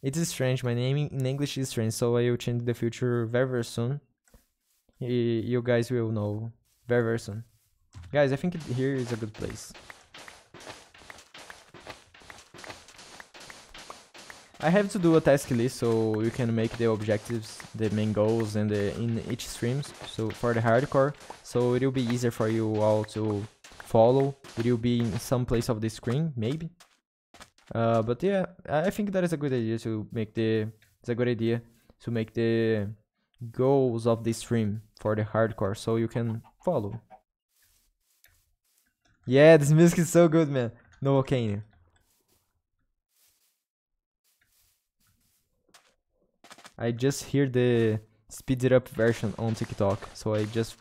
It is strange, my name in English is strange, so I will change the future very, very soon. You guys will know very, very soon. Guys, I think here is a good place. I have to do a task list so you can make the objectives, the main goals and the in each streams so for the hardcore so it will be easier for you all to follow. It will be in some place of the screen, maybe. Uh, but yeah, I think that is a good idea to make the. It's a good idea to make the goals of the stream for the hardcore, so you can follow. Yeah, this music is so good, man. No okay I just hear the speeded up version on TikTok, so I just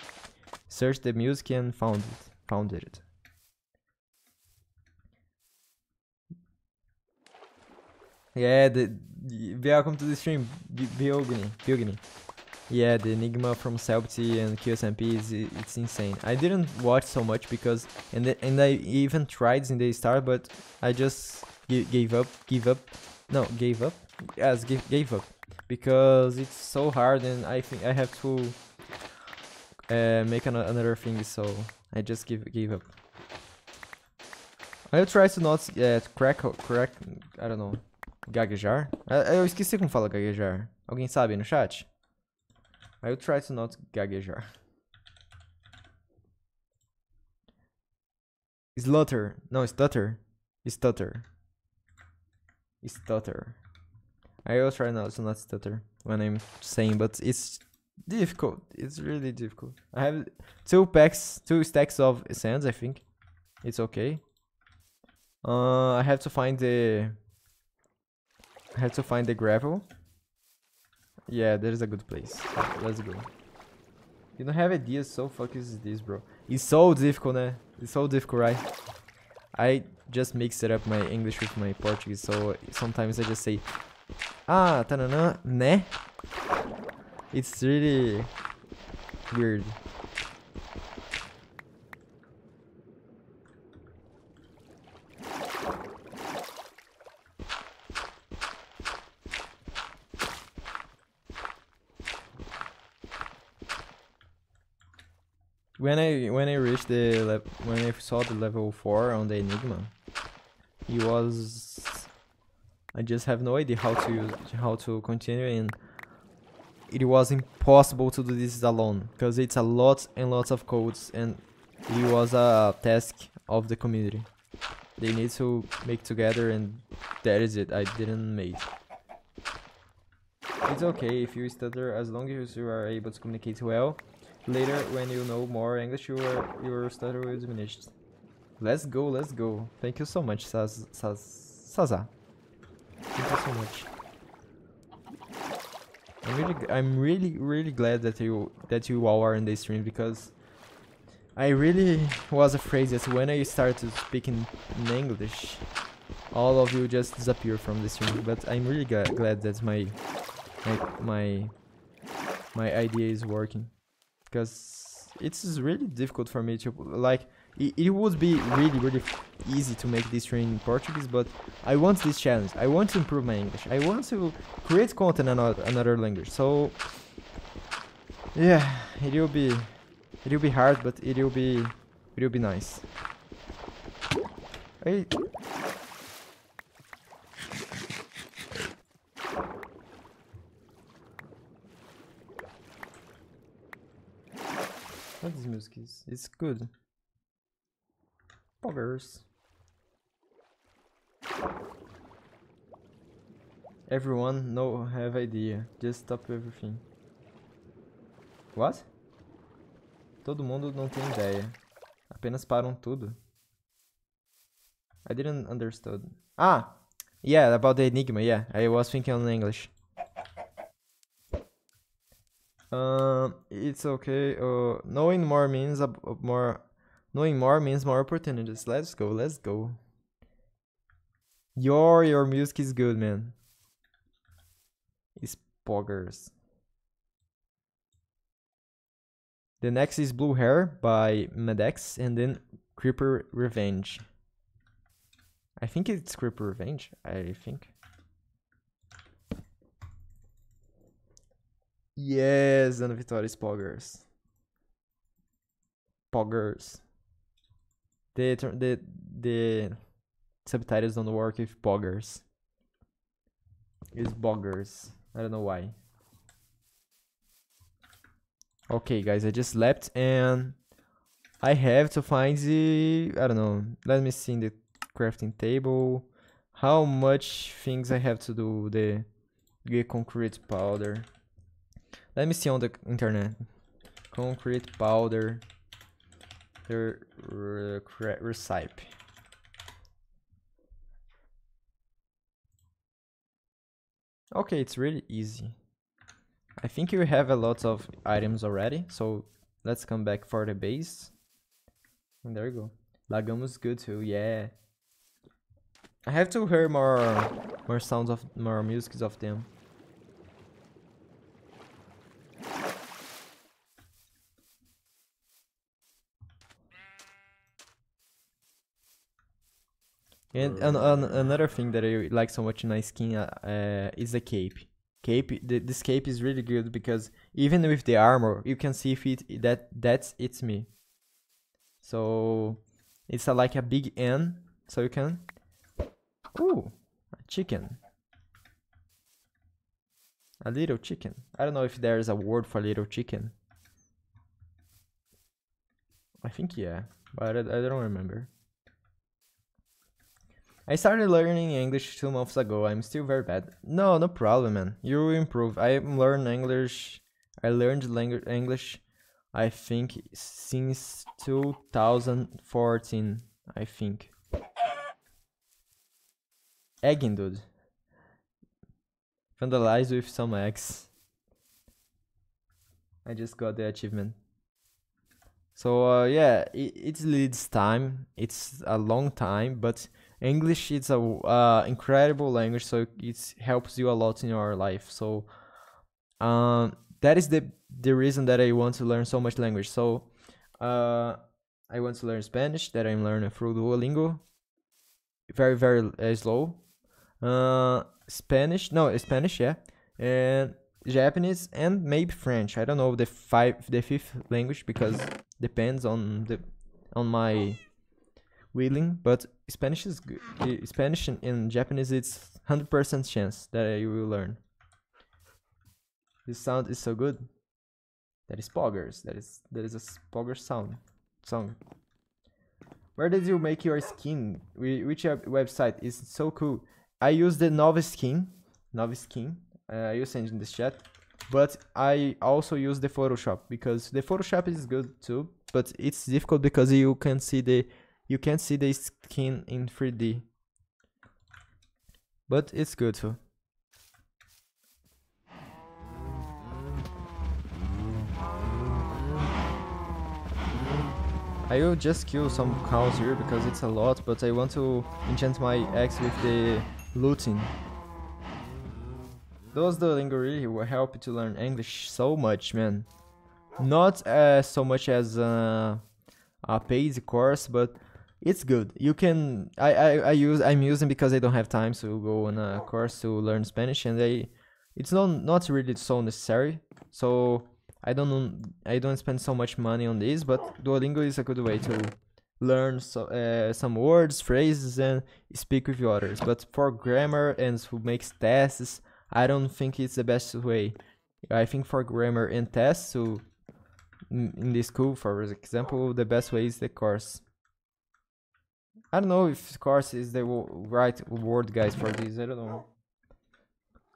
searched the music and found it founded it. Yeah, the, welcome to the stream, Biogni. Biogni. Yeah, the Enigma from Celpti and QSMP is it's insane. I didn't watch so much because and the, and I even tried in the start, but I just gave up, give up, no, gave up, yes, gave up because it's so hard and I think I have to uh, make an another thing. So I just give gave up. Aí eu try to not é, uh, crack, crack, I don't know, gaguejar. Eu esqueci como fala gaguejar. Alguém sabe no chat? I will try to not gaguejar. Slaughter. No, stutter. Stutter. Stutter. I will try not to not stutter when I'm saying, but it's difficult. It's really difficult. I have two packs, two stacks of sands, I think. It's okay. Uh, I have to find the... I have to find the gravel. Yeah, there's a good place. Let's go. You don't have ideas, so fuck is this, bro. It's so difficult, né? It's so difficult, right? I just mix it up my English with my Portuguese, so sometimes I just say... Ah, tananã, né? It's really weird. When I when I reached the le when I saw the level four on the Enigma, it was I just have no idea how to use, how to continue and it was impossible to do this alone, because it's a lot and lots of codes and it was a task of the community. They need to make together and that is it, I didn't make. It's okay if you stutter as long as you are able to communicate well. Later, when you know more English, your, your stutter will diminish. Let's go, let's go. Thank you so much, Saz, Saz, Saza. Thank you so much. I'm really, I'm really, really glad that you that you all are in this stream because I really was afraid that when I started speaking in English, all of you just disappear from the stream. But I'm really glad that my my my, my idea is working because it's really difficult for me to like it, it would be really, really easy to make this training in Portuguese, but I want this challenge. I want to improve my English. I want to create content in another, another language. So, yeah, it will be, it will be hard, but it will be, it will be nice. I, What this music is? It's good. Poggers. Everyone no have idea. Just stop everything. What? Todo mundo não tem ideia. Apenas param tudo. I didn't understood. Ah! Yeah, about the enigma, yeah. I was thinking in English. Um, uh, it's okay. Uh, knowing more means ab more Knowing more means more opportunities. Let's go, let's go. Your your music is good, man. It's poggers. The next is Blue Hair by Medex and then Creeper Revenge. I think it's Creeper Revenge, I think. Yes, and Vitória is poggers. Poggers. The the the subtitles don't work with boggers. It's boggers. I don't know why. Okay, guys, I just left and I have to find the I don't know. Let me see in the crafting table how much things I have to do the the concrete powder. Let me see on the internet. Concrete powder the recipe. Okay, it's really easy. I think you have a lot of items already, so let's come back for the base. And there you go. Lagamu's good too, yeah. I have to hear more more sounds of more music of them. And an, an, another thing that I like so much in my skin uh, uh is the cape. Cape, the, this cape is really good because even with the armor, you can see if it that that's it's me. So it's a, like a big N, so you can. Ooh, a chicken. A little chicken. I don't know if there is a word for little chicken. I think yeah, but I, I don't remember. I started learning English two months ago. I'm still very bad. No, no problem, man. You will improve. I learned English. I learned language English. I think since 2014. I think. Egging, dude. Vandalize with some eggs. I just got the achievement. So uh, yeah, it, it leads time. It's a long time, but English it's a uh, incredible language, so it helps you a lot in your life. So um, that is the the reason that I want to learn so much language. So uh, I want to learn Spanish that I'm learning through Duolingo. Very very uh, slow. Uh, Spanish, no Spanish, yeah, and Japanese and maybe French. I don't know the five the fifth language because depends on the on my willing, but Spanish is good. Spanish and Japanese, it's 100% chance that you will learn. This sound is so good. That is poggers. That is that is a pogger sound. Song. Where did you make your skin? Which website is so cool? I use the Nova Skin. Nova Skin. Uh, use send in this chat. But I also use the Photoshop because the Photoshop is good too. But it's difficult because you can see the you can't see the skin in 3D. But it's good too. I will just kill some cows here because it's a lot, but I want to enchant my axe with the looting. Those Duolingo will help to learn English so much, man. Not uh, so much as uh, a paid course, but it's good. You can I, I I use I'm using because I don't have time to so go on a course to learn Spanish, and I it's not not really so necessary. So I don't I don't spend so much money on this, but Duolingo is a good way to learn so, uh, some words, phrases, and speak with others. But for grammar and who makes tests, I don't think it's the best way. I think for grammar and tests, so in the school, for example, the best way is the course. I don't know if scarce is the right word, guys, for this. I don't know.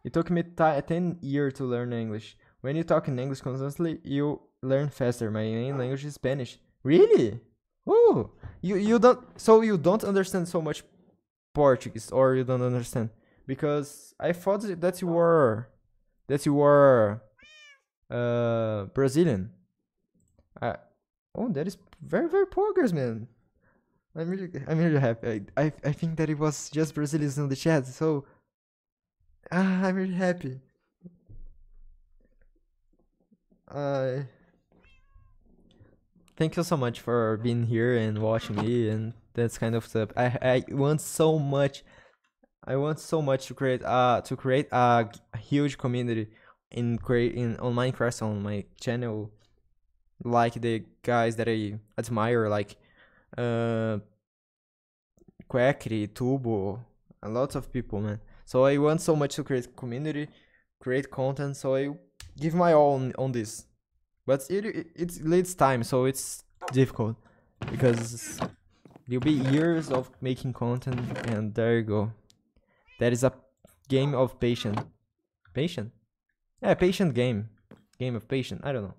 It took me 10 years to learn English. When you talk in English constantly, you learn faster. My main language is Spanish. Really? Oh, you you don't. So you don't understand so much Portuguese, or you don't understand because I thought that you were that you were uh, Brazilian. I, oh, that is very very progress, man. I'm really, I'm really happy. I, I, I think that it was just Brazilians in the chat, so ah, I'm really happy. I thank you so much for being here and watching me, and that's kind of the I, I want so much, I want so much to create uh to create a huge community in create in on Minecraft on my channel, like the guys that I admire, like uh, Quackery, Tubo, a lot of people, man. So I want so much to create community, create content. So I give my all on, on this, but it, it it leads time, so it's difficult because there'll be years of making content, and there you go. That is a game of patience, patient, yeah, patient game, game of patience. I don't know.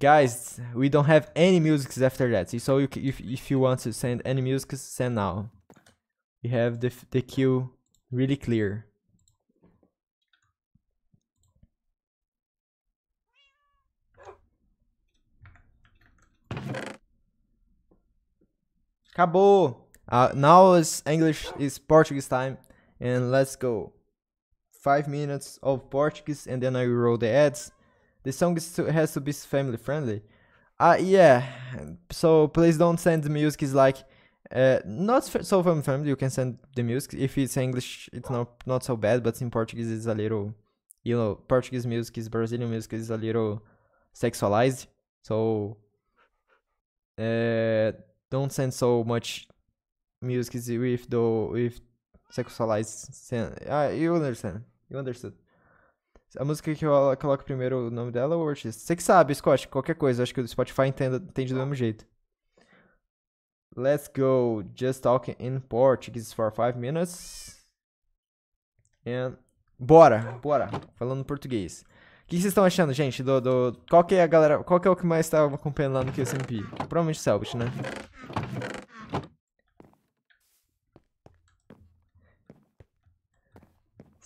Guys, we don't have any musics after that. So you, if, if you want to send any music, send now. We have the, the queue really clear. Acabou! Uh, now is English is Portuguese time and let's go. Five minutes of Portuguese and then I roll the ads. The song to, has to be family friendly. Uh, yeah, so please don't send the music is like uh, not so family friendly. You can send the music if it's English, it's not not so bad, but in Portuguese it's a little, you know, Portuguese music is Brazilian music is a little sexualized. So uh, don't send so much music with the with sexualized. Uh, you understand? You understood? A música que eu coloco primeiro o nome dela ou é o artista? Você que sabe, Scott, qualquer coisa. Acho que o Spotify entende, entende do mesmo jeito. Let's go. Just talking in Portuguese for 5 minutes. And... Bora, bora. Falando português. O que vocês estão achando, gente? Do, do... Qual que é a galera. Qual que é o que mais estava tá acompanhando lá no QSMP? Provavelmente o Selbit, né?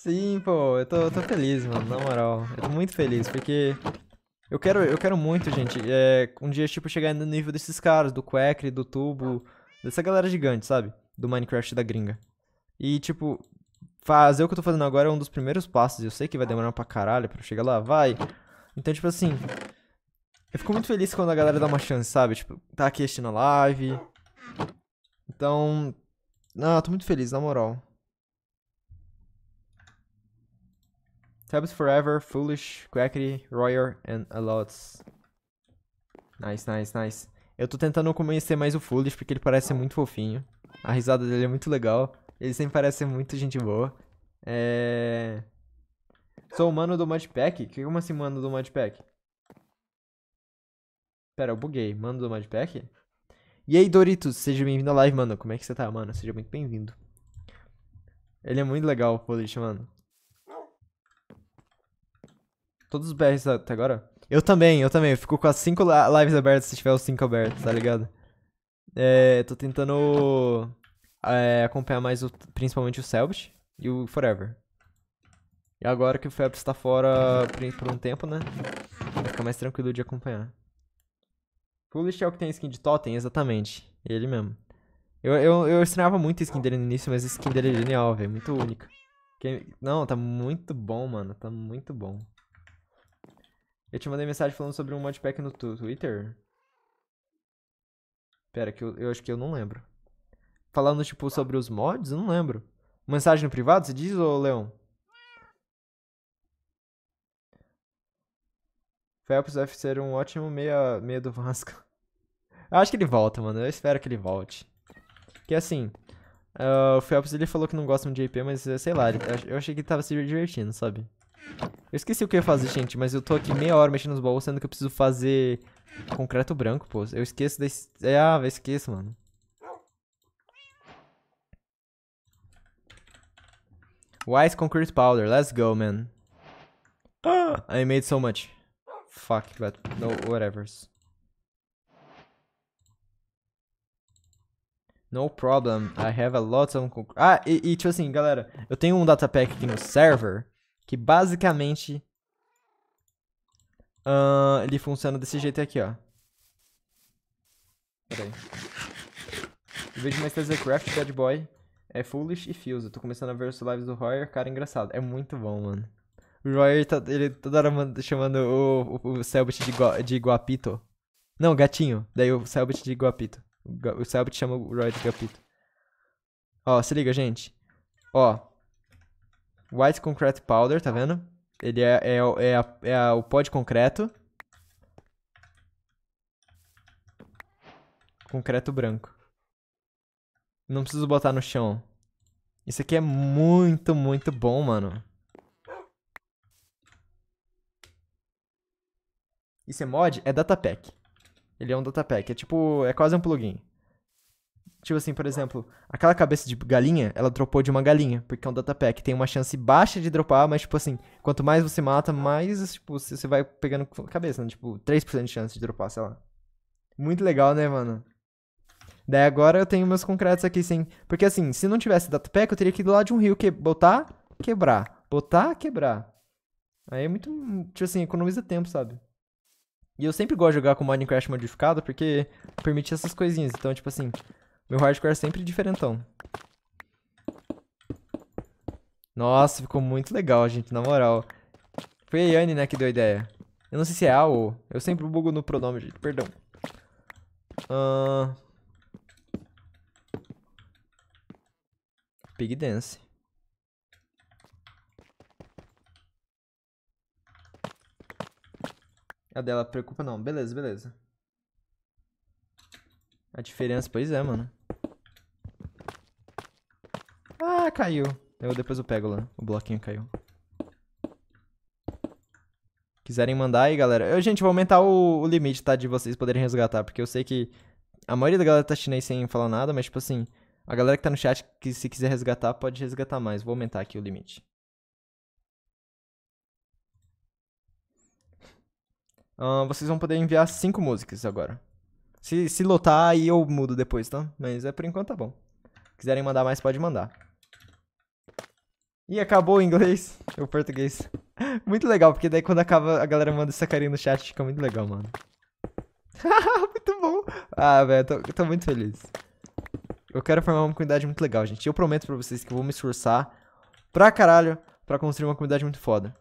Sim, pô, eu tô, tô feliz, mano, na moral. Eu tô muito feliz, porque eu quero, eu quero muito, gente, é, um dia, tipo, chegar no nível desses caras, do Quackry, do Tubo, dessa galera gigante, sabe? Do Minecraft da gringa. E, tipo, fazer o que eu tô fazendo agora é um dos primeiros passos. Eu sei que vai demorar pra caralho pra eu chegar lá, vai. Então, tipo assim, eu fico muito feliz quando a galera dá uma chance, sabe? Tipo, tá aqui assistindo a live. Então, eu tô muito feliz, na moral. Tabs Forever, Foolish, Quackery, Royer and a lot. Nice, nice, nice. Eu tô tentando conhecer mais o Foolish porque ele parece muito fofinho. A risada dele é muito legal. Ele sempre parece ser muito gente boa. É... Sou o mano do Modpack? Que como assim mano do Modpack? Pera, eu buguei. Mano do Modpack? E aí, Doritos, seja bem-vindo à live, mano. Como é que você tá, mano? Seja muito bem-vindo. Ele é muito legal, o foolish mano. Todos os BRs até agora? Eu também, eu também. Eu fico com as 5 lives abertas se tiver os 5 abertos, tá ligado? É, tô tentando é, acompanhar mais o, principalmente o Selbit e o Forever. E agora que o Phelps tá fora por, um tempo, né? Vai ficar mais tranquilo de acompanhar. Foolish é o que tem skin de Totem? Exatamente. Ele mesmo. Eu, eu, eu estranhava muito a skin dele no início, mas a skin dele é genial, velho. Muito única. Não, tá muito bom, mano. Tá muito bom. Eu te mandei mensagem falando sobre um modpack no Twitter. Pera, que eu, eu acho que eu não lembro. Falando, tipo, sobre os mods? Eu não lembro. Mensagem no privado, você diz, ô Leão? Phelps deve ser um ótimo meia, meia do Vasco. Eu acho que ele volta, mano. Eu espero que ele volte. Que assim, uh, o Phelps ele falou que não gosta muito de JP, mas eh, sei lá, eu achei que ele tava se divertindo, sabe? Eu esqueci o que eu ia fazer, gente, mas eu tô aqui meia hora mexendo nos baús, sendo que eu preciso fazer concreto branco, pô. Eu esqueço desse... É, ah, esqueço, mano. Wise concrete powder. Let's go, man. I made so much. Fuck, but no, whatever. No problem, I have a lot of... Ah, e, e tipo assim, galera, eu tenho um datapack aqui no server que basicamente uh, ele funciona desse jeito aqui, ó. Pera aí. O mais fazer Craft, Bad Boy, é Foolish e Fuse. Eu tô começando a ver os lives do Royer, cara, é engraçado. É muito bom, mano. O Royer, tá, ele toda hora manda, chamando o, o, o Selbit de, de Guapito. Não, gatinho. Daí o Selbit de Guapito. O, o Selbit chama o Royer de Guapito. Ó, se liga, gente. Ó, White Concrete Powder, tá vendo? Ele é, é, é, a, é a, o pó de concreto. Concreto branco. Não preciso botar no chão. Isso aqui é muito, muito bom, mano. Isso é mod? É datapack. Ele é um datapack. É tipo... É quase um plugin. Tipo assim, por exemplo, aquela cabeça de galinha, ela dropou de uma galinha, porque é um datapack. Tem uma chance baixa de dropar, mas, tipo assim, quanto mais você mata, mais, tipo, você vai pegando cabeça, né? Tipo, 3% de chance de dropar, sei lá. Muito legal, né, mano? Daí agora eu tenho meus concretos aqui, sim. Porque, assim, se não tivesse datapack, eu teria que ir do lado de um rio, que botar, quebrar. Botar, quebrar. Aí é muito, tipo assim, economiza tempo, sabe? E eu sempre gosto de jogar com Minecraft modificado, porque permite essas coisinhas. Então, tipo assim, meu hardcore é sempre diferentão. Nossa, ficou muito legal, gente, na moral. Foi a Yane, né, que deu a ideia. Eu não sei se é A ou... Eu sempre bugo no pronome, gente, perdão. Uh... Pig Dance. A dela preocupa não. Beleza, beleza. A diferença, pois é, mano. Ah, caiu. Eu depois eu pego lá. O bloquinho caiu. Quiserem mandar aí, galera. Eu, gente, vou aumentar o, o limite, tá? De vocês poderem resgatar. Porque eu sei que a maioria da galera tá chinês sem falar nada, mas, tipo assim, a galera que tá no chat, que se quiser resgatar, pode resgatar mais. Vou aumentar aqui o limite. Uh, vocês vão poder enviar cinco músicas agora. Se, se lotar, aí eu mudo depois, tá? Mas é por enquanto tá bom. Quiserem mandar mais, pode mandar. E acabou o inglês, o português. Muito legal, porque daí quando acaba, a galera manda essa carinha no chat, fica muito legal, mano. muito bom. Ah, velho, eu, tô, muito feliz. Eu quero formar uma comunidade muito legal, gente. Eu prometo pra vocês que eu vou me esforçar pra caralho pra construir uma comunidade muito foda.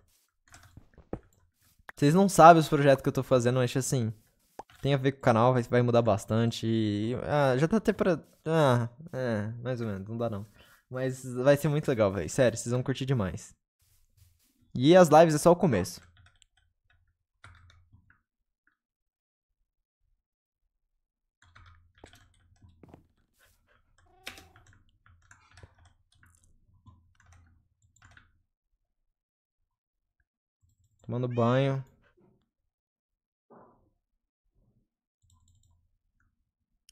Vocês não sabem os projetos que eu tô fazendo, eu acho assim tem a ver com o canal, vai, vai mudar bastante. E, ah, já tá até pra. Ah, é, mais ou menos, não dá não. Mas vai ser muito legal, velho. Sério, vocês vão curtir demais. E as lives é só o começo. Tomando banho.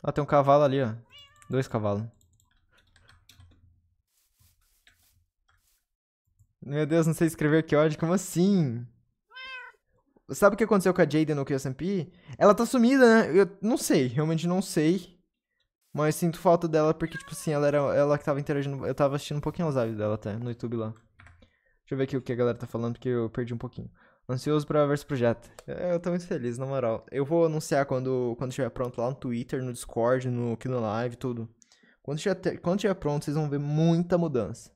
Ah, tem um cavalo ali, ó. Dois cavalos. Meu Deus, não sei escrever que ódio. Como assim? Sabe o que aconteceu com a Jaden no QSMP? Ela tá sumida, né? Eu não sei, realmente não sei. Mas sinto falta dela porque, tipo assim, ela era ela que tava interagindo. Eu tava assistindo um pouquinho as lives dela até, no YouTube lá. Deixa eu ver aqui o que a galera tá falando, porque eu perdi um pouquinho. Ansioso para ver esse projeto. É, eu tô muito feliz, na moral. Eu vou anunciar quando, quando estiver pronto lá no Twitter, no Discord, no Kino Live, tudo. Quando estiver, quando estiver pronto, vocês vão ver muita mudança.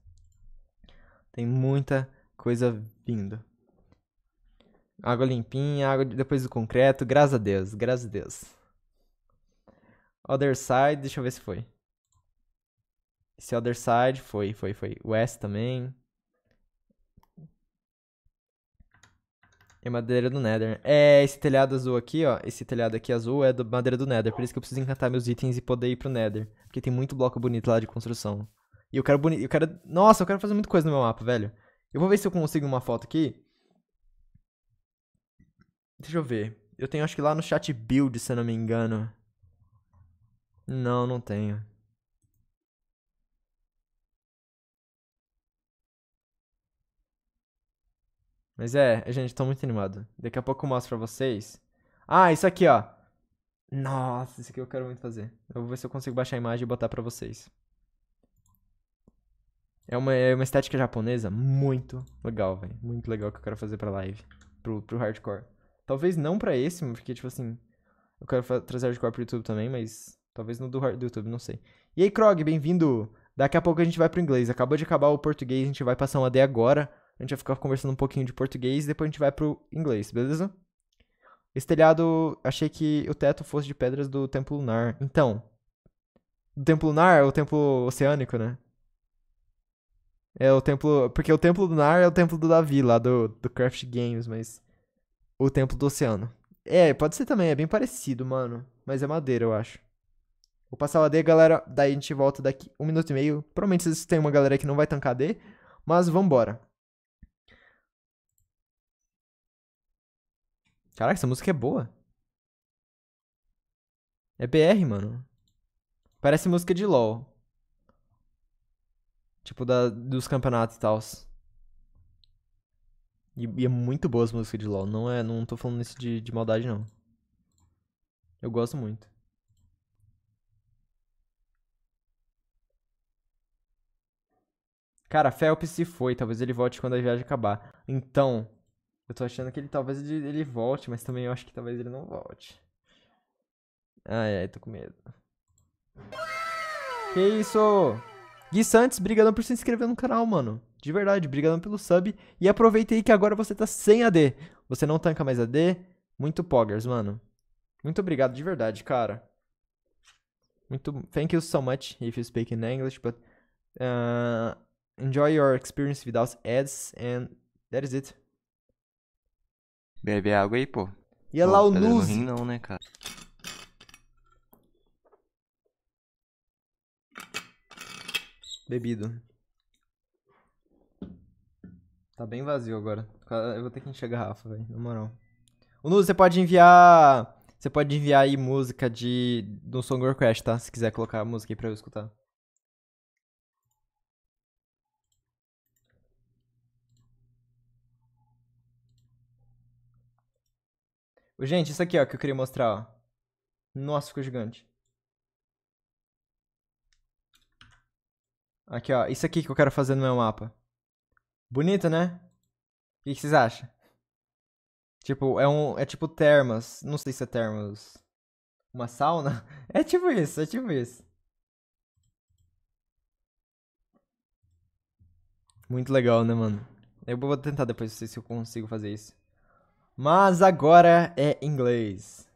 Tem muita coisa vindo. Água limpinha, água depois do concreto. Graças a Deus, graças a Deus. Other Side, deixa eu ver se foi. Esse Other Side foi, foi, foi. West também. É madeira do Nether. É, esse telhado azul aqui, ó. Esse telhado aqui azul é da madeira do Nether. Por isso que eu preciso encantar meus itens e poder ir pro Nether. Porque tem muito bloco bonito lá de construção. E eu quero bonito. Eu quero. Nossa, eu quero fazer muita coisa no meu mapa, velho. Eu vou ver se eu consigo uma foto aqui. Deixa eu ver. Eu tenho acho que lá no chat build, se eu não me engano. Não, não tenho. Mas é, gente, tô muito animado. Daqui a pouco eu mostro pra vocês. Ah, isso aqui, ó. Nossa, isso aqui eu quero muito fazer. Eu vou ver se eu consigo baixar a imagem e botar pra vocês. É uma, é uma estética japonesa muito legal, velho. Muito legal que eu quero fazer pra live. Pro, pro hardcore. Talvez não pra esse, porque, tipo assim... Eu quero trazer hardcore pro YouTube também, mas... Talvez no do, do YouTube, não sei. E aí, Krog, bem-vindo! Daqui a pouco a gente vai pro inglês. Acabou de acabar o português, a gente vai passar um AD agora a gente vai ficar conversando um pouquinho de português e depois a gente vai pro inglês, beleza? Esse telhado, achei que o teto fosse de pedras do templo lunar. Então, do templo lunar é o templo oceânico, né? É o templo. Porque o templo lunar é o templo do Davi, lá do, do Craft Games, mas. O templo do oceano. É, pode ser também, é bem parecido, mano. Mas é madeira, eu acho. Vou passar o AD, galera. Daí a gente volta daqui um minuto e meio. Provavelmente vocês tem uma galera que não vai tancar AD. Mas vambora. Caraca, essa música é boa. É BR, mano. Parece música de LOL. Tipo, da, dos campeonatos e tal. E, é muito boa as músicas de LOL. Não, é, não tô falando isso de, de maldade, não. Eu gosto muito. Cara, Phelps se foi. Talvez ele volte quando a viagem acabar. Então, eu tô achando que ele talvez ele, ele volte, mas também eu acho que talvez ele não volte. Ai, ai, tô com medo. Que isso? Gui Santos, brigadão por se inscrever no canal, mano. De verdade, brigadão pelo sub. E aproveita aí que agora você tá sem AD. Você não tanca mais AD. Muito poggers, mano. Muito obrigado, de verdade, cara. Muito... Thank you so much if you speak in English, but... Uh, enjoy your experience without ads and that is it. Bebe água aí, pô. E olha é lá o tá Nuz. Não não, né, cara? Bebido. Tá bem vazio agora. Eu vou ter que encher a garrafa, velho. Na moral. O Nuzi, você pode enviar... Você pode enviar aí música de... Do Song Crash, tá? Se quiser colocar a música aí pra eu escutar. Gente, isso aqui, ó, que eu queria mostrar, ó. Nossa, ficou gigante. Aqui, ó. Isso aqui que eu quero fazer no meu mapa. Bonito, né? O que, que vocês acham? Tipo, é um... É tipo termas. Não sei se é termas... Uma sauna? É tipo isso, é tipo isso. Muito legal, né, mano? Eu vou tentar depois, não sei se eu consigo fazer isso. Mas agora é inglês.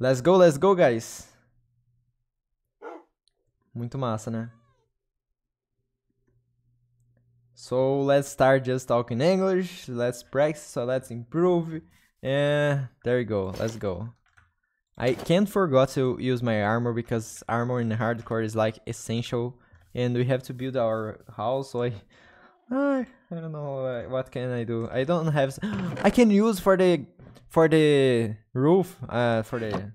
Let's go, let's go, guys. Muito massa, né? So let's start just talking English. Let's practice, so let's improve. And there you go. Let's go. I can't forget to use my armor because armor in hardcore is like essential and we have to build our house so I, I ah, I don't know what can I do. I don't have. I can use for the for the roof. Uh, for the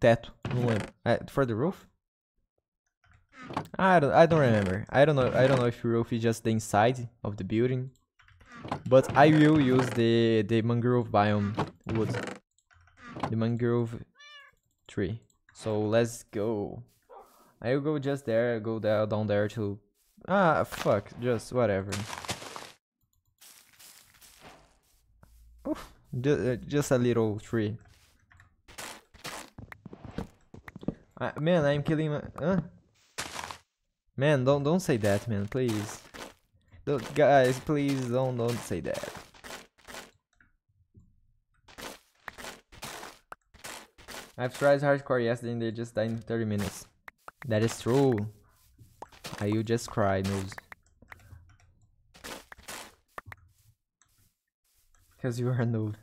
teto. Uh, for the roof. I don't. I don't remember. I don't know. I don't know if roof is just the inside of the building, but I will use the the mangrove biome wood, the mangrove tree. So let's go. I'll go just there. go down down there to Ah, fuck. Just whatever. just, uh, just a little tree. Ah, man, I'm killing my... Man, don't don't say that, man, please. Don't, guys, please don't don't say that. I've tried hardcore yesterday and they just died in 30 minutes. That is true. I you just cry, Noose. Because you are a noob.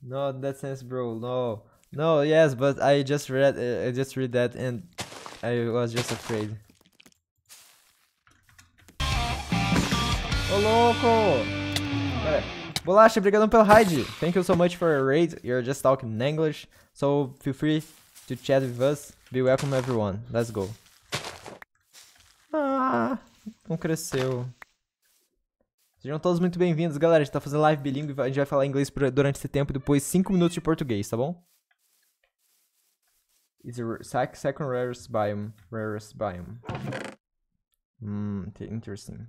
No, that sense, bro. No, no, yes, but I just read, uh, I just read that, and I was just afraid. Ô oh, louco! Bolacha, pelo raid. Thank you so much for your raid. You're just talking in English, so feel free to chat with us. Be welcome everyone. Let's go. Ah, não cresceu. Sejam todos muito bem-vindos, galera. A gente tá fazendo live bilíngue, a gente vai falar inglês durante esse tempo e depois 5 minutos de português, tá bom? It's a second rarest biome. Rarest biome. Hmm, interesting.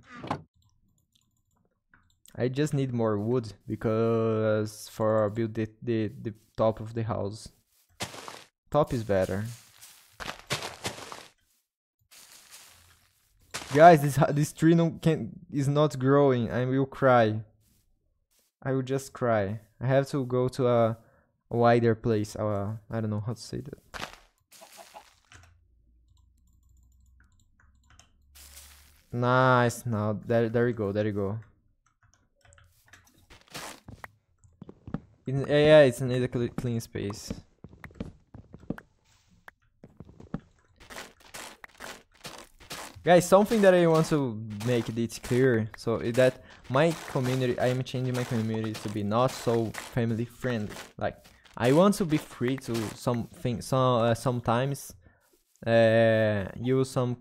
I just need more wood because for build the, the, the top of the house. Top is better. Guys, this this tree no can is not growing. I will cry. I will just cry. I have to go to a, wider place. Uh, I don't know how to say that. Nice. Now there, there you go. There you go. In, yeah, it's an clean space. Guys, something that I want to make it clear, so is that my community, I am changing my community to be not so family friendly. Like, I want to be free to something, some uh, sometimes uh, use some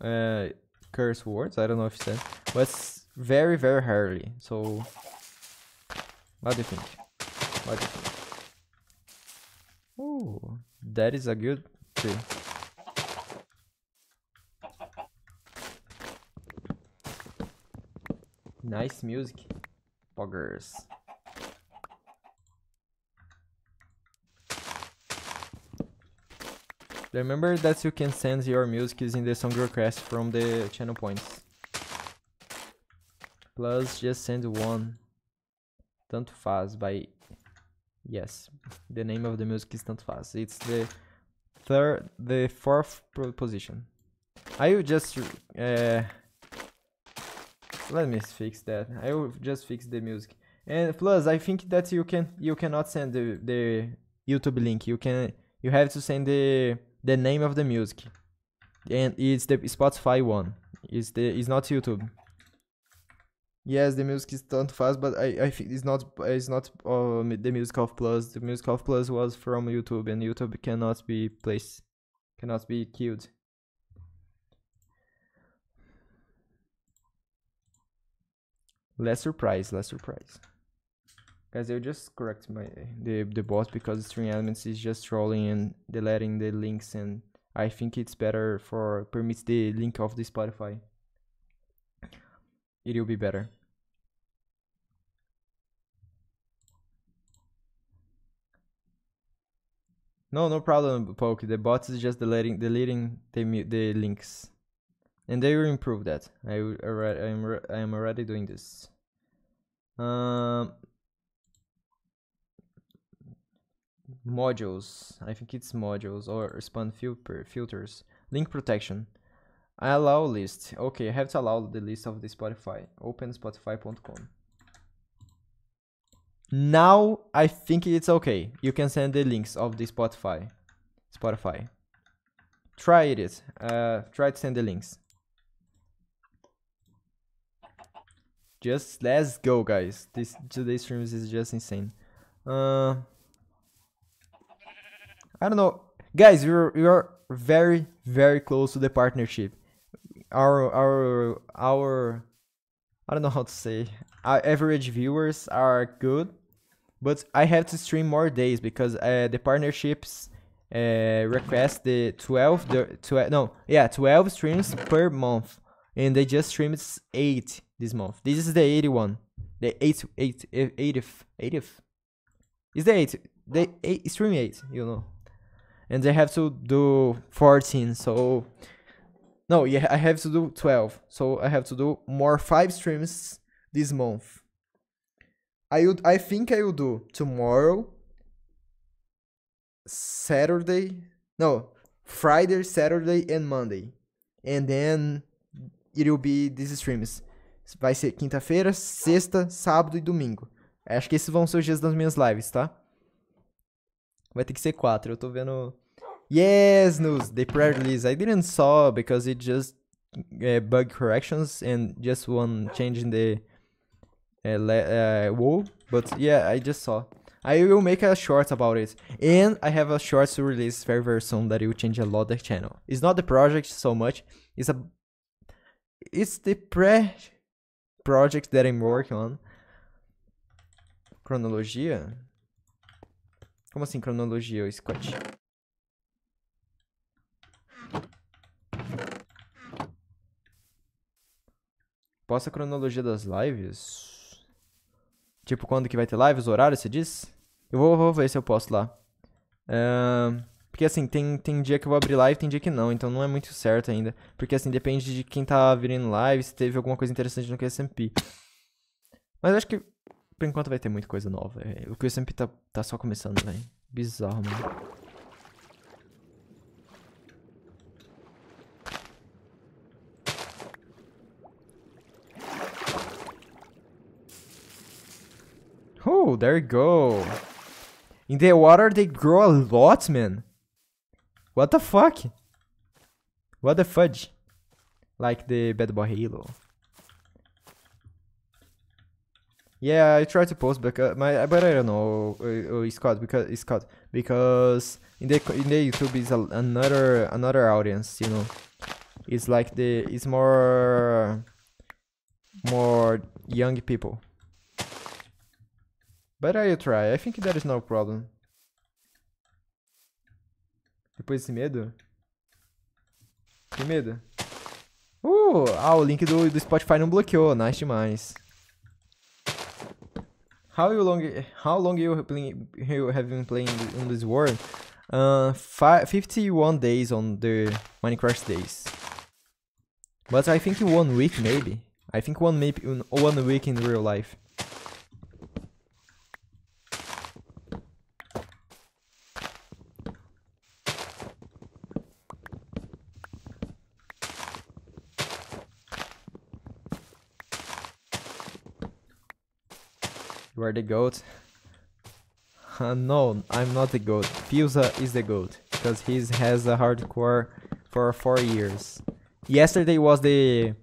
uh, curse words. I don't know if it's that, but it's very, very hardly. So, what do you think? What do you think? Ooh, that is a good thing. Nice music, buggers. Remember that you can send your music in the song request from the channel points. Plus, just send one. Tanto faz by... Yes, the name of the music is Tanto faz. It's the third, the fourth position. I will just uh, let me fix that. I will just fix the music. And plus, I think that you can you cannot send the, the YouTube link. You can you have to send the the name of the music, and it's the Spotify one. It's the it's not YouTube. Yes, the music is done fast, but I I think it's not it's not um the music of Plus. The music of Plus was from YouTube, and YouTube cannot be placed, cannot be killed. Less surprise, less surprise. Guys, I'll just correct my the the bot because string elements is just trolling and deleting the links and I think it's better for permits the link of the Spotify. It will be better. No, no problem, Poke. The bot is just deleting deleting the the links and they will improve that. I already, I'm, I'm already doing this. Um, modules. I think it's modules or spawn filters. Link protection. I allow list. Okay, I have to allow the list of the Spotify. Open Spotify.com. Now I think it's okay. You can send the links of the Spotify. Spotify. Try it. Uh, try to send the links. just let's go, guys. This today's streams is just insane. Uh, I don't know, guys. We're we're very very close to the partnership. Our our our I don't know how to say. Our average viewers are good, but I have to stream more days because uh, the partnerships uh, request the 12 the 12 no yeah 12 streams per month and they just streamed 8 this month. This is the 81. The 8th, 8th, 80th, 80th. It's the 8th, the eight, stream 8, you know. And they have to do 14, so... No, yeah, I have to do 12. So I have to do more 5 streams this month. I would, I think I will do tomorrow, Saturday, no, Friday, Saturday, and Monday. And then it will be these streams. Vai ser quinta-feira, sexta, sábado e domingo. É, acho que esses vão ser os dias das minhas lives, tá? Vai ter que ser quatro. Eu tô vendo. Yes, news. the pre-release. I didn't saw because it just uh, bug corrections and just one change in the uh, uh, wall. But yeah, I just saw. I will make a short about it. And I have a short to release very very soon that will change a lot the channel. It's not the project so much. It's a. It's the pre project that I'm working on. Cronologia? Como assim cronologia, Scott? Posso a cronologia das lives? Tipo, quando que vai ter lives, horário, você diz? Eu vou, vou ver se eu posso lá. Ahn... Uh... Porque assim, tem, tem dia que eu vou abrir live, tem dia que não, então não é muito certo ainda. Porque assim, depende de quem tá virando live, se teve alguma coisa interessante no QSMP. Mas acho que por enquanto vai ter muita coisa nova. É, o QSMP tá, tá só começando, velho. Bizarro, mano. Oh, there you go. In the water they grow a lot, man. What the fuck? What the fudge? Like the Bad Boy Halo. Yeah, I tried to post, but uh, my but I don't know, uh, uh, Scott, because Scott, because in the in the YouTube is a, another another audience, you know. It's like the it's more more young people. But I try. I think there is no problem. Depois desse medo. Que medo. Uh! Ah, o link do, do Spotify não bloqueou. Nice demais. How you long how long you you have been playing in this world? Uh, 51 days on the Minecraft days. But I think one week maybe. I think one maybe one week in real life. the goat. Uh, no, I'm not the goat. Fusa is the goat because he has a hardcore for four years. Yesterday was the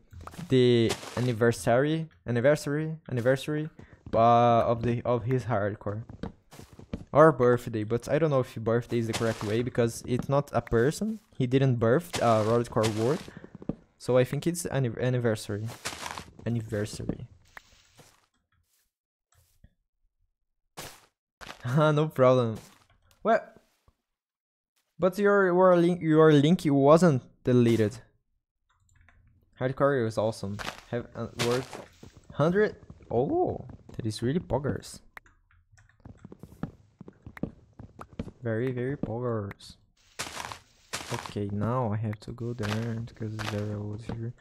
the anniversary anniversary anniversary uh, of the of his hardcore or birthday, but I don't know if birthday is the correct way because it's not a person. He didn't birth a uh, hardcore world, so I think it's an anniversary. Anniversary. Ah, no problem. Well, but your your link your link wasn't deleted. Hardcore is awesome. Have uh, worth hundred. Oh, that is really poggers. Very very poggers. Okay, now I have to go there because there are wood here,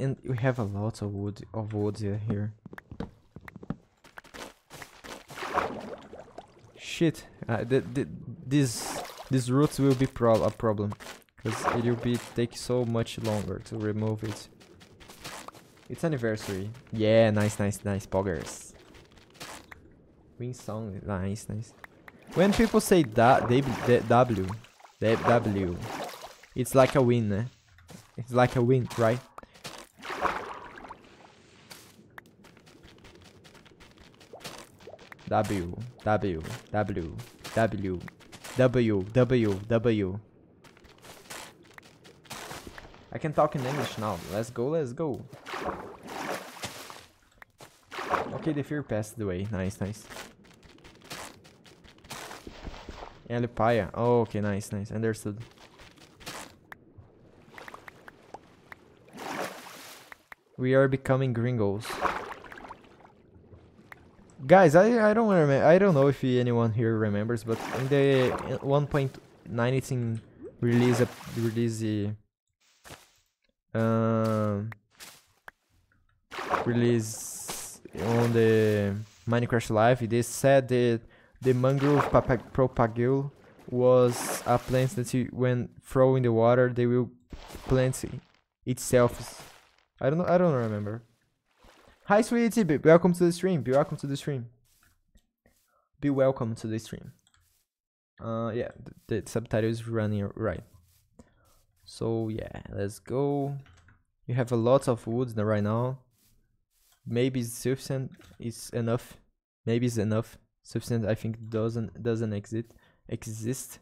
and we have a lot of wood of wood here. shit. Uh, th th these, roots will be pro a problem. Because it will be take so much longer to remove it. It's anniversary. Yeah, nice, nice, nice, poggers. Win song, nice, nice. When people say that they, they, W, they, W, it's like a win, eh? It's like a win, right? W, W, W, W, W, W, W. I can talk in English now. Let's go, let's go. Okay, the fear passed away. Nice, nice. Elipaya. Oh, okay, nice, nice. Understood. We are becoming gringos. Guys, I, I don't remember. I don't know if anyone here remembers, but in the 1.19 release release the um, release on the Minecraft Live. They said that the mangrove propagule was a plant that you, when thrown in the water they will plant itself. I don't know. I don't remember. Hi, sweetie. Be welcome to the stream. Be welcome to the stream. Be welcome to the stream. Uh, yeah, the, the subtitle is running right. So yeah, let's go. You have a lot of wood right now. Maybe sufficient is enough. Maybe it's enough. Substance I think doesn't doesn't exist exist.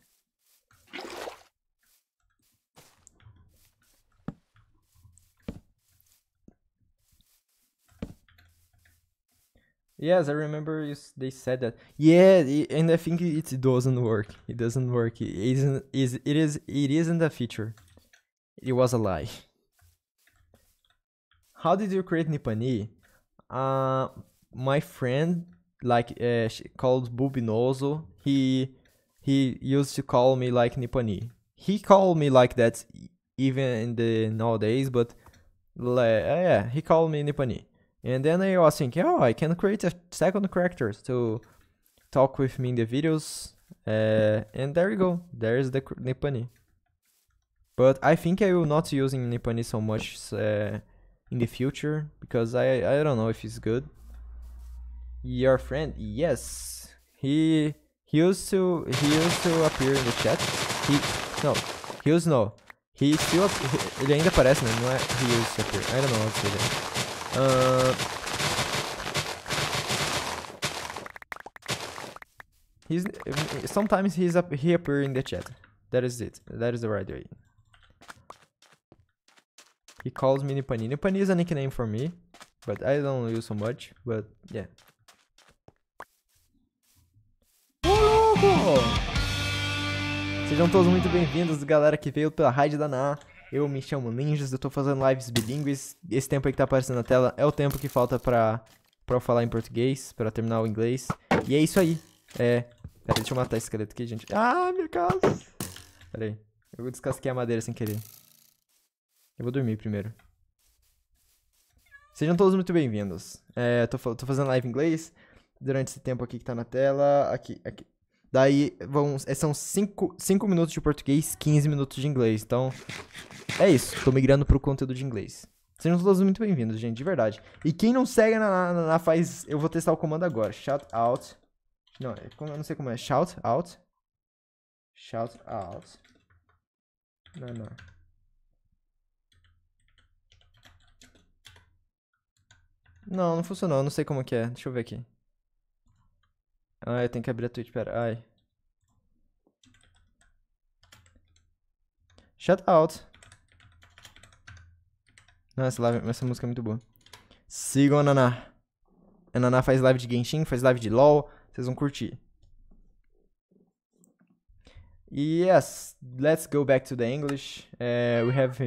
Yes, I remember you, they said that. Yeah, and I think it doesn't work. It doesn't work. It isn't. Is it is it isn't a feature. It was a lie. How did you create Nipani? Uh, my friend, like uh, called Bubinoso. He he used to call me like Nipani. He called me like that even in the nowadays, but like, uh, yeah, he called me Nipani. And then I was thinking, oh, I can create a second character to talk with me in the videos. Uh, and there you go, there's the Nipponi. But I think I will not using Nipponi so much uh, in the future, because I, I don't know if it's good. Your friend, yes. He he used to he used to appear in the chat. He no, he used no. He still ele ainda aparece, né? Não é he used to appear. I don't know what to say Ah, he's, sometimes he's up, he appear in the chat. That is it. That is the right way. He calls me Nipani. Nipani is a nickname for me, but I don't use so much. But yeah. Sejam todos muito bem-vindos, galera que veio pela rádio da Na. Eu me chamo Ninjas, eu tô fazendo lives bilíngues. Esse tempo aí que tá aparecendo na tela é o tempo que falta pra, pra eu falar em português, pra terminar o inglês. E é isso aí. É. Pera, deixa eu matar esse esqueleto aqui, gente. Ah, minha casa! Pera aí. Eu descasquei a madeira sem querer. Eu vou dormir primeiro. Sejam todos muito bem-vindos. É, tô, tô fazendo live em inglês durante esse tempo aqui que tá na tela. Aqui, aqui. Daí vão, é, são 5 minutos de português, 15 minutos de inglês. Então, é isso. Tô migrando pro conteúdo de inglês. Sejam todos muito bem-vindos, gente, de verdade. E quem não segue na, na, na, faz. Eu vou testar o comando agora. Shout out. Não, é, eu não sei como é. Shout out. Shout out. Não, não. Não, não funcionou. Eu não sei como que é. Deixa eu ver aqui. Ah, eu tenho que abrir a Twitch, pera. Ai. Shut out. Nossa, essa, live, essa música é muito boa. Sigam a Naná. A Naná faz live de Genshin, faz live de LOL. Vocês vão curtir. Yes, let's go back to the English. Uh, we have...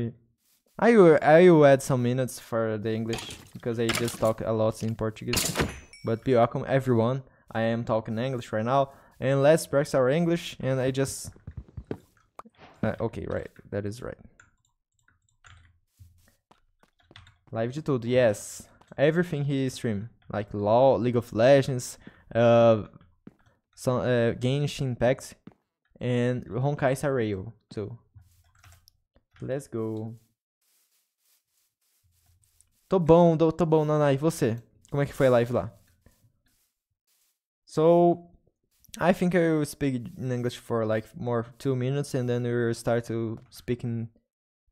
I will, I will add some minutes for the English, because I just talk a lot in Portuguese. But welcome everyone. I am talking English right now. And let's practice our English. And I just... Uh, okay, right. That is right. Live de tudo, yes. Everything he stream. Like LoL, League of Legends, uh, some uh, Genshin Impact, and Honkai Star Rail too. Let's go. Tô bom, tô, tô bom, Nana. E você? Como é que foi a live lá? So I think I will speak in English for like more two minutes, and then we will start to speaking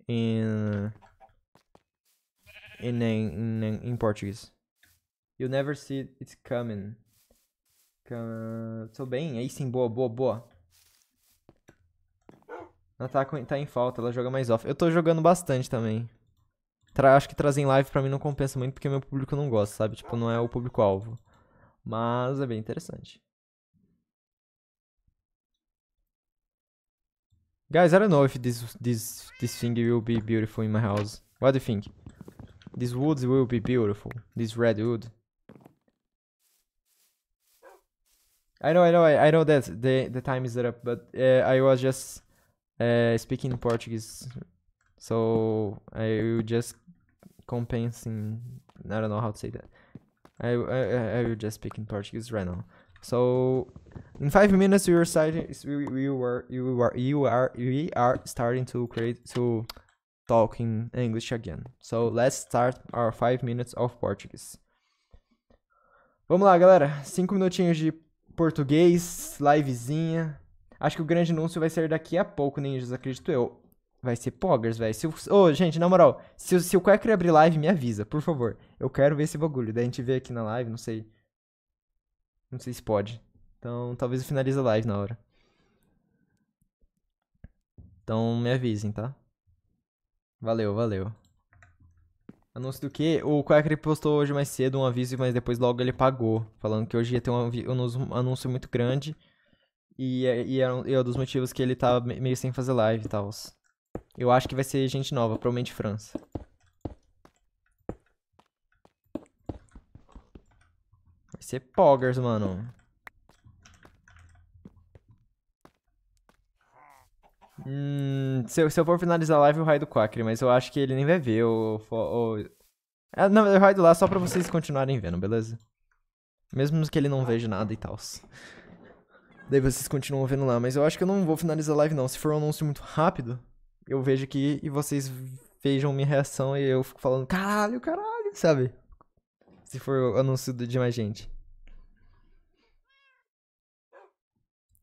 in in in in, Portuguese. You never see it coming. tô bem, aí sim, boa, boa, boa. Ela tá, tá em falta, ela joga mais off. Eu tô jogando bastante também. Tra acho que trazer em live pra mim não compensa muito porque meu público não gosta, sabe? Tipo, não é o público-alvo. Mas é bem interessante. Guys, I don't know if this this this thing will be beautiful in my house. What do you think? These woods will be beautiful. This red wood. I know, I know, I, I know that the the time is up, but uh, I was just uh, speaking Portuguese, so I will just compensing. I don't know how to say that. I, I, I will just speak in Portuguese right now. So in five minutes we were starting we, we were you were you are we are starting to create to talk in English again. So let's start our five minutes of Portuguese. Vamos lá, galera. Cinco minutinhos de português, livezinha. Acho que o grande anúncio vai ser daqui a pouco, ninjas, acredito eu. Vai ser Poggers, velho. Se o... Ô, gente, na moral, se, se o Quacker abrir live, me avisa, por favor. Eu quero ver esse bagulho. Daí a gente vê aqui na live, não sei. Não sei se pode. Então, talvez eu finalize a live na hora. Então, me avisem, tá? Valeu, valeu. Anúncio do quê? O Quacker postou hoje mais cedo um aviso, mas depois logo ele pagou. Falando que hoje ia ter um anúncio muito grande. E, é, e, é e é um dos motivos que ele tava tá meio sem fazer live e tal. Eu acho que vai ser gente nova, provavelmente França. Vai ser Poggers, mano. Hum, se, eu, se eu for finalizar a live, o raio do Quackery, mas eu acho que ele nem vai ver. É, não, eu raio do lá só pra vocês continuarem vendo, beleza? Mesmo que ele não veja nada e tal. Daí vocês continuam vendo lá, mas eu acho que eu não vou finalizar a live não. Se for um anúncio muito rápido, eu vejo aqui e vocês vejam minha reação e eu fico falando, caralho, caralho, sabe? Se for anúncio de mais gente.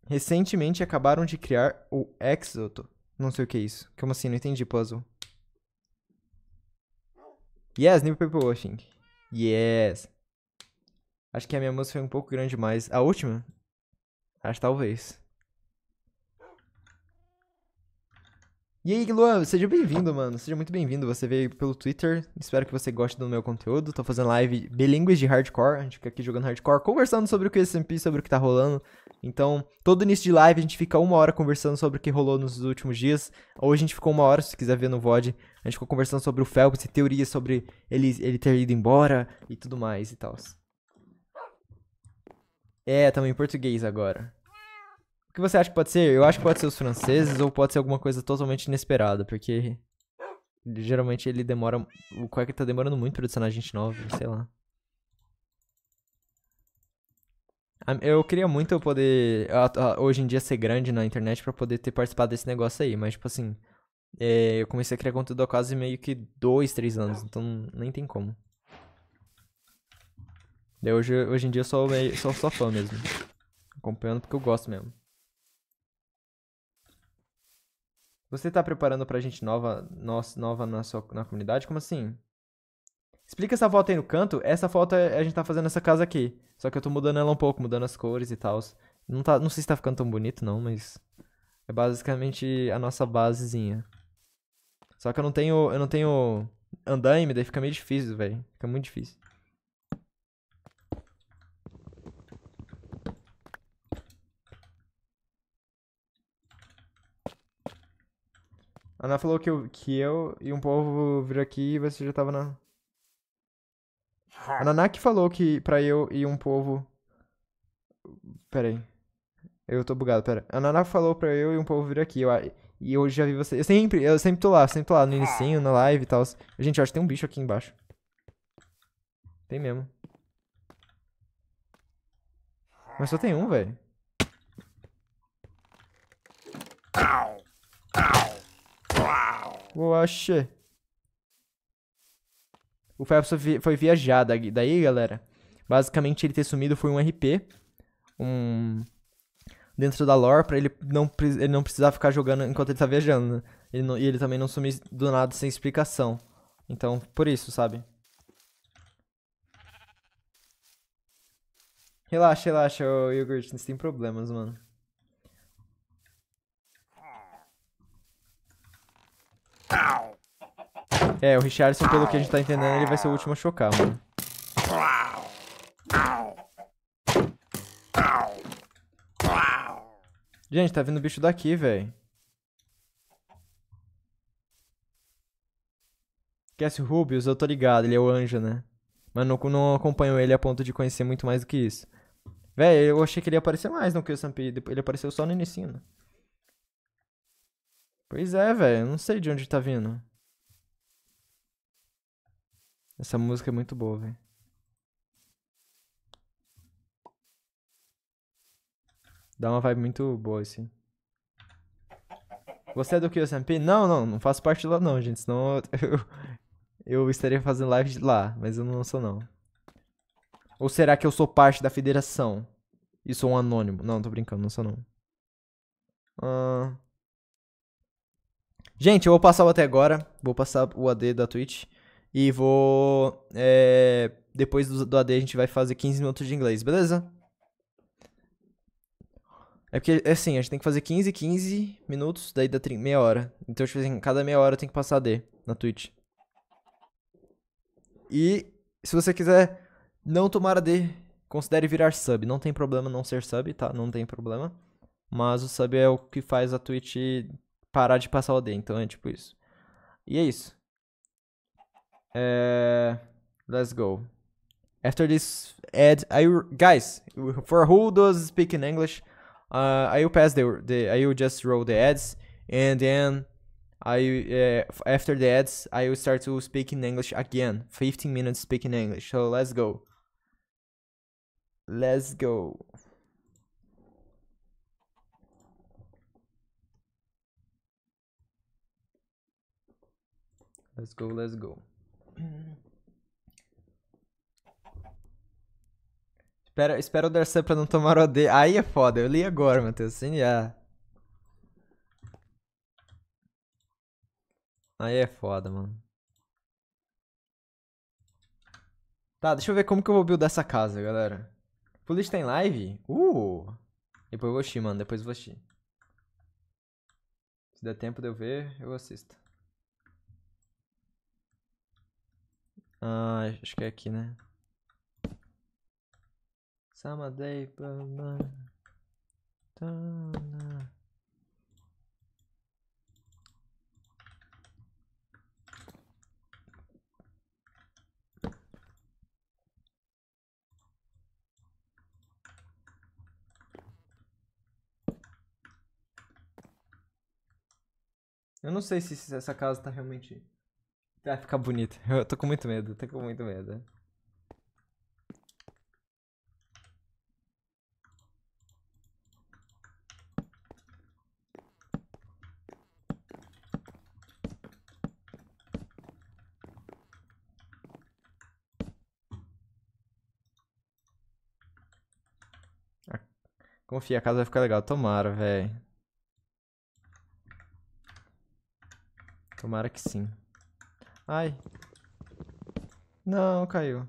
Recentemente acabaram de criar o Exoto. Não sei o que é isso. Como assim? Não entendi, puzzle. Yes, New Paper watching. Yes. Acho que a minha música foi um pouco grande demais. A última? Acho talvez. E aí, Luan, seja bem-vindo, mano. Seja muito bem-vindo. Você veio pelo Twitter. Espero que você goste do meu conteúdo. Tô fazendo live bilíngues de hardcore. A gente fica aqui jogando hardcore, conversando sobre o que é SMP, sobre o que tá rolando. Então, todo início de live a gente fica uma hora conversando sobre o que rolou nos últimos dias. Hoje a gente ficou uma hora, se quiser ver no VOD. A gente ficou conversando sobre o Felps e teorias sobre ele, ele ter ido embora e tudo mais e tal. É, também em português agora. O que você acha que pode ser? Eu acho que pode ser os franceses ou pode ser alguma coisa totalmente inesperada, porque geralmente ele demora. O Quack tá demorando muito pra adicionar gente nova, sei lá. Eu queria muito eu poder, hoje em dia, ser grande na internet para poder ter participado desse negócio aí, mas, tipo assim, é, eu comecei a criar conteúdo há quase meio que dois, três anos, então nem tem como. hoje, hoje em dia eu sou, meio, sou só fã mesmo. Acompanhando porque eu gosto mesmo. Você tá preparando pra gente nova, nossa nova na, sua, na comunidade? Como assim? Explica essa foto aí no canto. Essa foto é, a gente tá fazendo essa casa aqui. Só que eu tô mudando ela um pouco, mudando as cores e tal. Não, tá, não sei se tá ficando tão bonito, não, mas... É basicamente a nossa basezinha. Só que eu não tenho, eu não tenho andaime, daí fica meio difícil, velho. Fica muito difícil. A Ana falou que eu, que eu e um povo vir aqui e você já tava na. A Naná que falou que pra eu e um povo. Pera aí. Eu tô bugado, pera. A Naná falou pra eu e um povo vir aqui. Eu, e eu já vi você. Eu sempre, eu sempre tô lá, sempre tô lá no início, na live e tal. Gente, eu acho que tem um bicho aqui embaixo. Tem mesmo. Mas só tem um, velho. Oxe. O Phelps foi viajar. Daí, galera, basicamente ele ter sumido foi um RP. Um... Dentro da lore, pra ele não, ele não precisar ficar jogando enquanto ele tá viajando. Né? Ele não, e ele também não sumir do nada sem explicação. Então, por isso, sabe? Relaxa, relaxa, ô Yogurt, não tem problemas, mano. É, o Richardson, pelo que a gente tá entendendo, ele vai ser o último a chocar, mano. Gente, tá vindo o bicho daqui, velho. Esquece o Rubius, eu tô ligado, ele é o anjo, né? Mas não, não acompanho ele a ponto de conhecer muito mais do que isso. Velho, eu achei que ele ia aparecer mais no que o Ele apareceu só no início, né? Pois é, velho. Não sei de onde tá vindo. Essa música é muito boa, velho. Dá uma vibe muito boa, assim. Você é do QSMP? Não, não, não faço parte lá não, gente. Senão eu, eu estaria fazendo live lá, mas eu não sou não. Ou será que eu sou parte da federação? E sou um anônimo? Não, tô brincando, não sou não. Ahn... Uh... Gente, eu vou passar o até agora. Vou passar o AD da Twitch. E vou. É, depois do, do, AD a gente vai fazer 15 minutos de inglês, beleza? É porque, é assim, a gente tem que fazer 15, 15 minutos, daí dá meia hora. Então, tipo assim, cada meia hora tem que passar AD na Twitch. E se você quiser não tomar AD, considere virar sub. Não tem problema não ser sub, tá? Não tem problema. Mas o sub é o que faz a Twitch parar de passar o D. Então é tipo isso. E é isso. É... Let's go. After this ad, I guys, for who does speak in English, uh, I will pass the, the I will just roll the ads and then I uh, after the ads I will start to speak in English again. 15 minutes speaking English. So let's go. Let's go. Let's go, let's go. espera, espera o Darcy pra não tomar o AD. Aí é foda, eu li agora, Matheus. Sim, já. Aí é foda, mano. Tá, deixa eu ver como que eu vou buildar essa casa, galera. Polícia tem live? Uh! Depois eu vou assistir, mano. Depois eu vou assistir. Se der tempo de eu ver, eu assisto. Ah, acho que é aqui, né? Samadei. Tá, Eu não sei se essa casa tá realmente Vai ficar bonito. Eu tô com muito medo, tô com muito medo. Confia, a casa vai ficar legal. Tomara, velho. Tomara que sim. Ai. Não, caiu.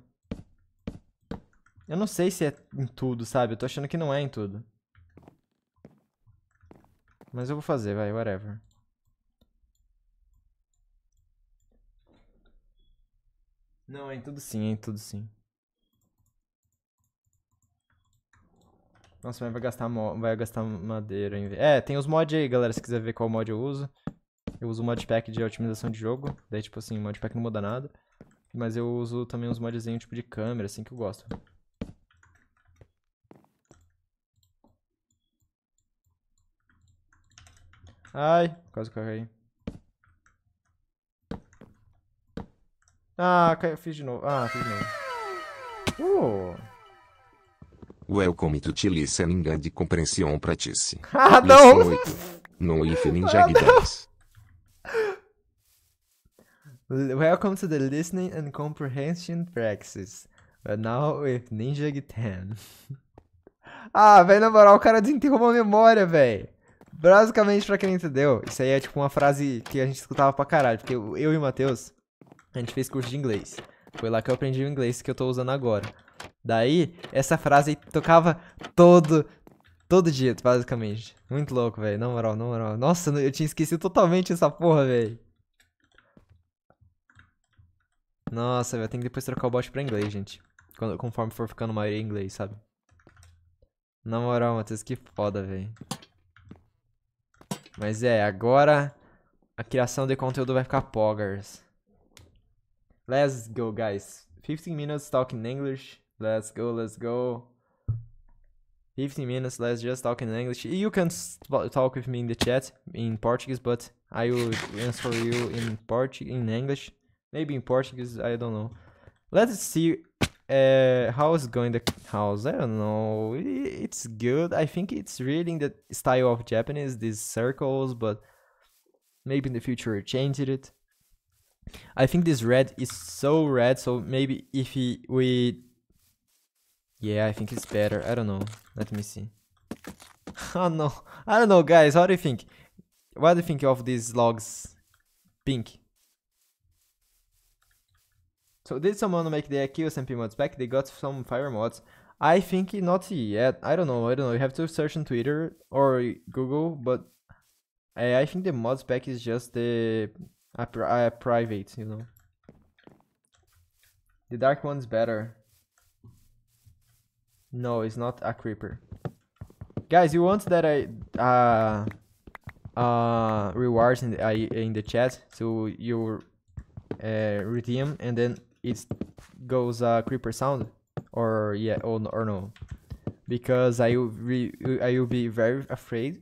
Eu não sei se é em tudo, sabe? Eu tô achando que não é em tudo. Mas eu vou fazer, vai, whatever. Não, é em tudo sim, é em tudo sim. Nossa, mas vai gastar, vai gastar madeira. É, tem os mods aí, galera, se quiser ver qual mod eu uso. Eu uso modpack de otimização de jogo, daí tipo assim, modpack não muda nada. Mas eu uso também uns modzinhos tipo de câmera, assim, que eu gosto. Ai, quase caí. Ah, caiu, fiz de novo. Ah, fiz de novo. Uh. Welcome to Chile Seninga de Compreensão Practice. Ah, não! No if Ninja ah, Guidance. Welcome to the listening and comprehension practice. But uh, now with Ninja Gitan. ah, velho, na moral, o cara desenterrou a memória, velho. Basicamente, pra quem não entendeu, isso aí é tipo uma frase que a gente escutava pra caralho. Porque eu, eu e o Matheus, a gente fez curso de inglês. Foi lá que eu aprendi o inglês que eu tô usando agora. Daí, essa frase tocava todo, todo dia, basicamente. Muito louco, velho. Na moral, na moral. Nossa, eu tinha esquecido totalmente essa porra, velho. Nossa, eu tenho que depois trocar o bot pra inglês, gente. Quando, conforme for ficando maioria em inglês, sabe? Na moral, Matheus, que foda, velho. Mas é, agora a criação de conteúdo vai ficar poggers. Let's go, guys. 15 minutes talking English. Let's go, let's go. 15 minutes, let's just talk in English. You can talk with me in the chat in Portuguese, but I will answer you in Portuguese, in English. Maybe in Portuguese, I don't know. Let's see uh, how is going the house. I don't know. It's good. I think it's really in the style of Japanese, these circles, but maybe in the future change it. I think this red is so red, so maybe if he, we... Yeah, I think it's better. I don't know. Let me see. oh no. I don't know, guys. How do you think? What do you think of these logs? Pink. So did someone make the SMP mods back? They got some fire mods. I think not yet. I don't know. I don't know. You have to search on Twitter or Google, but I, I think the mods pack is just the a, a, a private, you know. The dark one's better. No, it's not a creeper. Guys, you want that I uh uh rewards in the uh, in the chat so you uh redeem and then it goes a uh, creeper sound or yeah or, or no because I will re I will be very afraid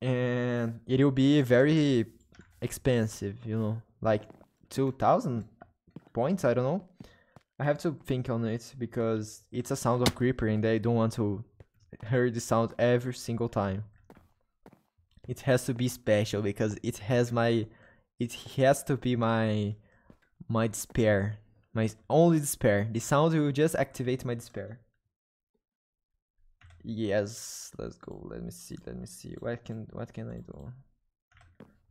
and it will be very expensive you know like 2000 points I don't know I have to think on it because it's a sound of creeper and I don't want to hear the sound every single time it has to be special because it has my it has to be my my despair. My only despair. The sound will just activate my despair. Yes, let's go. Let me see. Let me see. What can what can I do?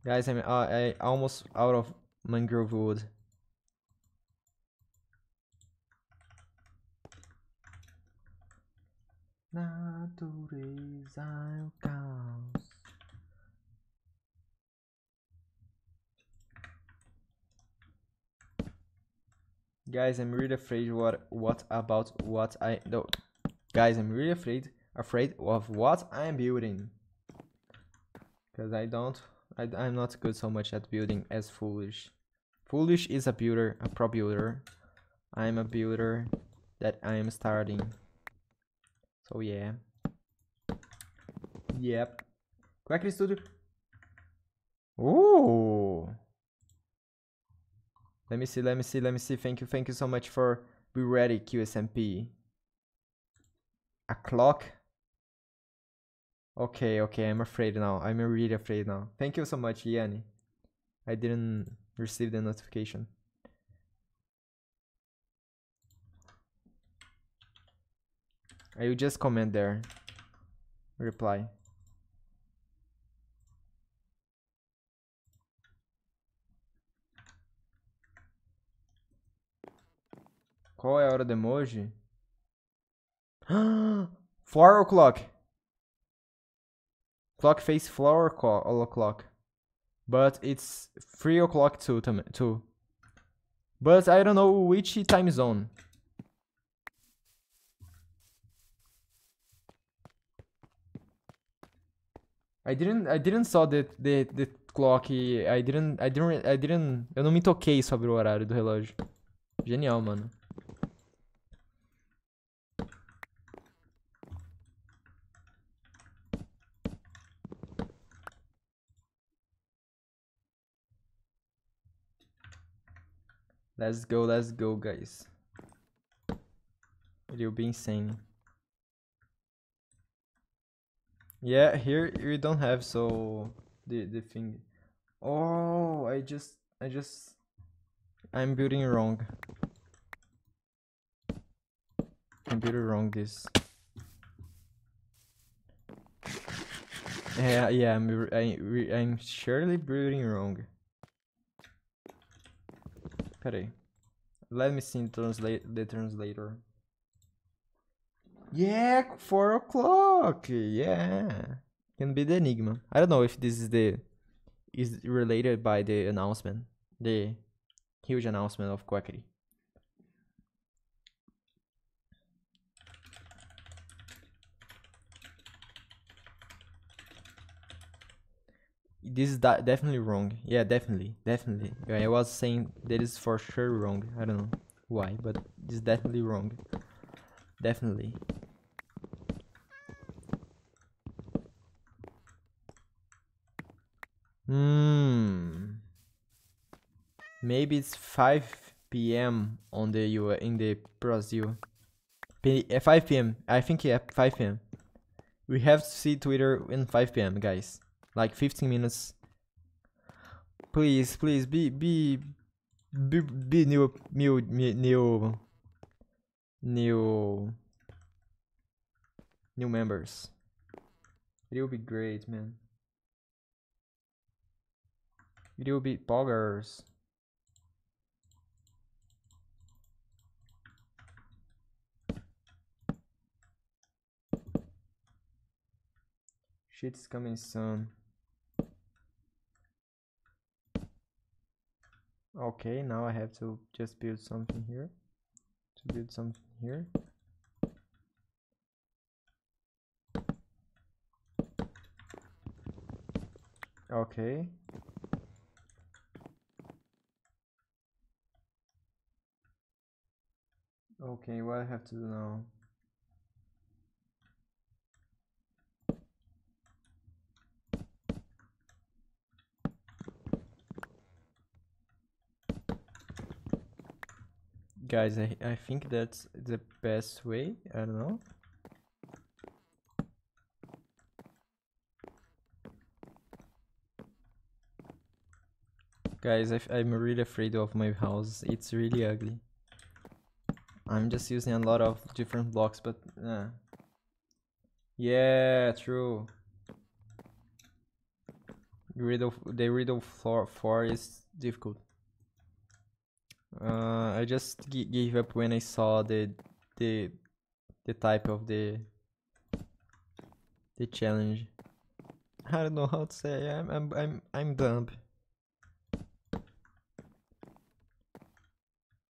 Guys, I'm uh, I almost out of mangrove wood. Natureza Guys, I'm really afraid what what about what I no. Guys, I'm really afraid afraid of what I'm building. Cause I don't I, I'm not good so much at building as Foolish. Foolish is a builder, a pro builder. I'm a builder that I'm starting. So yeah. Yep. Quickly, Studio. Ooh. Let me see, let me see, let me see. Thank you, thank you so much for be ready, QSMP. A clock? Okay, okay, I'm afraid now. I'm really afraid now. Thank you so much, Yanni. I didn't receive the notification. I will just comment there. Reply. Qual é a hora do emoji? Flower o'clock. Clock face flower o'clock. But it's 3 o'clock too, too. But I don't know which time zone. I didn't I didn't saw the, the, the clock. I didn't I didn't I didn't eu não me toquei sobre o horário do relógio. Genial, mano. Let's go, let's go, guys. It'll be insane. Yeah, here we don't have so the the thing. Oh, I just I just I'm building wrong. I'm building wrong this. Yeah, yeah, I'm I, I'm surely building wrong. Peraí. Let me see the translator. Yeah, 4 o'clock. Yeah. Can be the enigma. I don't know if this is the is related by the announcement. The huge announcement of Quackery. this is definitely wrong. Yeah, definitely, definitely. Yeah, I was saying that is for sure wrong. I don't know why, but it's definitely wrong. Definitely. Hmm. Maybe it's 5 p.m. on the U in the Brazil. P uh, 5 p.m. I think yeah, 5 p.m. We have to see Twitter in 5 p.m. guys like 15 minutes please please be be be, be new new new new new members it will be great man it will be poggers shit's coming soon okay now I have to just build something here to build something here okay okay what I have to do now Guys, I, I think that's the best way. I don't know. Guys, I, I'm really afraid of my house. It's really ugly. I'm just using a lot of different blocks, but... Uh. Yeah, true. Riddle, the riddle floor, floor is difficult. Uh, I just gave up when I saw the the the type of the the challenge. I don't know how to say. I'm I'm I'm I'm dumb.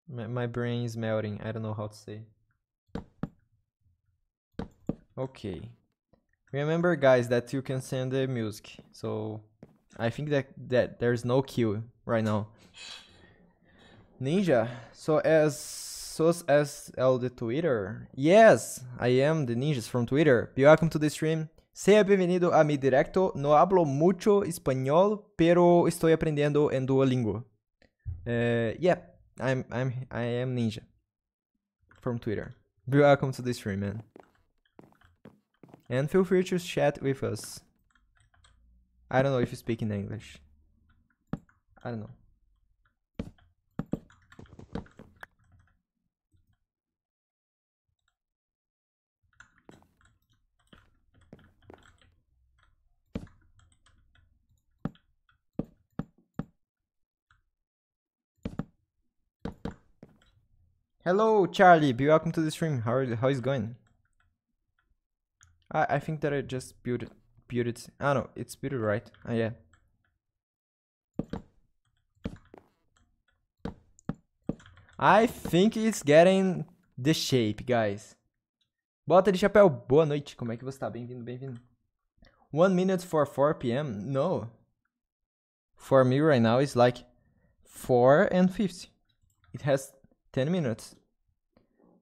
My my brain is melting. I don't know how to say. Okay. Remember, guys, that you can send the music. So I think that that there's no queue right now. Ninja? So as so as L the Twitter? Yes, I am the ninjas from Twitter. Welcome to the stream. bem-vindo a mi directo. No hablo mucho español, pero estoy aprendiendo en Duolingo. Uh, yeah, I'm I'm I am Ninja from Twitter. Welcome to the stream, man. And feel free to chat with us. I don't know if you speak in English. I don't know. Hello, Charlie. Be welcome to the stream. How are, how is going? I I think that I just built it. Built it. don't know it's built it right. Oh, yeah. I think it's getting the shape, guys. Bota de chapéu. Boa noite. Como é que você tá? Bem-vindo, bem-vindo. One minute for 4 p.m. No. For me right now it's like 4 and 50. It has 10 minutes.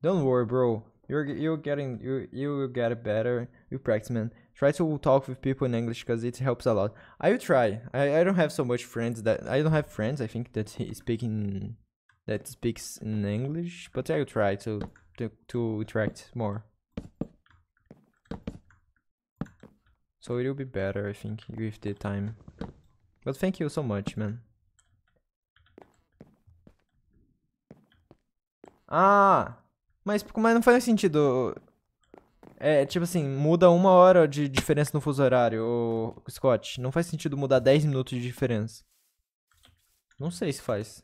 Don't worry, bro. You're you're getting you you get better. You practice, man. Try to talk with people in English because it helps a lot. I will try. I, I don't have so much friends that I don't have friends. I think that speaking that speaks in English, but I will try to to to interact more. So it will be better, I think, with the time. But thank you so much, man. Ah, mas, mas não faz sentido. É, tipo assim, muda uma hora de diferença no fuso horário, Scott. Não faz sentido mudar 10 minutos de diferença. Não sei se faz.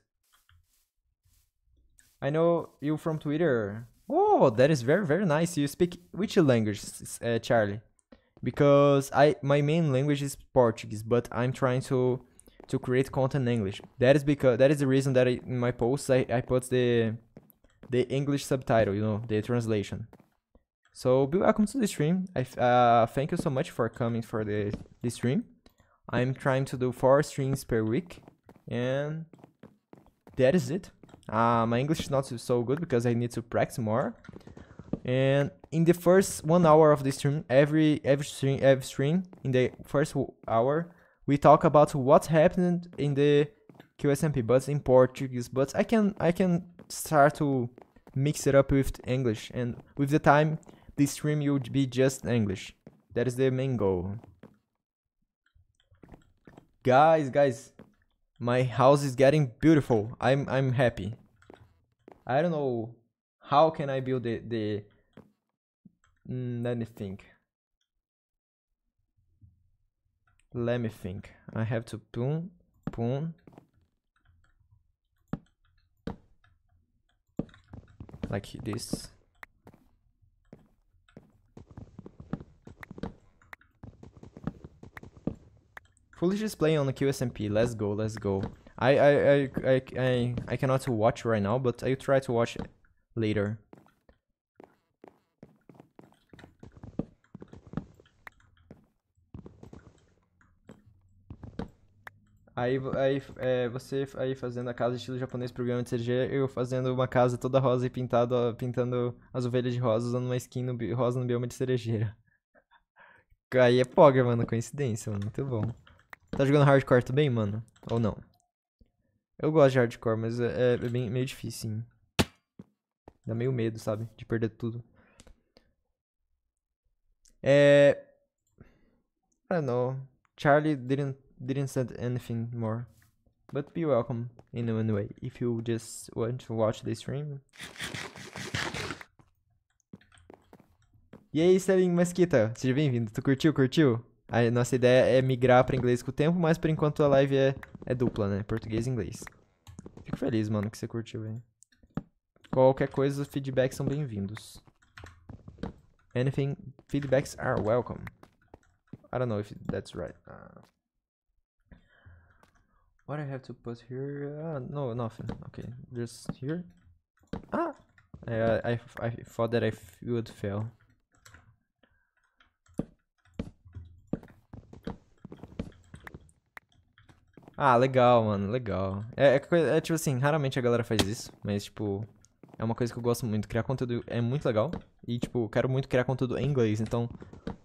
I know you from Twitter. Oh, that is very, very nice. You speak which language, uh, Charlie? Because I my main language is Portuguese, but I'm trying to to create content in English. That is because that is the reason that I, in my posts I, I put the the English subtitle, you know, the translation. So be welcome to the stream. I uh, thank you so much for coming for the, the stream. I'm trying to do four streams per week, and that is it. Uh, my English is not so good because I need to practice more. And in the first one hour of the stream, every every stream every stream in the first hour, we talk about what happened in the QSMP, but in Portuguese. But I can I can start to mix it up with English and with the time the stream will be just English. That is the main goal. Guys, guys, my house is getting beautiful. I'm I'm happy. I don't know how can I build the the mm, let me think. Let me think. I have to boom boom like this. Foolish is playing on the QSMP. Let's go, let's go. I I I I I, I cannot watch right now, but I'll try to watch later. Aí, aí é, você aí fazendo a casa estilo japonês, programa de CG, eu fazendo uma casa toda rosa e pintado, pintando as ovelhas de rosa, usando uma skin no, rosa no bioma de cerejeira. Aí é pogger, mano, coincidência, mano, muito bom. Tá jogando hardcore também, mano? Ou não? Eu gosto de hardcore, mas é, é, é bem, meio difícil, sim. Dá meio medo, sabe? De perder tudo. É... I don't know. Charlie didn't didn't send anything more. But be welcome in one way if you just want to watch the stream. E aí, Celinho Mesquita, seja bem-vindo. Tu curtiu, curtiu? A nossa ideia é migrar para inglês com o tempo, mas por enquanto a live é, é dupla, né? Português e inglês. Fico feliz, mano, que você curtiu, hein? Qualquer coisa, os feedbacks são bem-vindos. Anything, feedbacks are welcome. I don't know if that's right. Uh... What I have to put here? Uh, no, nothing. Okay, just here. Ah! I, uh, I, I thought that I would fail. Ah, legal, mano, legal. É, é, é, tipo assim, raramente a galera faz isso, mas tipo, é uma coisa que eu gosto muito. Criar conteúdo é muito legal. E tipo, quero muito criar conteúdo em inglês, então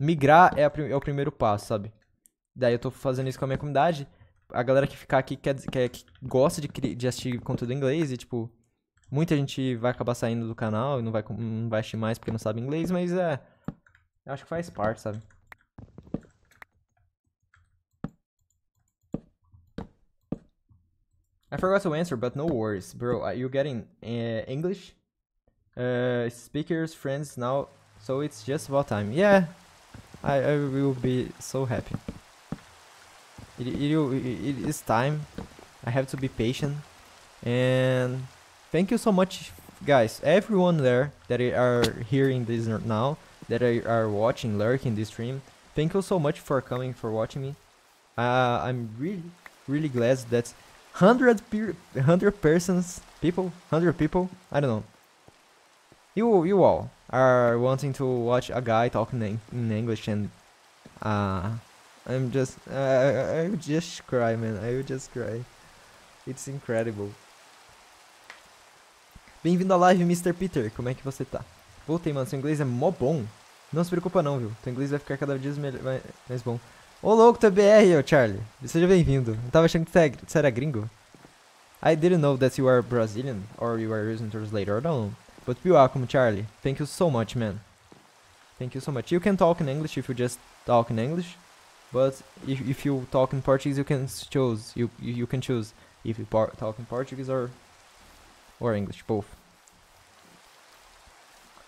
migrar é, a, é o primeiro passo, sabe? Daí eu tô fazendo isso com a minha comunidade a galera que ficar aqui quer, quer, que gosta de, de assistir conteúdo em inglês e, tipo, muita gente vai acabar saindo do canal e não vai, não vai assistir mais porque não sabe inglês, mas é. Acho que faz parte, sabe? I forgot to answer, but no worries, bro. Are you getting uh, English uh, speakers, friends now? So it's just about time. Yeah, I, I will be so happy. it, it, it is time I have to be patient and thank you so much guys everyone there that are hearing this now that are watching lurking this stream thank you so much for coming for watching me uh, I'm really really glad that 100 100 persons people 100 people I don't know you you all are wanting to watch a guy talking in, in English and uh, I'm just, uh, I just cry, man. I will just cry. It's incredible. Bem-vindo à live, Mr. Peter. Como é que você tá? Voltei, mano. Seu inglês é mó bom. Não se preocupa não, viu? Teu inglês vai ficar cada dia mais, mais bom. Ô, louco, tu é BR, ô, Charlie. Seja bem-vindo. Eu tava achando que é você era gringo. I didn't know that you are Brazilian or you are using translator não. But be welcome, Charlie. Thank you so much, man. Thank you so much. You can talk in English if you just talk in English. But if, if you talk in Portuguese, you can choose. You you, you can choose if you talk in Portuguese or or English, both.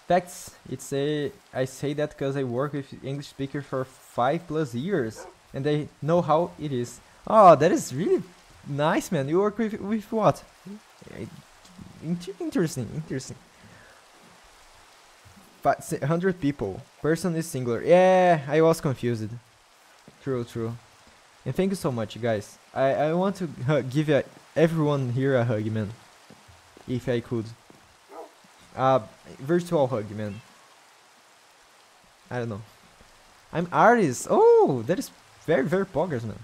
Facts. It's a I say that because I work with English speakers for five plus years, and they know how it is. Oh, that is really nice, man. You work with with what? Eh, interesting, interesting. But 100 people. Person is singular. Yeah, I was confused. True, true. And thank you so much, guys. I, I want to uh, give everyone here a hug, man. If I could. A uh, virtual hug, man. I don't know. I'm artist. Oh, that is very, very poggers, man.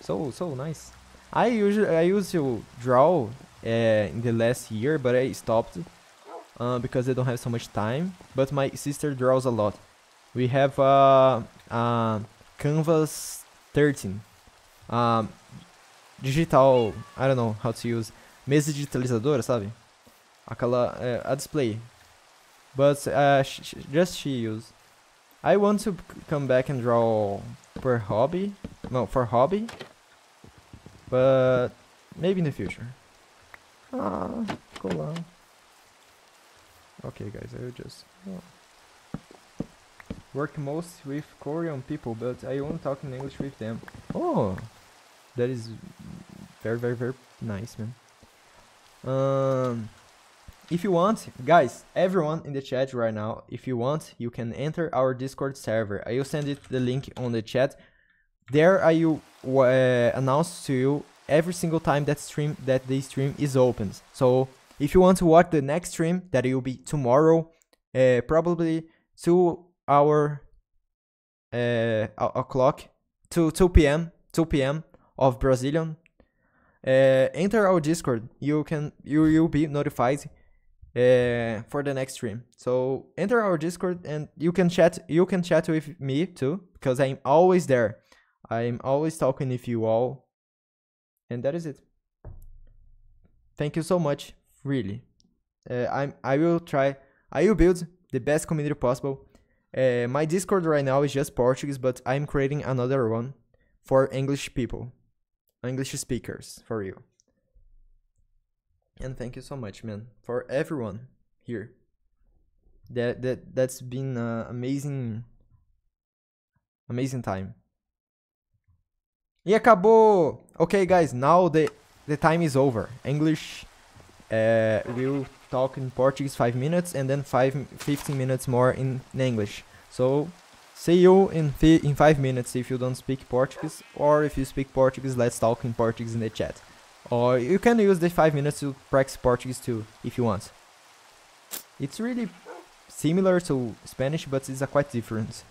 So, so nice. I usually, I used to draw uh, in the last year, but I stopped uh, because I don't have so much time. But my sister draws a lot. We have uh uh, Canvas 13. Uh, digital, I don't know how to use, mesa digitalizadora, sabe? Aquela, uh, a display. But uh, sh just she use. I want to come back and draw per hobby, no, for hobby, but maybe in the future. Ah, cool. Okay, guys, I will just... Oh work most with Korean people, but I won't talk in English with them. Oh, that is very, very, very nice, man. Um, if you want, guys, everyone in the chat right now, if you want, you can enter our Discord server. I will send it the link on the chat. There I will uh, announce to you every single time that stream that the stream is open. So if you want to watch the next stream, that will be tomorrow, uh, probably 2 our uh, o'clock, to 2 p.m. 2 p.m. of Brazilian. Uh, enter our Discord. You can you will be notified uh, for the next stream. So enter our Discord and you can chat. You can chat with me too because I'm always there. I'm always talking with you all. And that is it. Thank you so much, really. Uh, I'm I will try. I will build the best community possible uh, my Discord right now is just Portuguese, but I'm creating another one for English people, English speakers, for you. And thank you so much, man, for everyone here. That that that's been uh, amazing, amazing time. E acabou. Okay, guys, now the the time is over. English Uh, we'll talk in Portuguese 5 minutes and then five, 15 minutes more in, in English. So, see you in, in 5 minutes if you don't speak Portuguese, or if you speak Portuguese, let's talk in Portuguese in the chat. Or you can use the 5 minutes to practice Portuguese too, if you want. It's really similar to Spanish, but it's a quite different.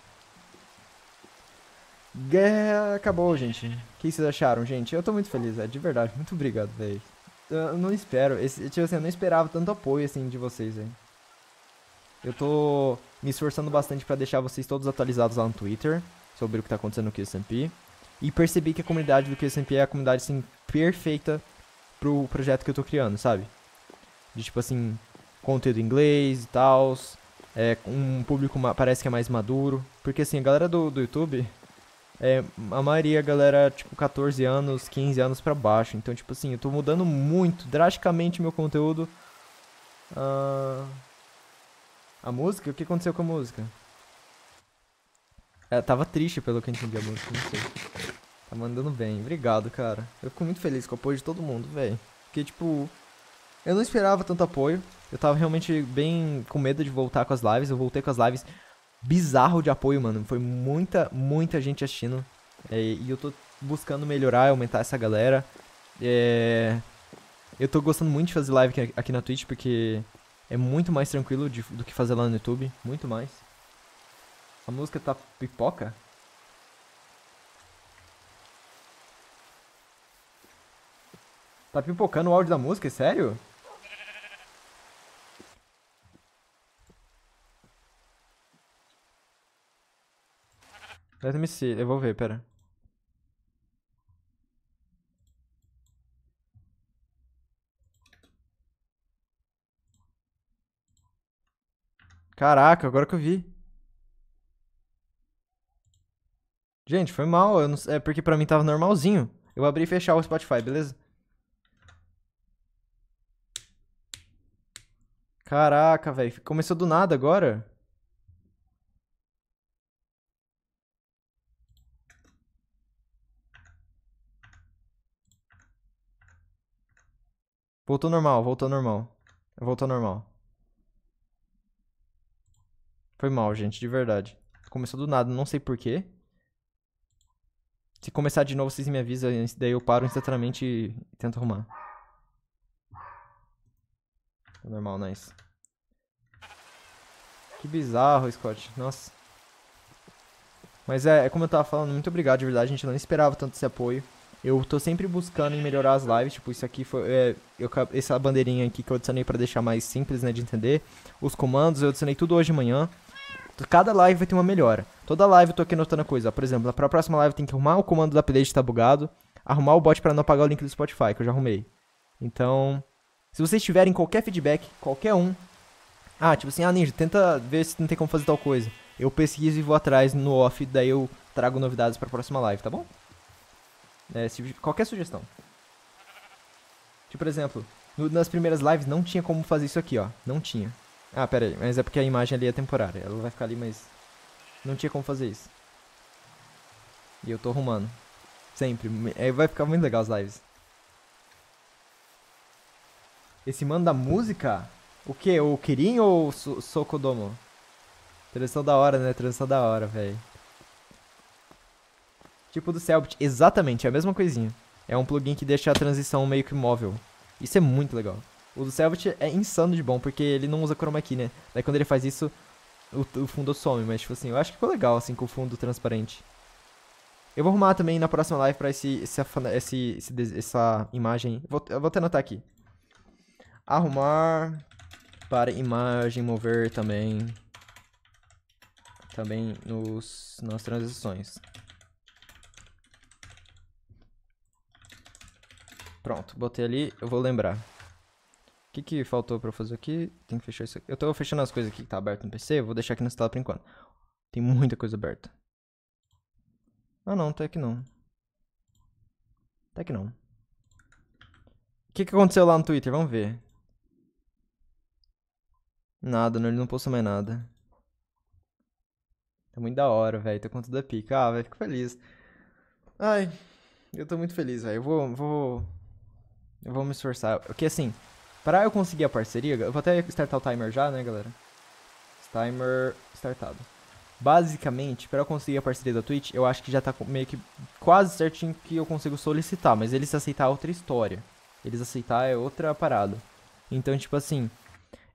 Guerra acabou, gente. O que vocês acharam, gente? Eu tô muito feliz, é de verdade. Muito obrigado, velho. Eu não espero. Esse, tipo assim, eu não esperava tanto apoio assim de vocês, velho. Eu tô me esforçando bastante pra deixar vocês todos atualizados lá no Twitter sobre o que tá acontecendo no QSMP. E percebi que a comunidade do QSMP é a comunidade, assim, perfeita pro projeto que eu tô criando, sabe? De, tipo assim, conteúdo em inglês e tal. É, um público parece que é mais maduro. Porque, assim, a galera do, do YouTube é, a maioria, galera, tipo, 14 anos, 15 anos para baixo. Então, tipo assim, eu tô mudando muito, drasticamente meu conteúdo. Uh... A música? O que aconteceu com a música? É, tava triste pelo que eu entendi a música, não sei. Tá mandando bem, obrigado, cara. Eu fico muito feliz com o apoio de todo mundo, velho. Porque, tipo, eu não esperava tanto apoio. Eu tava realmente bem com medo de voltar com as lives. Eu voltei com as lives bizarro de apoio, mano. Foi muita, muita gente assistindo. É, e eu tô buscando melhorar, e aumentar essa galera. É, eu tô gostando muito de fazer live aqui, aqui na Twitch, porque é muito mais tranquilo de, do que fazer lá no YouTube. Muito mais. A música tá pipoca? Tá pipocando o áudio da música? É sério? Let me see. Eu vou ver, pera. Caraca, agora que eu vi. Gente, foi mal. Não... É porque pra mim tava normalzinho. Eu abri e fechar o Spotify, beleza? Caraca, velho. Começou do nada agora. Voltou normal, voltou normal. Voltou normal. Foi mal, gente, de verdade. Começou do nada, não sei porquê. Se começar de novo, vocês me avisam, daí eu paro instantaneamente e tento arrumar. Tá normal, nice. Que bizarro, Scott. Nossa. Mas é, é como eu tava falando, muito obrigado, de verdade. A gente não esperava tanto esse apoio. Eu tô sempre buscando em melhorar as lives, tipo, isso aqui foi. É, eu, essa bandeirinha aqui que eu adicionei para deixar mais simples, né, de entender. Os comandos, eu adicionei tudo hoje de manhã. Cada live vai ter uma melhora. Toda live eu tô aqui anotando coisa. Por exemplo, pra próxima live tem que arrumar o comando da playlist tá bugado. Arrumar o bot para não apagar o link do Spotify, que eu já arrumei. Então, se vocês tiverem qualquer feedback, qualquer um. Ah, tipo assim, ah, Ninja, tenta ver se não tem como fazer tal coisa. Eu pesquiso e vou atrás no off, daí eu trago novidades pra próxima live, tá bom? É, né, se, tipo qualquer sugestão. Tipo, por exemplo, no, nas primeiras lives não tinha como fazer isso aqui, ó. Não tinha. Ah, pera aí. Mas é porque a imagem ali é temporária. Ela vai ficar ali, mas... Não tinha como fazer isso. E eu tô arrumando. Sempre. É, vai ficar muito legal as lives. Esse mano da música? O quê? O Kirin ou o so Sokodomo? Transição da hora, né? Transição da hora, velho. Tipo do Selbit, exatamente, é a mesma coisinha. É um plugin que deixa a transição meio que móvel. Isso é muito legal. O do Selvit é insano de bom, porque ele não usa chroma key, né? Daí quando ele faz isso, o, o fundo some, mas tipo assim, eu acho que ficou legal assim com o fundo transparente. Eu vou arrumar também na próxima live pra esse, esse, esse, esse essa imagem. Vou, eu vou até anotar aqui. Arrumar para imagem mover também. Também nos, nas transições. Pronto, botei ali, eu vou lembrar. O que, que faltou pra eu fazer aqui? Tem que fechar isso aqui. Eu tô fechando as coisas aqui que tá aberto no PC, eu vou deixar aqui na tela por enquanto. Tem muita coisa aberta. Ah não, tá até que não. Tá até que não. O que, que aconteceu lá no Twitter? Vamos ver. Nada, não, ele não postou mais nada. Tá muito da hora, velho. Tô tá com tudo da pica. Ah, velho, fico feliz. Ai, eu tô muito feliz, velho. Eu vou, vou eu vou me esforçar. Porque assim, para eu conseguir a parceria, eu vou até startar o timer já, né, galera? Timer startado. Basicamente, para eu conseguir a parceria da Twitch, eu acho que já tá meio que quase certinho que eu consigo solicitar, mas eles aceitar outra história. Eles aceitar é outra parada. Então, tipo assim,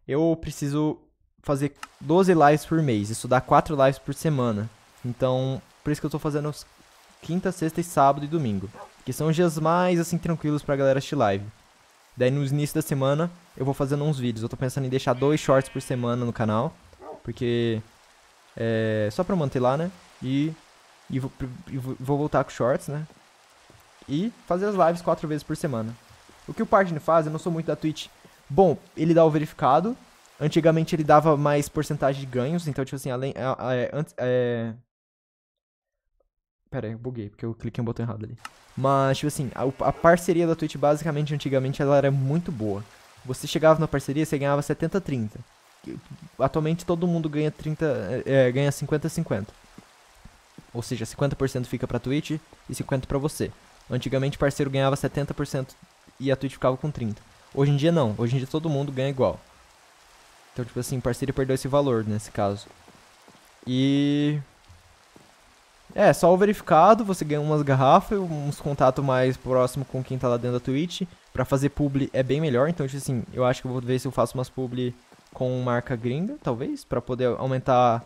eu preciso fazer 12 lives por mês, isso dá 4 lives por semana. Então, por isso que eu tô fazendo quinta, sexta e sábado e domingo que são os dias mais assim tranquilos pra galera assistir live. Daí no início da semana eu vou fazendo uns vídeos. Eu tô pensando em deixar dois shorts por semana no canal, porque é só pra manter lá, né? E, e vou, e vou voltar com shorts, né? E fazer as lives quatro vezes por semana. O que o Pardin faz, eu não sou muito da Twitch. Bom, ele dá o verificado. Antigamente ele dava mais porcentagem de ganhos, então, tipo assim, além. É, é, é, Pera aí, eu buguei, porque eu cliquei no botão errado ali. Mas, tipo assim, a, a parceria da Twitch, basicamente, antigamente, ela era muito boa. Você chegava na parceria, você ganhava 70-30. Atualmente, todo mundo ganha 30, é, é, ganha 50-50. Ou seja, 50% fica pra Twitch e 50% pra você. Antigamente, parceiro ganhava 70% e a Twitch ficava com 30%. Hoje em dia, não. Hoje em dia, todo mundo ganha igual. Então, tipo assim, parceria perdeu esse valor nesse caso. E é, só o verificado, você ganha umas garrafas, uns contatos mais próximo com quem tá lá dentro da Twitch. Pra fazer publi é bem melhor, então, tipo assim, eu acho que eu vou ver se eu faço umas publi com marca gringa, talvez, pra poder aumentar,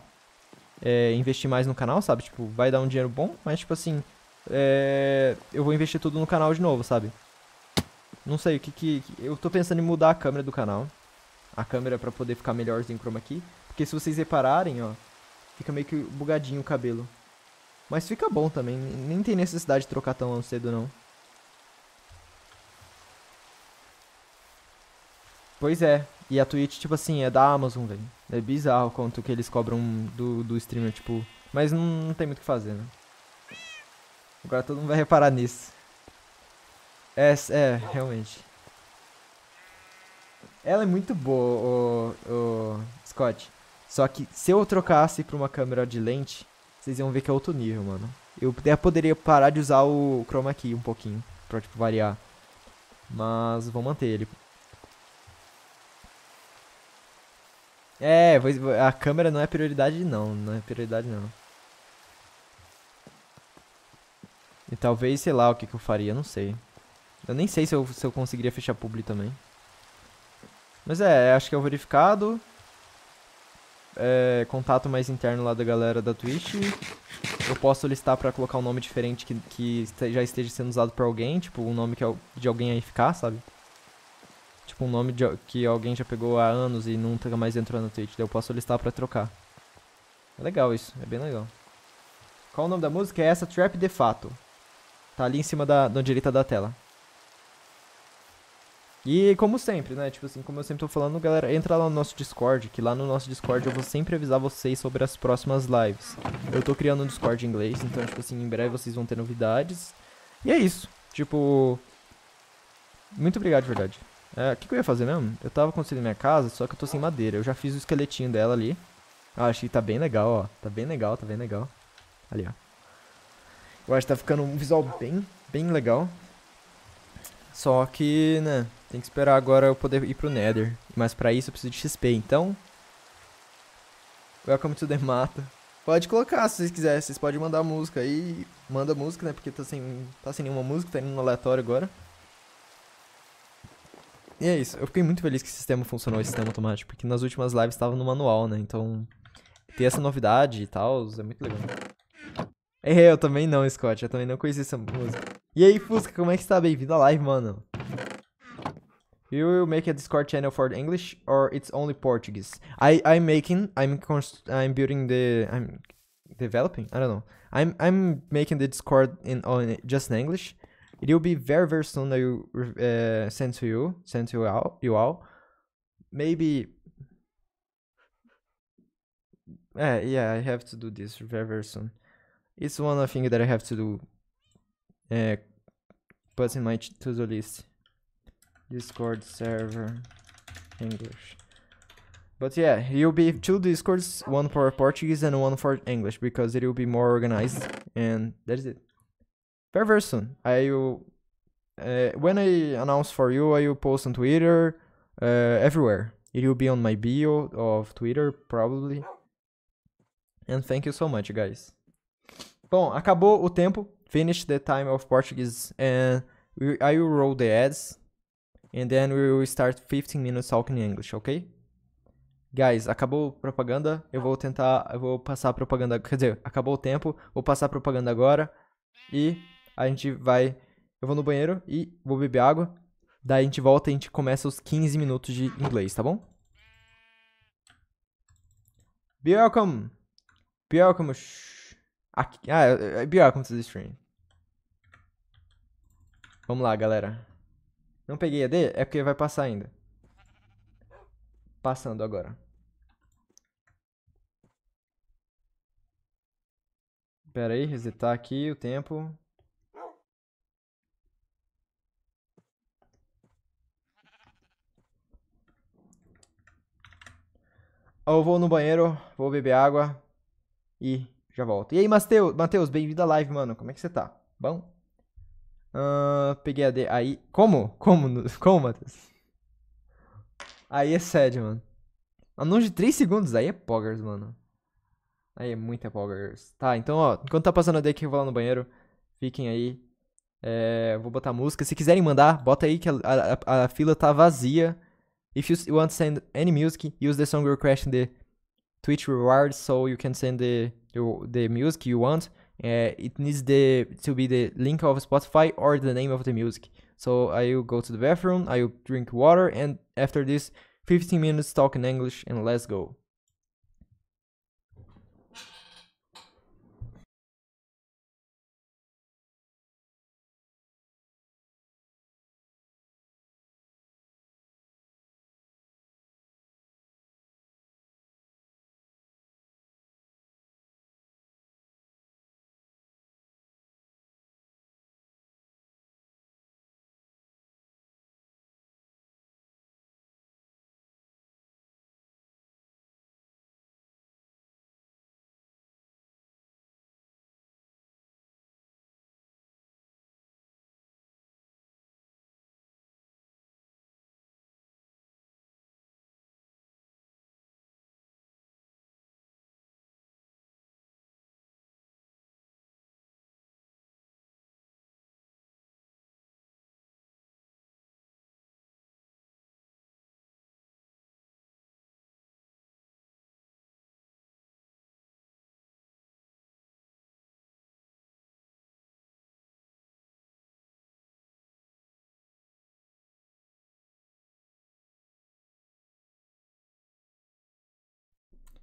é, investir mais no canal, sabe? Tipo, vai dar um dinheiro bom, mas, tipo assim, é, eu vou investir tudo no canal de novo, sabe? Não sei, o que, que Eu tô pensando em mudar a câmera do canal, a câmera pra poder ficar melhorzinho chroma aqui, porque se vocês repararem, ó, fica meio que bugadinho o cabelo. Mas fica bom também, nem tem necessidade de trocar tão cedo não. Pois é, e a Twitch, tipo assim, é da Amazon, velho. É bizarro quanto que eles cobram do, do streamer, tipo... Mas não, não tem muito o que fazer, né? Agora todo mundo vai reparar nisso. É, é realmente. Ela é muito boa, o, o Scott. Só que se eu trocasse pra uma câmera de lente, vocês iam ver que é outro nível, mano. Eu até poderia parar de usar o chroma aqui um pouquinho. Pra, tipo, variar. Mas vou manter ele. É, a câmera não é prioridade não. Não é prioridade não. E talvez, sei lá, o que, que eu faria. Não sei. Eu nem sei se eu, se eu conseguiria fechar publi também. Mas é, acho que é o verificado é, contato mais interno lá da galera da Twitch. Eu posso listar para colocar um nome diferente que, que já esteja sendo usado por alguém, tipo, um nome que é de alguém aí ficar, sabe? Tipo, um nome de, que alguém já pegou há anos e nunca mais entrou na Twitch. Daí eu posso listar para trocar. É legal isso, é bem legal. Qual o nome da música? É essa, Trap de Fato. Tá ali em cima da, da direita da tela. E como sempre, né? Tipo assim, como eu sempre tô falando, galera, entra lá no nosso Discord, que lá no nosso Discord eu vou sempre avisar vocês sobre as próximas lives. Eu tô criando um Discord em inglês, então, tipo assim, em breve vocês vão ter novidades. E é isso. Tipo. Muito obrigado, de verdade. É, o é, que, que eu ia fazer mesmo? Eu tava construindo minha casa, só que eu tô sem madeira. Eu já fiz o esqueletinho dela ali. Ah, acho que tá bem legal, ó. Tá bem legal, tá bem legal. Ali, ó. Eu acho que tá ficando um visual bem, bem legal. Só que, né, tem que esperar agora eu poder ir pro Nether. Mas pra isso eu preciso de XP, então... Welcome to the mata. Pode colocar se vocês quiserem, vocês podem mandar música aí. Manda música, né? Porque tá sem, tá sem nenhuma música, tá indo no aleatório agora. E é isso, eu fiquei muito feliz que o sistema funcionou, o sistema automático, porque nas últimas lives estava no manual, né? Então, ter essa novidade e tal, é muito legal. É, eu também não, Scott, eu também não conhecia essa música. E aí, Fusca, como é que está? Bem-vindo à live, mano. You will make a Discord channel for English or it's only Portuguese? I I'm making I'm const I'm building the I'm developing I don't know I'm I'm making the Discord in on just in English. It will be very very soon. that you uh, send to you send to you all you all. Maybe. Uh, yeah, I have to do this very very soon. It's one of the things that I have to do. Uh, put in my to do list. Discord server English. But yeah, you'll be two discords, one for Portuguese and one for English, because it will be more organized, and that's it. Very, very soon. I will, uh, when I announce for you, I will post on Twitter, uh, everywhere. It will be on my bio of Twitter, probably. And thank you so much, guys. Bom, acabou o tempo. Finish the time of Portuguese, and I will roll the ads. And then we will start 15 minutes talking English, ok? Guys, acabou a propaganda. Eu vou tentar. Eu vou passar a propaganda. Quer dizer, acabou o tempo. Vou passar a propaganda agora. E a gente vai. Eu vou no banheiro e vou beber água. Daí a gente volta e a gente começa os 15 minutos de inglês, tá bom? Welcome! Welcome! Aqui, ah, é, é, welcome to the stream. Vamos lá, galera. Não peguei a D, É porque vai passar ainda. Passando agora. Pera aí, resetar aqui o tempo. Eu vou no banheiro, vou beber água e já volto. E aí, Mateus? Matheus bem-vindo à live, mano. Como é que você tá? Bom? Uh, peguei a D. Aí. Como? Como, como Matheus? Aí é sad, mano. Anúncio de 3 segundos. Aí é poggers, mano. Aí é muita poggers. Tá, então, ó. Enquanto tá passando a D aqui, eu vou lá no banheiro. Fiquem aí. É, vou botar música. Se quiserem mandar, bota aí que a, a, a fila tá vazia. If you want to send any music, use the song request in the Twitch reward so you can send the, the music you want. uh, it needs the to be the link of Spotify or the name of the music. So I will go to the bathroom, I will drink water, and after this, 15 minutes talk in English, and let's go.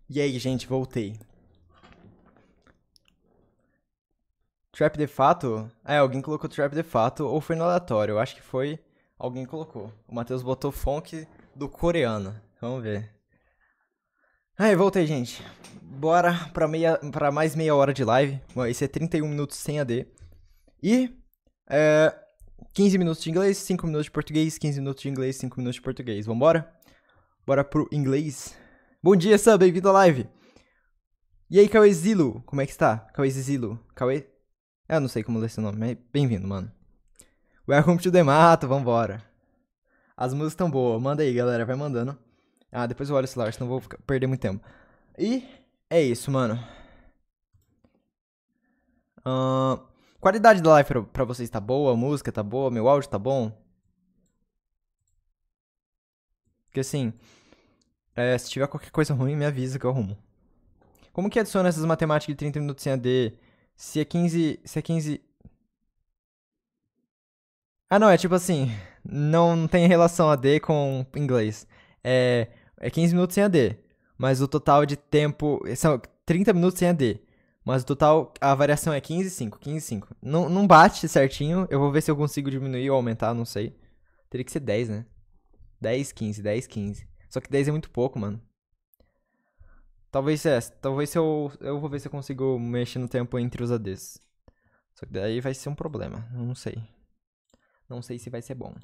E aí, gente, voltei. Trap de fato? É, alguém colocou trap de fato ou foi no aleatório. Eu acho que foi. Alguém colocou. O Matheus botou funk do coreano. Vamos ver. Aí, voltei, gente. Bora pra, meia, pra mais meia hora de live. Esse é 31 minutos sem AD. E. É, 15 minutos de inglês, 5 minutos de português, 15 minutos de inglês, 5 minutos de português. Vambora? Bora pro inglês. Bom dia, Sam, bem-vindo à live. E aí, Cauezilo, como é que está? Cauezilo, Cauê... Eu não sei como ler seu nome, mas bem-vindo, mano. Welcome to the mato, vambora. As músicas estão boas, manda aí, galera, vai mandando. Ah, depois eu olho o celular, senão vou ficar, perder muito tempo. E é isso, mano. Uh, qualidade da live pra, vocês tá boa? A música tá boa? Meu áudio tá bom? Porque assim, é, se tiver qualquer coisa ruim, me avisa que eu arrumo. Como que adiciona essas matemáticas de 30 minutos sem AD? Se é 15... Se é 15... Ah, não, é tipo assim... Não tem relação AD com inglês. É, é 15 minutos sem AD. Mas o total de tempo... São 30 minutos sem AD. Mas o total, a variação é 15 5, 15 5. Não, não bate certinho. Eu vou ver se eu consigo diminuir ou aumentar, não sei. Teria que ser 10, né? 10, 15, 10, 15. Só que 10 é muito pouco, mano. Talvez é, talvez eu, eu vou ver se eu consigo mexer no tempo entre os ADs. Só que daí vai ser um problema, não sei. Não sei se vai ser bom.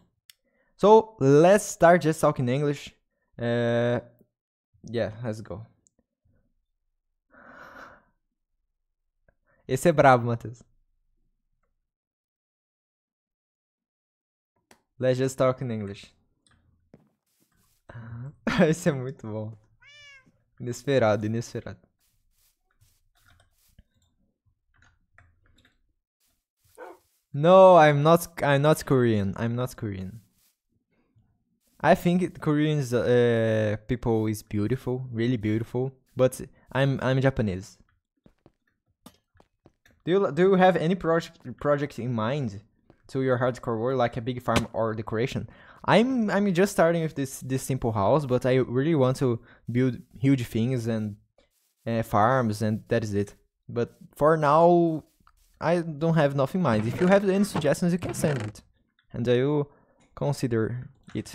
So, let's start just talking English. Uh, yeah, let's go. Esse é brabo, Matheus. Let's just talk in English. Esse é muito bom. Inesperado, inesperado. No, I'm not. I'm not Korean. I'm not Korean. I think Koreans uh, people is beautiful, really beautiful. But I'm I'm Japanese. Do you do you have any project project in mind to your hardcore world, like a big farm or decoration? I'm I'm just starting with this this simple house, but I really want to build huge things and uh, farms, and that is it. But for now, I don't have nothing in mind. If you have any suggestions, you can send it, and I will consider it.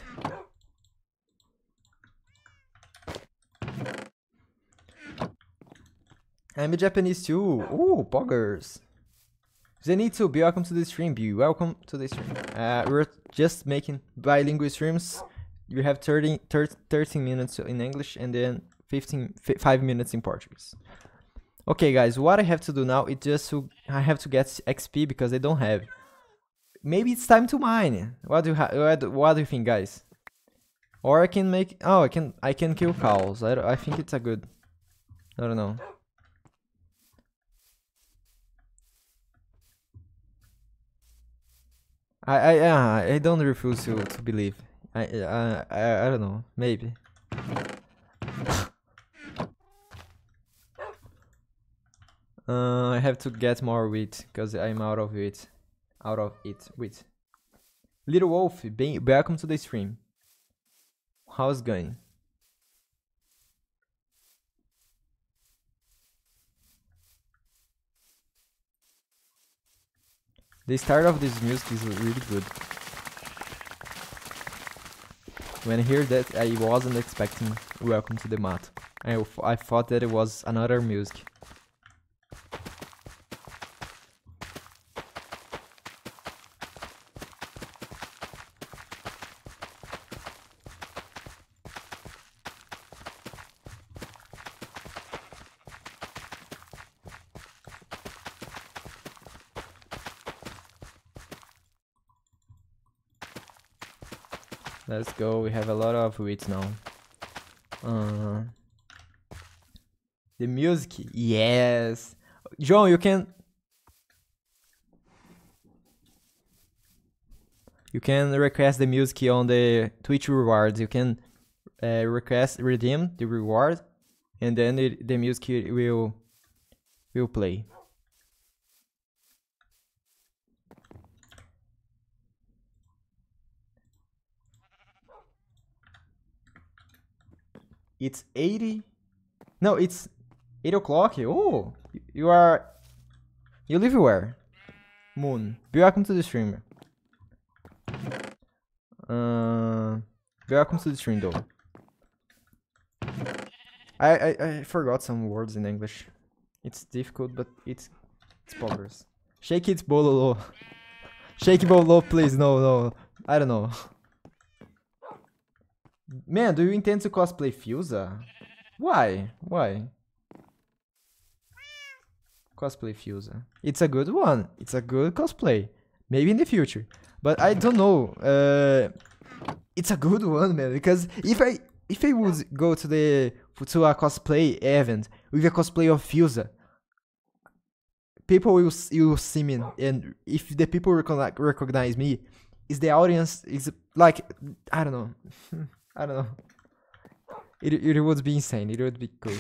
I'm a Japanese too. Ooh, poggers. Zenitsu, be welcome to the stream. Be welcome to the stream. Uh, we're just making bilingual streams. We have 30, 30 13 minutes in English and then 15, 5 minutes in Portuguese. Okay, guys, what I have to do now is just to, I have to get XP because I don't have. Maybe it's time to mine. What do you what, what do you think, guys? Or I can make. Oh, I can I can kill cows. I I think it's a good. I don't know. I I uh, I don't refuse to to believe. I uh, I I don't know. Maybe. Uh, I have to get more wheat because I'm out of it. Out of it. Wheat. Little Wolf, welcome to the stream. How's going? The start of this music is really good. When I heard that, I wasn't expecting Welcome to the Mat. I, I thought that it was another music. let's go. We have a lot of wheat now. Uh, the music, yes. John, you can... You can request the music on the Twitch rewards. You can uh, request, redeem the reward, and then the music will will play. It's 80... No, it's 8 o'clock. Oh, you are... You live where? Moon. Welcome to the stream. Uh, welcome to the stream, though. I, I, I forgot some words in English. It's difficult, but it's it's progress. Shake it, bololo. Shake bololo, please. No, no. I don't know. Man, do you intend to cosplay Fusa? Why? Why? Cosplay Fusa. It's a good one. It's a good cosplay. Maybe in the future. But I don't know. Uh, it's a good one, man. Because if I if I would go to the to a cosplay event with a cosplay of Fusa, people will will see me, and if the people recognize recognize me, is the audience is like I don't know. I don't know. It, it would be insane. It would be cool.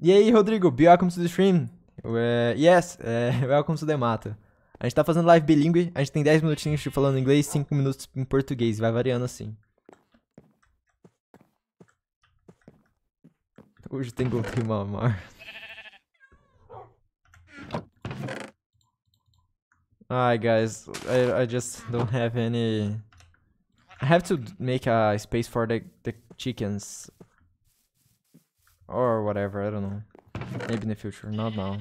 E aí, Rodrigo, be welcome to the stream. Uh, yes, uh, welcome to the mata. A gente tá fazendo live bilíngue, a gente tem 10 minutinhos falando inglês e 5 minutos em português, vai variando assim. Hoje tem golpe que mamar. Alright guys, I, I just don't have any... I have to make a space for the, the chickens. Or whatever, I don't know. Maybe in the future, not now.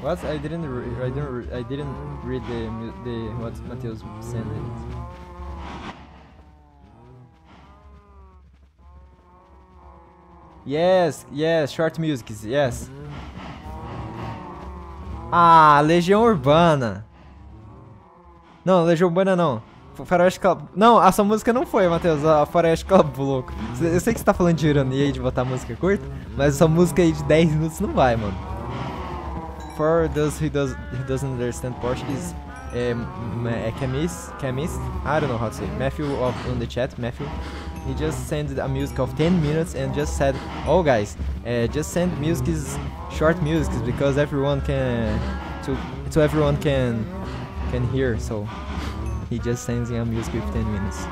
What? I didn't. I didn't. I didn't read the the what Matthew sent it. Yes, yes, short music, yes. Ah, Legião Urbana. Não, Legião Urbana não. Faroeste Club... Não, essa música não foi, Matheus, a Faroeste Club louco. Eu sei que você tá falando de ironia de botar música curta, mas essa música aí de 10 minutos não vai, mano. For those who, does, who doesn't understand Portuguese, é, é Camis, é é Camis, é I don't know how to say, Matthew of, on the chat, Matthew. he just sent a music of 10 minutes and just said, oh guys, uh, just send music is short music because everyone can, to, to everyone can, can hear. So he just sends a music of 10 minutes.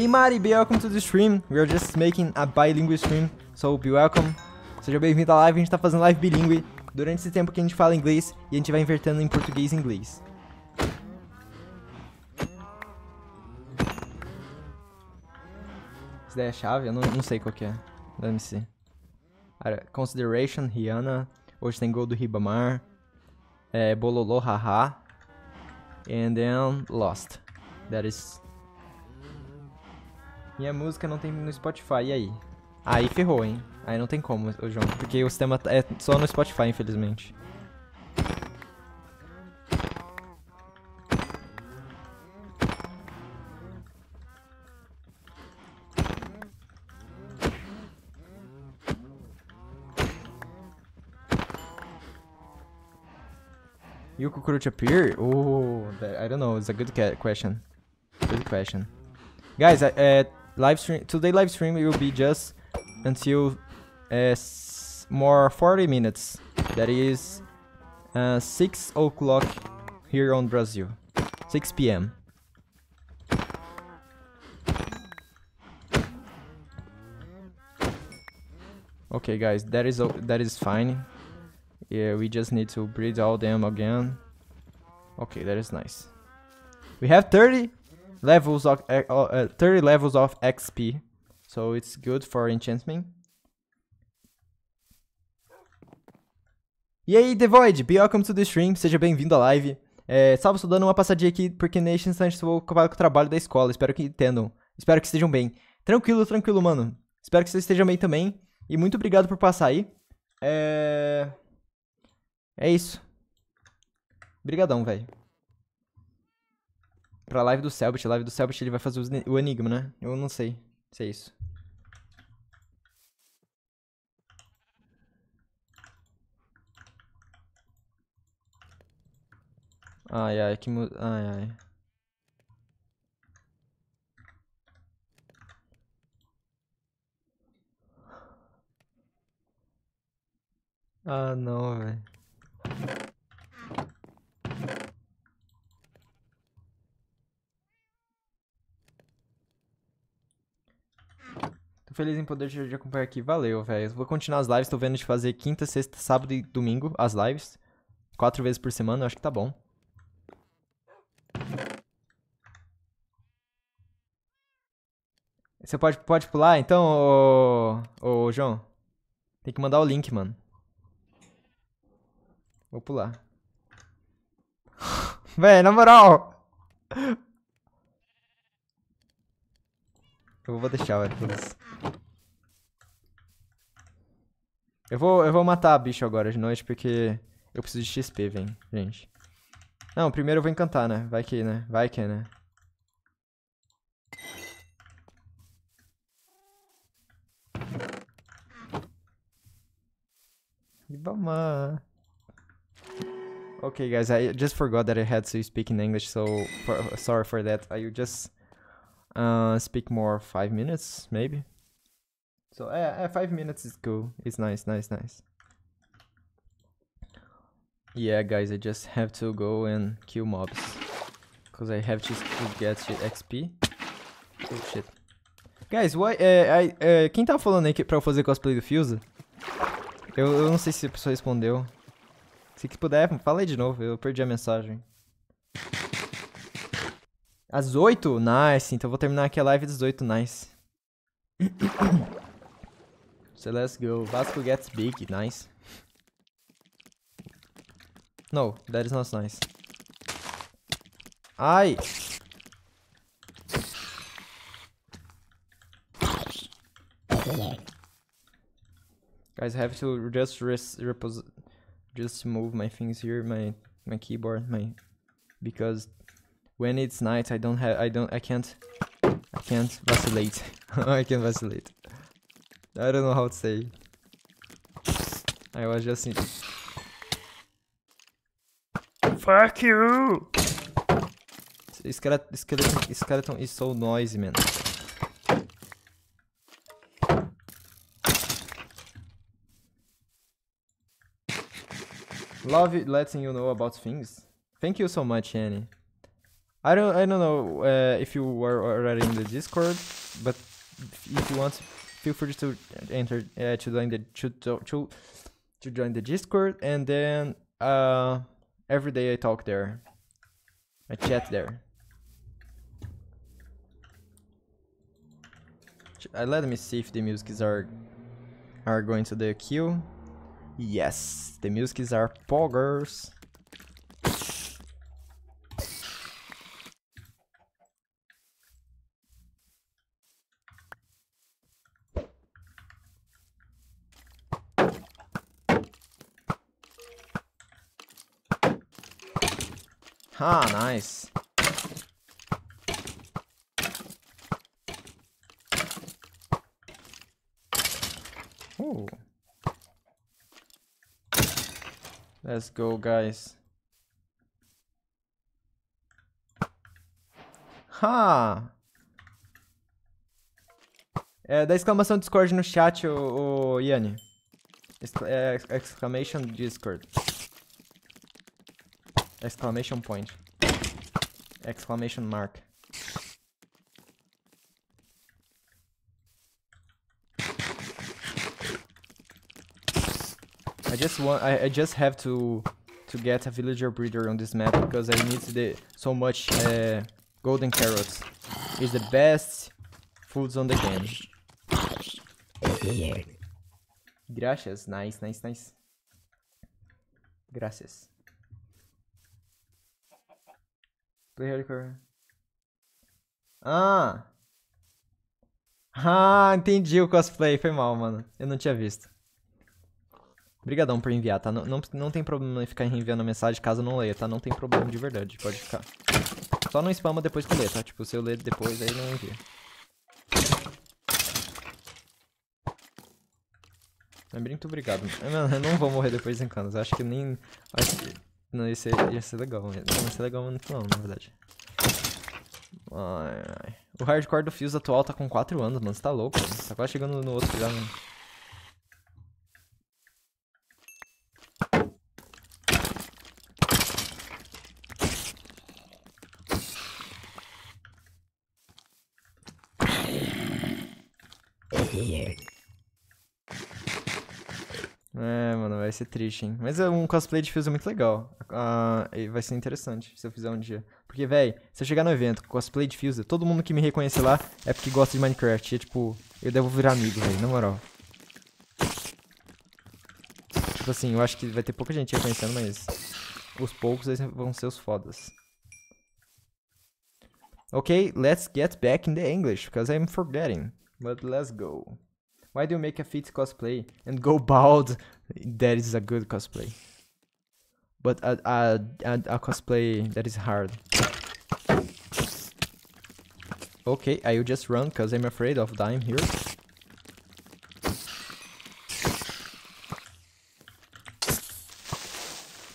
E Mari, welcome to the stream. We are just making a bilingual stream, so be welcome. Seja bem-vindo à live, a gente tá fazendo live bilingue. durante esse tempo que a gente fala inglês e a gente vai invertendo em português e inglês. Essa daí é a chave? Eu não, não sei qual que é. Let me see. Consideration, Rihanna. Hoje tem gol do Ribamar. É, haha. And then Lost. That is minha música não tem no Spotify, e aí? Aí ferrou, hein? Aí não tem como, João, porque o sistema tá, é só no Spotify, infelizmente. You cockroach appear? Oh, uh, I don't know. It's a good question. Good question, guys. Uh, live stream today live stream will be just until uh, more 40 minutes. That is uh, 6 o'clock here on Brazil. 6 p.m. Okay, guys, that is uh, that is fine. Yeah, we just need to breed all them again. Okay, that is nice. We have 30 levels of uh, eh, 30 eh, levels of XP. So it's good for enchantment. E aí, The Void, welcome to the stream, seja bem-vindo à live. É, salve, estou dando uma passadinha aqui, porque neste instante estou ocupado com o trabalho da escola, espero que entendam, espero que estejam bem. Tranquilo, tranquilo, mano. Espero que vocês estejam bem também, e muito obrigado por passar aí. É... É isso. Brigadão, velho pra live do Selbit. A live do Selbit ele vai fazer o enigma, né? Eu não sei se é isso. Ai, ai, que... Mu... Ai, ai. Ah, não, velho. feliz em poder te acompanhar aqui. Valeu, velho. Vou continuar as lives. Tô vendo de fazer quinta, sexta, sábado e domingo as lives. Quatro vezes por semana, eu acho que tá bom. Você pode, pode pular, então, ô, ô, João? Tem que mandar o link, mano. Vou pular. Véi, na moral. Eu vou deixar, vai, Eu vou, eu vou matar bicho agora de noite, porque eu preciso de XP, vem, gente. Não, primeiro eu vou encantar, né? Vai que, né? Vai que, né? Ibama. Okay, guys, I just forgot that I had to speak in English, so for, sorry for that. I just uh, speak more five minutes maybe. So uh, uh, five minutes is cool. It's nice, nice, nice. Yeah, guys, I just have to go and kill mobs, cause I have to get XP. Oh shit. Guys, why, é, é, é, quem tá falando aí que pra eu fazer cosplay do Fuse? Eu, eu não sei se a pessoa respondeu. Se puder, fala aí de novo, eu perdi a mensagem. Às 8? Nice. Então vou terminar aqui a live às 8. Nice. so let's go. Vasco gets big. Nice. No, that is not nice. Ai! Guys, I have to just just move my things here, my my keyboard, my because when it's night I don't have I don't I can't I can't vacillate. I can vacillate. I don't know how to say. I was just in Fuck you! Skeleton, skeleton, skeleton is so noisy, man. Love letting you know about things. Thank you so much, Annie. I don't I don't know uh, if you were already in the Discord, but if you want, feel free to enter uh, to join the to, to to join the Discord, and then uh, every day I talk there, I chat there. I uh, let me see if the musics are are going to the queue. Yes, the musics are poggers. Let's go, guys. Ha! É, da exclamação Discord no chat, o, o Yanni. É, exclamation Discord. Exclamation point. Exclamation mark. just want I, I just have to to get a villager breeder on this map because I need the, so much uh, golden carrots. It's the best foods on the game. Gracias, nice, nice, nice. Gracias. Play record. Ah! Ah, entendi o cosplay, foi mal, mano. Eu não tinha visto. Obrigadão por enviar, tá? Não, não, não tem problema em ficar enviando mensagem caso eu não leia, tá? Não tem problema de verdade, pode ficar. Só não spama depois que ler, tá? Tipo, se eu ler depois, aí não envia. Muito obrigado. Mano, eu não vou morrer depois dos Eu Acho que nem... Acho que... Não, isso ia ser legal. Não ia ser legal muito não, na verdade. Ai, ai. O hardcore do Fuse atual tá com 4 anos, mano. Você tá louco, mano. Tá quase chegando no outro já, mano. ser triste, hein? Mas é um cosplay de Fuse muito legal. Uh, vai ser interessante se eu fizer um dia. Porque, véi, se eu chegar no evento com cosplay de Fuse, todo mundo que me reconhecer lá é porque gosta de Minecraft. E é tipo, eu devo virar amigo, véi, na moral. Tipo assim, eu acho que vai ter pouca gente reconhecendo, mas os poucos eles vão ser os fodas. Ok, let's get back in the English, because I'm forgetting. But let's go. Why do you make a fit cosplay and go bald? That is a good cosplay. But a, a, a, a cosplay that is hard. Okay, I will just run because I'm afraid of dying here.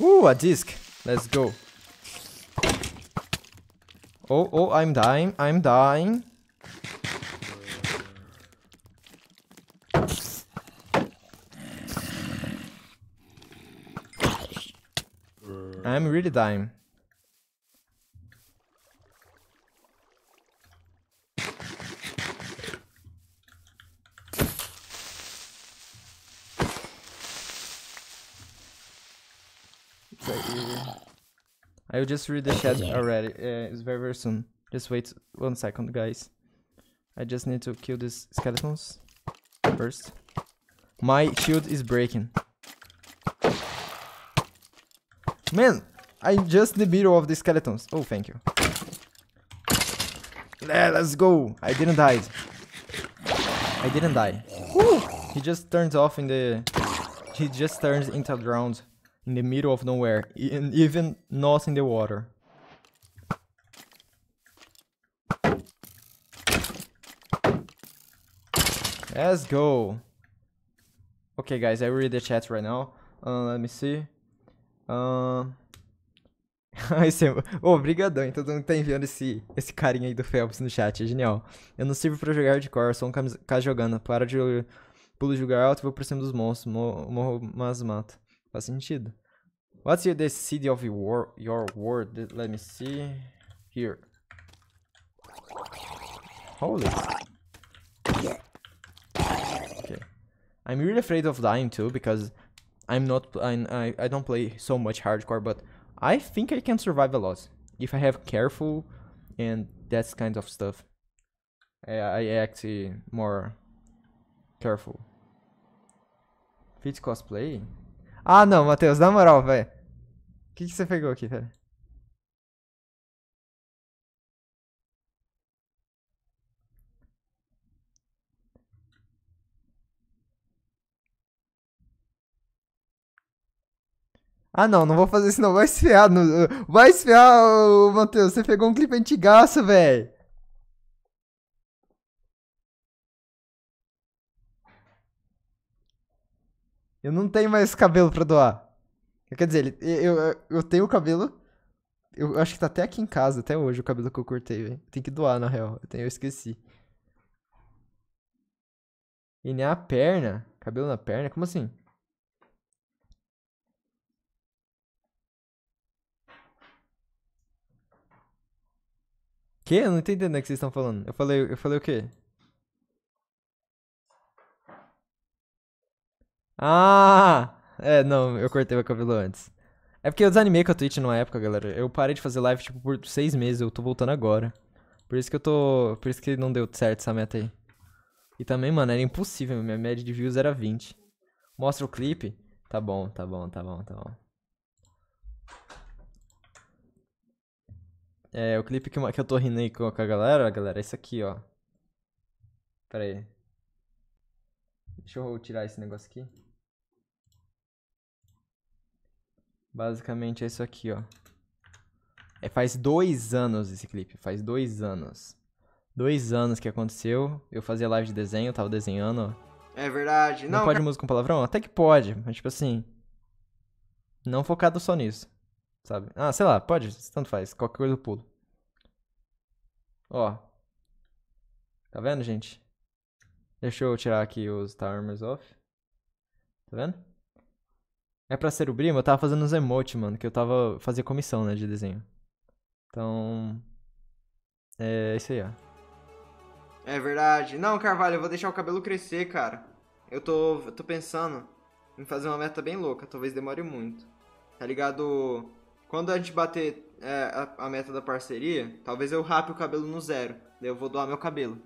Ooh, a disc. Let's go. Oh, oh, I'm dying. I'm dying. I'm really dying. I will just read the chat already. Uh, it's very very soon. Just wait one second, guys. I just need to kill these skeletons first. My shield is breaking. Man, I'm just the middle of the skeletons. Oh, thank you. Yeah, let's go. I didn't die. I didn't die. Whew. He just turns off in the... He just turns into a ground in the middle of nowhere. And even not in the water. Let's go. Okay, guys, I read the chat right now. Uh, let me see. Ahn. oh, então todo mundo tá enviando esse, esse carinha aí do Phelps no chat, é genial. Eu não sirvo pra jogar de cor, sou um cara tá jogando. Para de pulo jogar alto e vou por cima dos monstros, morro, mas mato. Faz sentido. What's your, the city of your world? Let me see here. Holy. Okay. I'm really afraid of dying too, because I'm not I, I don't play so much hardcore, but I think I can survive a lot if I have careful and that kind of stuff. I, I act more careful. Fit cosplay? Ah não, Matheus, na moral, velho. O que, que você pegou aqui, velho? Ah, não, não vou fazer isso não. Vai esfriar. No... Vai esfriar, ô, Matheus. Você pegou um clipe antigaço, velho. Eu não tenho mais cabelo pra doar. Quer dizer, eu, eu, eu tenho o cabelo... Eu acho que tá até aqui em casa, até hoje, o cabelo que eu cortei, velho. Tem que doar, na real. Eu, tenho, eu esqueci. E nem é a perna? Cabelo na perna? Como assim? Quê? Eu não entendi entendendo né, o que vocês estão falando. Eu falei, eu falei o quê? Ah! É, não, eu cortei meu cabelo antes. É porque eu desanimei com a Twitch numa época, galera. Eu parei de fazer live, tipo, por seis meses. Eu tô voltando agora. Por isso que eu tô... Por isso que não deu certo essa meta aí. E também, mano, era impossível. Minha média de views era 20. Mostra o clipe. Tá bom, tá bom, tá bom, tá bom. É, o clipe que, que eu tô rindo aí com, a galera, galera, é isso aqui, ó. Pera aí. Deixa eu tirar esse negócio aqui. Basicamente é isso aqui, ó. É, faz dois anos esse clipe, faz dois anos. Dois anos que aconteceu, eu fazia live de desenho, tava desenhando. É verdade. Não, não pode cara... música com palavrão? Até que pode, mas tipo assim... Não focado só nisso. Sabe? Ah, sei lá, pode, tanto faz. Qualquer coisa eu pulo. Ó. Tá vendo, gente? Deixa eu tirar aqui os timers off. Tá vendo? É pra ser o primo eu tava fazendo os emote, mano, que eu tava fazendo comissão, né, de desenho. Então. É isso aí, ó. É verdade. Não, Carvalho, eu vou deixar o cabelo crescer, cara. Eu tô, eu tô pensando em fazer uma meta bem louca, talvez demore muito. Tá ligado? Quando a gente bater é, a, a, meta da parceria, talvez eu rape o cabelo no zero. Daí eu vou doar meu cabelo.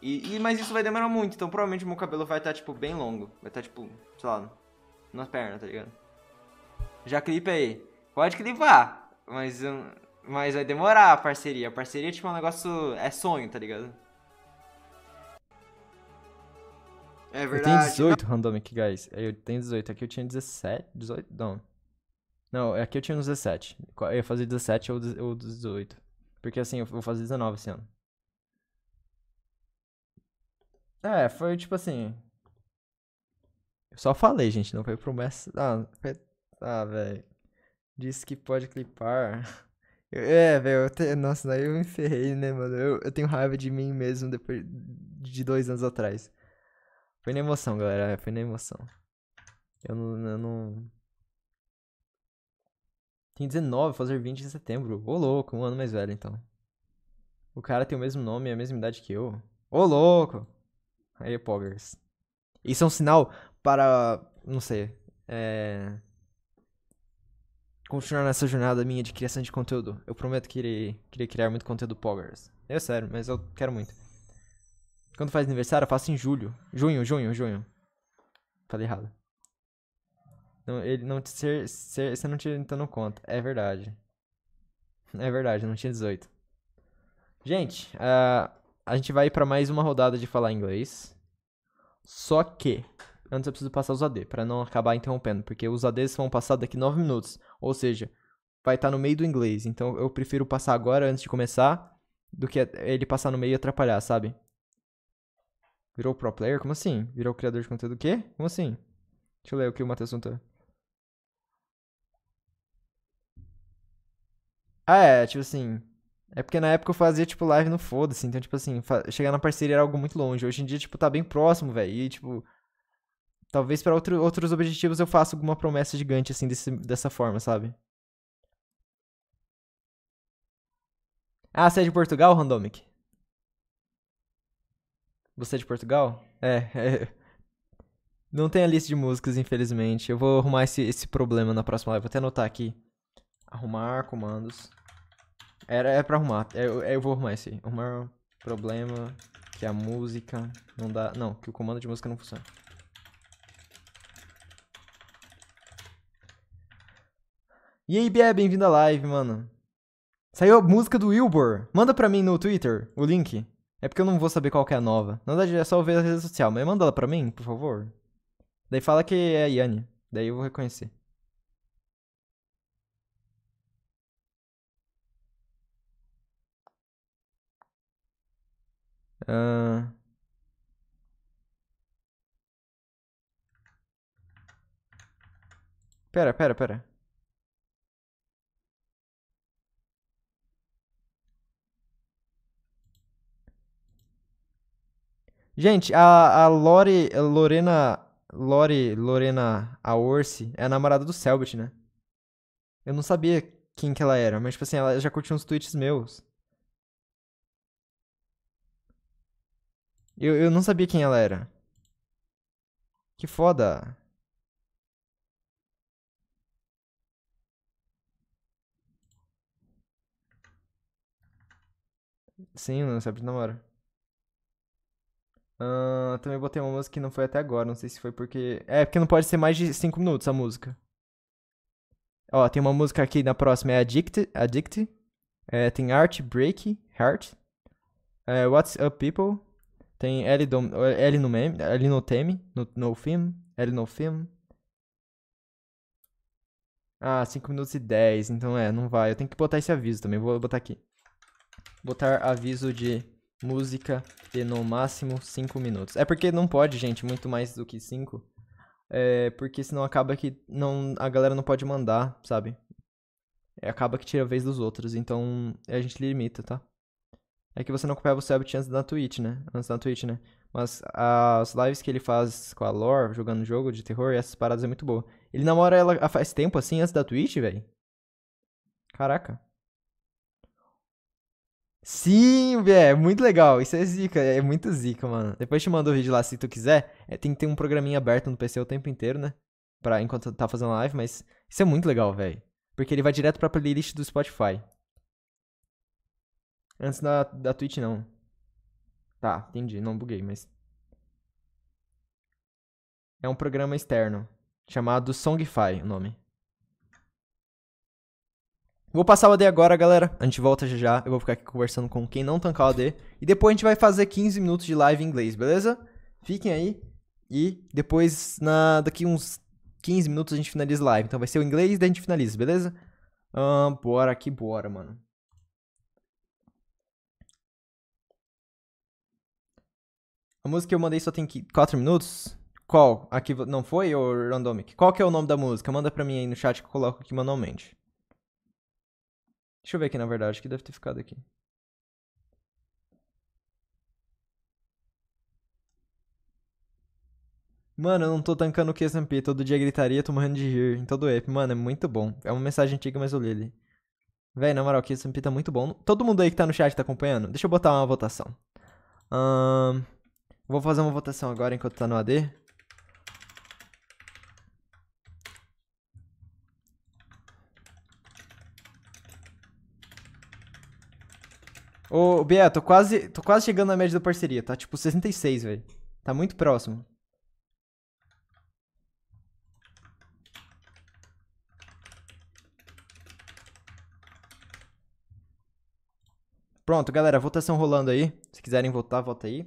E, e mas isso vai demorar muito, então provavelmente meu cabelo vai estar, tá, tipo, bem longo. Vai estar, tá, tipo, sei lá, nas pernas, tá ligado? Já clipe aí. Pode clipar, mas, hum, mas vai demorar a parceria. A parceria tipo, é um negócio. É sonho, tá ligado? É verdade. Eu tenho 18 random aqui, guys. Eu tenho 18 aqui, eu tinha 17. 18? Não. Não, aqui é eu tinha uns 17. Eu ia fazer 17 ou 18. Porque assim, eu vou fazer 19 esse ano. É, foi tipo assim. Eu só falei, gente, não foi promessa. Ah, foi... ah velho. Disse que pode clipar. é, velho, te... nossa, daí eu me ferrei, né, mano? Eu, eu tenho raiva de mim mesmo depois de dois anos atrás. Foi na emoção, galera, foi na emoção. Eu não. Eu não... Tem 19, fazer 20 em setembro. Ô louco, um ano mais velho então. O cara tem o mesmo nome e a mesma idade que eu. Ô louco! Aí, Poggers. Isso é um sinal para. Não sei. É. Continuar nessa jornada minha de criação de conteúdo. Eu prometo que irei, irei criar muito conteúdo Poggers. É sério, mas eu quero muito. Quando faz aniversário, eu faço em julho. Junho, junho, junho. Falei errado ele não ser, ser, você não tinha então não conta. É verdade. É verdade, não tinha 18. Gente, uh, a gente vai para mais uma rodada de falar inglês. Só que antes eu preciso passar os AD para não acabar interrompendo, porque os ADs vão passar daqui 9 minutos, ou seja, vai estar tá no meio do inglês. Então eu prefiro passar agora antes de começar do que ele passar no meio e atrapalhar, sabe? Virou pro player? Como assim? Virou criador de conteúdo o quê? Como assim? Deixa eu ler o que o Matheus Santana. Ah, é, tipo assim. É porque na época eu fazia, tipo, live no foda-se. Então, tipo assim, chegar na parceria era algo muito longe. Hoje em dia, tipo, tá bem próximo, velho. E, tipo. Talvez para outro, outros objetivos eu faça alguma promessa gigante, assim, desse, dessa forma, sabe? Ah, você é de Portugal, Randomic? Você é de Portugal? É, é. Não tem a lista de músicas, infelizmente. Eu vou arrumar esse, esse problema na próxima live. Vou até anotar aqui. Arrumar comandos. Era, é pra arrumar. É, eu, é, eu vou arrumar esse aí. Arrumar problema que a música não dá... Não, que o comando de música não funciona. E aí, Bia, bem-vindo à live, mano. Saiu a música do Wilbur. Manda pra mim no Twitter o link. É porque eu não vou saber qual que é a nova. Na verdade, é só ver a rede social. Mas manda ela pra mim, por favor. Daí fala que é a Yanni. Daí eu vou reconhecer. Uh... Pera, pera, pera. Gente, a, a Lore, a Lorena, Lore, Lorena Aorsi é a namorada do Selbit, né? Eu não sabia quem que ela era, mas, tipo assim, ela já curtiu uns tweets meus. Eu, eu não sabia quem ela era. Que foda. Sim, não sabe namora. Uh, também botei uma música que não foi até agora. Não sei se foi porque. É, porque não pode ser mais de 5 minutos a música. Ó, tem uma música aqui na próxima: é Addict. Addict. É, tem Art, Break, Heart. É, What's Up People. Tem L, Dom, L no meme, L no teme, no, no film, L no film. Ah, 5 minutos e 10, então é, não vai. Eu tenho que botar esse aviso também, vou botar aqui. Botar aviso de música de no máximo 5 minutos. É porque não pode, gente, muito mais do que 5. É porque senão acaba que não, a galera não pode mandar, sabe? É, acaba que tira a vez dos outros, então a gente limita, tá? É que você não copiava o seu antes da Twitch, né? Antes da Twitch, né? Mas as lives que ele faz com a Lore, jogando jogo de terror, essas paradas é muito boa. Ele namora ela faz tempo assim, antes da Twitch, velho? Caraca. Sim, é muito legal. Isso é zica, é muito zica, mano. Depois te mando o vídeo lá se tu quiser. É, tem que ter um programinha aberto no PC o tempo inteiro, né? Pra enquanto tá fazendo live, mas isso é muito legal, velho. Porque ele vai direto pra playlist do Spotify. Antes da, da Twitch, não. Tá, entendi. Não buguei, mas. É um programa externo. Chamado Songify, o nome. Vou passar o AD agora, galera. A gente volta já já. Eu vou ficar aqui conversando com quem não tancar o AD. E depois a gente vai fazer 15 minutos de live em inglês, beleza? Fiquem aí. E depois, na daqui uns 15 minutos, a gente finaliza live. Então vai ser o inglês e daí a gente finaliza, beleza? Ah, bora aqui, bora, mano. A música que eu mandei só tem 4 minutos? Qual? Aqui não foi, ou Randomic? Qual que é o nome da música? Manda pra mim aí no chat que eu coloco aqui manualmente. Deixa eu ver aqui, na verdade, que deve ter ficado aqui. Mano, eu não tô tancando o QSMP, todo dia gritaria, tô morrendo de rir em todo app. Mano, é muito bom. É uma mensagem antiga, mas eu li ele. Véi, na moral, o QSMP tá muito bom. Todo mundo aí que tá no chat tá acompanhando? Deixa eu botar uma votação. Ahn... Um... Vou fazer uma votação agora enquanto tá no AD. Ô, Bia, tô quase, tô quase chegando na média da parceria. Tá tipo 66, velho. Tá muito próximo. Pronto, galera, votação rolando aí. Se quiserem votar, vota aí.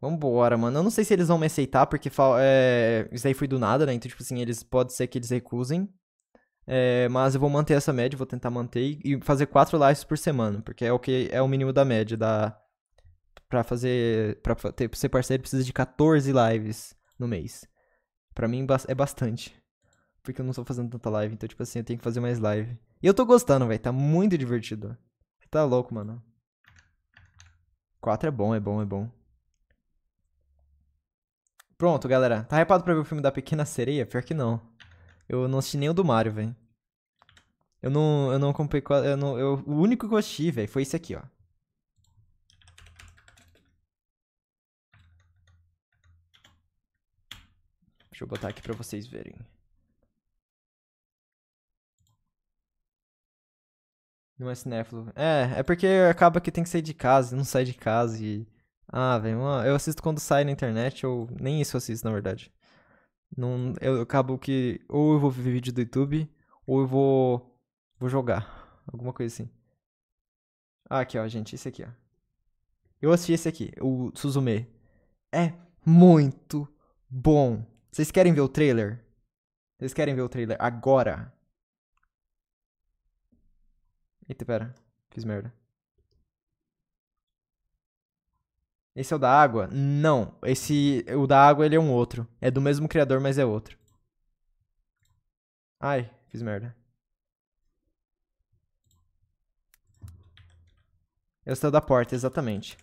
Vambora, mano. Eu não sei se eles vão me aceitar, porque é... isso aí foi do nada, né? Então, tipo assim, eles pode ser que eles recusem. É... mas eu vou manter essa média, vou tentar manter e fazer quatro lives por semana, porque é o que é o mínimo da média. Da... Pra fazer. Pra, ter... ser parceiro, precisa de 14 lives no mês. Pra mim é bastante. Porque eu não estou fazendo tanta live, então, tipo assim, eu tenho que fazer mais live. E eu tô gostando, velho. Tá muito divertido. Tá louco, mano. 4 é bom, é bom, é bom. Pronto, galera. Tá hypado pra ver o filme da Pequena Sereia? Pior que não. Eu não assisti nem o do Mario, velho. Eu não, eu não comprei eu não, eu, O único que eu assisti, velho, foi esse aqui, ó. Deixa eu botar aqui pra vocês verem. Não é cinéfilo. É, é porque acaba que tem que sair de casa, não sai de casa e... Ah, vem Eu assisto quando sai na internet, ou nem isso eu assisto, na verdade. Não, eu, eu acabo que ou eu vou ver vídeo do YouTube, ou eu vou, vou jogar. Alguma coisa assim. Ah, aqui, ó, gente. Esse aqui, ó. Eu assisti esse aqui, o Suzume. É muito bom. Vocês querem ver o trailer? Vocês querem ver o trailer agora? Eita, pera. Fiz merda. Esse é o da água? Não. Esse, o da água, ele é um outro. É do mesmo criador, mas é outro. Ai, fiz merda. Esse é o da porta, exatamente.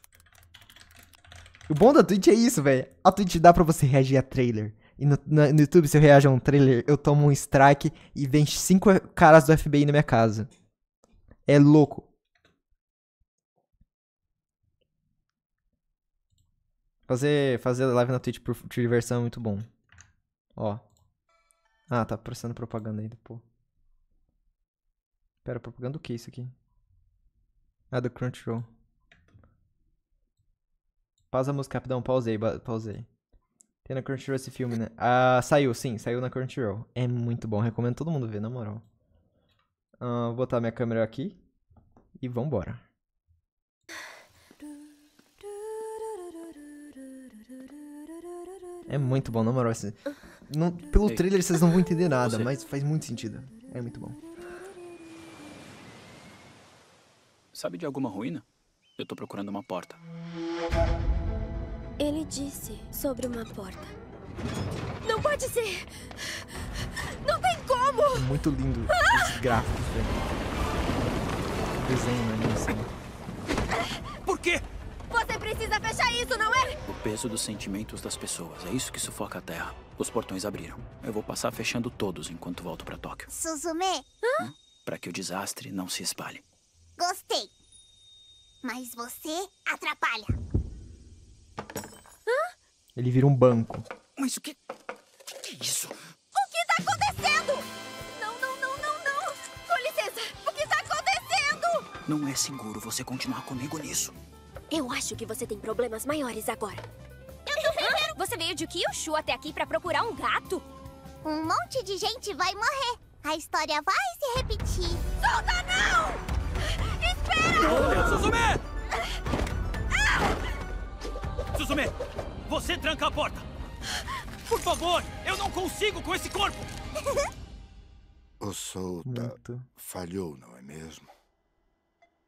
O bom da Twitch é isso, velho. A Twitch dá pra você reagir a trailer. E no, no, no, YouTube, se eu reagir a um trailer, eu tomo um strike e vem cinco caras do FBI na minha casa. É louco. Fazer, fazer live na Twitch por diversão é muito bom. Ó. Ah, tá processando propaganda ainda, pô. Pera, propaganda o que isso aqui? Ah, do Crunchyroll. Pausa a música rapidão, pausei, pausei. Tem na Crunchyroll esse filme, né? Ah, saiu, sim, saiu na Crunchyroll. É muito bom, recomendo todo mundo ver, na moral. Ah, vou botar minha câmera aqui e vambora. É muito bom, na moral. Assim. Não, pelo trailer vocês não vão entender nada, mas faz muito sentido. É muito bom. Sabe de alguma ruína? Eu tô procurando uma porta. Ele disse sobre uma porta. Não pode ser! Não tem como! É muito lindo os ah! gráficos, velho. Desenho, né? Assim. Por quê? Você precisa fechar isso, não é? O peso dos sentimentos das pessoas. É isso que sufoca a Terra. Os portões abriram. Eu vou passar fechando todos enquanto volto para Tóquio. Suzume? Hã? Para que o desastre não se espalhe. Gostei. Mas você atrapalha. Hã? Ele vira um banco. Mas o que... O Que é isso? O que tá acontecendo? Não, não, não, não, não. Com licença. O que tá acontecendo? Não é seguro você continuar comigo nisso. Eu acho que você tem problemas maiores agora. Eu tô Você veio de Kyushu até aqui pra procurar um gato? Um monte de gente vai morrer. A história vai se repetir. Solta, não! Espera! Suzume! Ah! Suzume, você tranca a porta. Por favor, eu não consigo com esse corpo. O solta falhou, não é mesmo?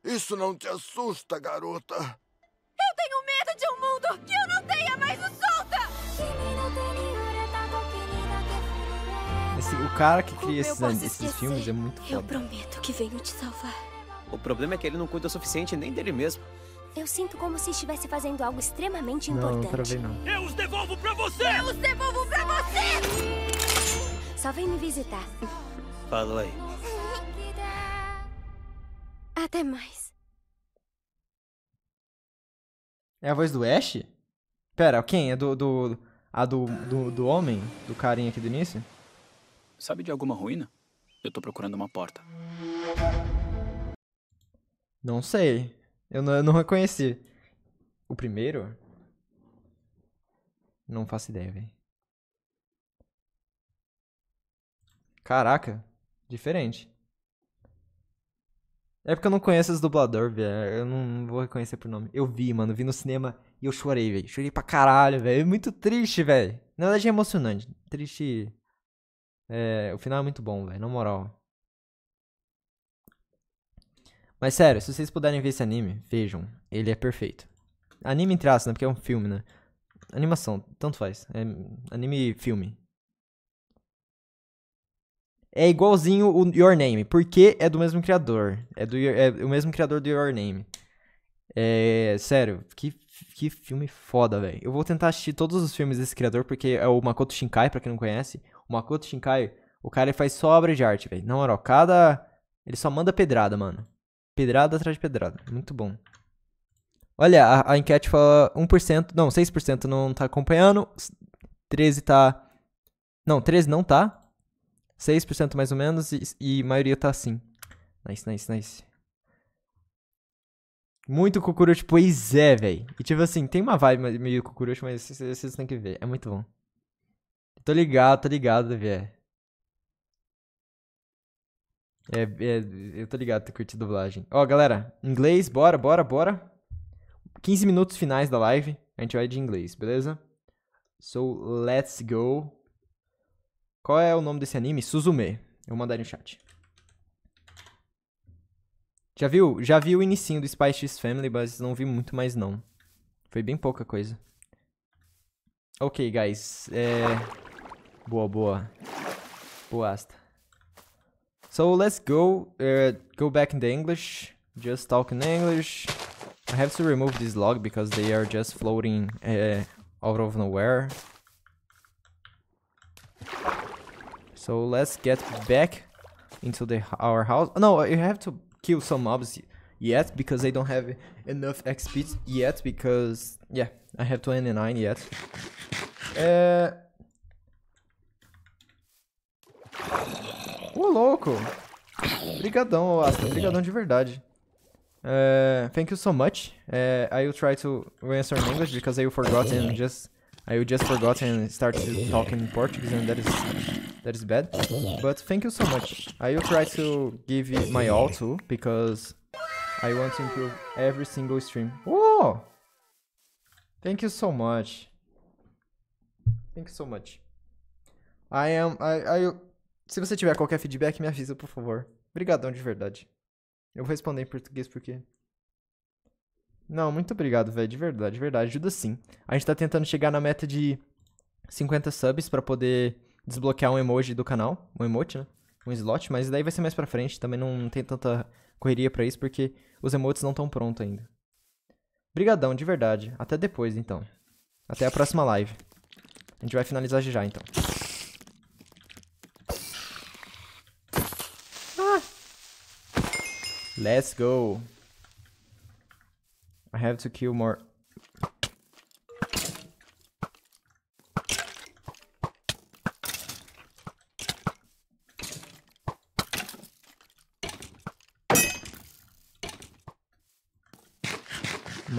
Isso não te assusta, garota? Eu tenho medo de um mundo que eu não tenha mais o Solta! Esse, o cara que cria esses, esses filmes é muito foda. Eu prometo que venho te salvar. O problema é que ele não cuida o suficiente nem dele mesmo. Eu sinto como se estivesse fazendo algo extremamente não, importante. Não, não. Eu os devolvo pra você! Eu os devolvo pra você! Só vem me visitar. Falou aí. Até mais. É a voz do Ash? Pera, quem? É do. do a do, do, do homem? Do carinha aqui do início? Sabe de alguma ruína? Eu tô procurando uma porta. Não sei. Eu não, eu não reconheci. O primeiro? Não faço ideia, velho. Caraca, diferente. É porque eu não conheço os dubladores, velho. Eu não vou reconhecer por nome. Eu vi, mano, vi no cinema e eu chorei, velho. Chorei pra caralho, velho. É muito triste, velho. Na verdade é emocionante. Triste. É, o final é muito bom, velho. Na moral. Mas sério, se vocês puderem ver esse anime, vejam. Ele é perfeito. Anime em traço, né? Porque é um filme, né? Animação, tanto faz. É anime filme é igualzinho o Your Name, porque é do mesmo criador. É, do, é o mesmo criador do Your Name. É, sério, que, que filme foda, velho. Eu vou tentar assistir todos os filmes desse criador, porque é o Makoto Shinkai, pra quem não conhece. O Makoto Shinkai, o cara ele faz só obra de arte, velho. Na moral, cada... Ele só manda pedrada, mano. Pedrada atrás de pedrada. Muito bom. Olha, a, a enquete fala 1%, não, 6% não tá acompanhando, 13 tá... Não, 13 não tá, 6% mais ou menos e, e maioria tá assim. Nice, nice, nice. Muito Kukuruchi, pois é, velho. E tipo assim, tem uma vibe meio Kukuruchi, mas vocês têm que ver. É muito bom. Tô ligado, tô ligado, Davi É, é, eu tô ligado, tô curtindo dublagem. Ó, galera, inglês, bora, bora, bora. 15 minutos finais da live, a gente vai de inglês, beleza? So, let's go. Qual é o nome desse anime? Suzume. Eu vou mandar aí no chat. Já viu? Já vi o inicinho do Spy X Family, mas não vi muito mais não. Foi bem pouca coisa. Ok, guys. É... Boa, boa. Boa asta. So let's go. Uh, go back in the English. Just talk in English. I have to remove this log because they are just floating uh, out of nowhere. So let's get back into the our house. No, you have to kill some mobs yet because they don't have enough XP yet because yeah, I have 29 yet. Uh oh, louco! Obrigadão, Asta. Obrigadão de verdade. Uh, thank you so much. Uh, I will try to answer in English because I forgot and just I just forgot and started talking in Portuguese and that is that is bad. But thank you so much. I will try to give it my all too, because I want to improve every single stream. Oh! Thank you so much. Thank you so much. I am... I, I, se você tiver qualquer feedback, me avisa, por favor. Obrigadão de verdade. Eu vou responder em português porque... Não, muito obrigado, velho. De verdade, de verdade. Ajuda sim. A gente tá tentando chegar na meta de 50 subs pra poder desbloquear um emoji do canal, um emote, né? Um slot, mas daí vai ser mais pra frente, também não, não tem tanta correria para isso, porque os emotes não estão prontos ainda. Brigadão, de verdade. Até depois, então. Até a próxima live. A gente vai finalizar já, então. Ah! Let's go. I have to kill more...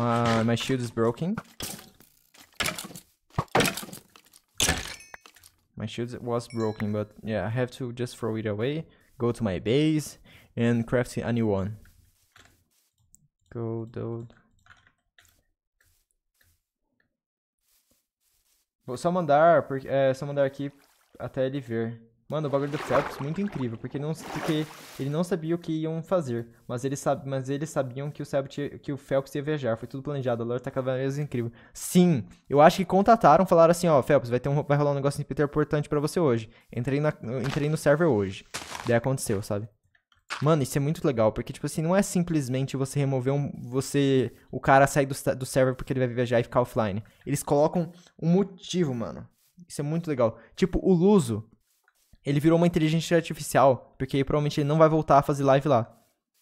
My, my shield is broken. My shield was broken, but yeah, I have to just throw it away, go to my base, and craft a new one. Go, dude. But someone mandar, porque, é, só mandar até ele ver. Mano, o bagulho do Phelps muito incrível, porque, não, porque ele não sabia o que iam fazer, mas, mas eles sabiam que o, Phelps, que o Phelps ia viajar, foi tudo planejado, a lore tá cada incrível. Sim, eu acho que contataram, falaram assim, ó, Phelps, vai, ter um, vai rolar um negócio de Peter importante para você hoje, entrei, na, entrei no server hoje, daí aconteceu, sabe? Mano, isso é muito legal, porque, tipo assim, não é simplesmente você remover um... você... o cara sair do, do server porque ele vai viajar e ficar offline. Eles colocam um motivo, mano. Isso é muito legal. Tipo, o Luso, ele virou uma inteligência artificial, porque aí provavelmente ele não vai voltar a fazer live lá.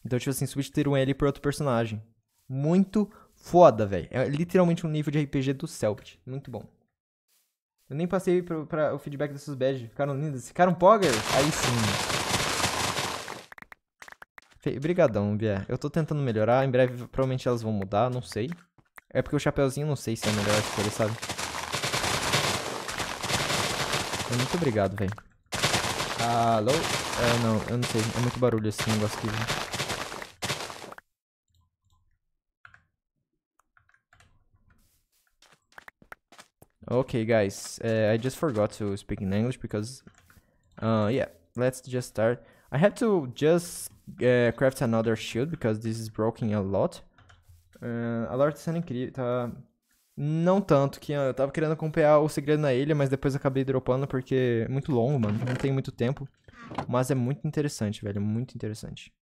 Então, tipo assim, substituíram ele por outro personagem. Muito foda, velho. É literalmente um nível de RPG do Celpit. Muito bom. Eu nem passei pra, pra o feedback desses badges. Ficaram lindas. Ficaram pogger? Aí sim. Obrigadão, brigadão, Bia. Eu tô tentando melhorar. Em breve, provavelmente elas vão mudar. Não sei. É porque o chapeuzinho não sei se é a melhor escolha, sabe? Muito obrigado, velho. Alô? É, não, eu não sei. É muito barulho esse negócio aqui, viu? Okay, guys. Uh, I just forgot to speak in English because... Uh, yeah, let's just start. I have to just uh, craft another shield because this is broken a lot. Uh, alert lot tá, Não tanto, que eu tava querendo acompanhar o Segredo na Ilha, mas depois acabei dropando porque é muito longo, mano. Não tem muito tempo. Mas é muito interessante, velho. Muito interessante.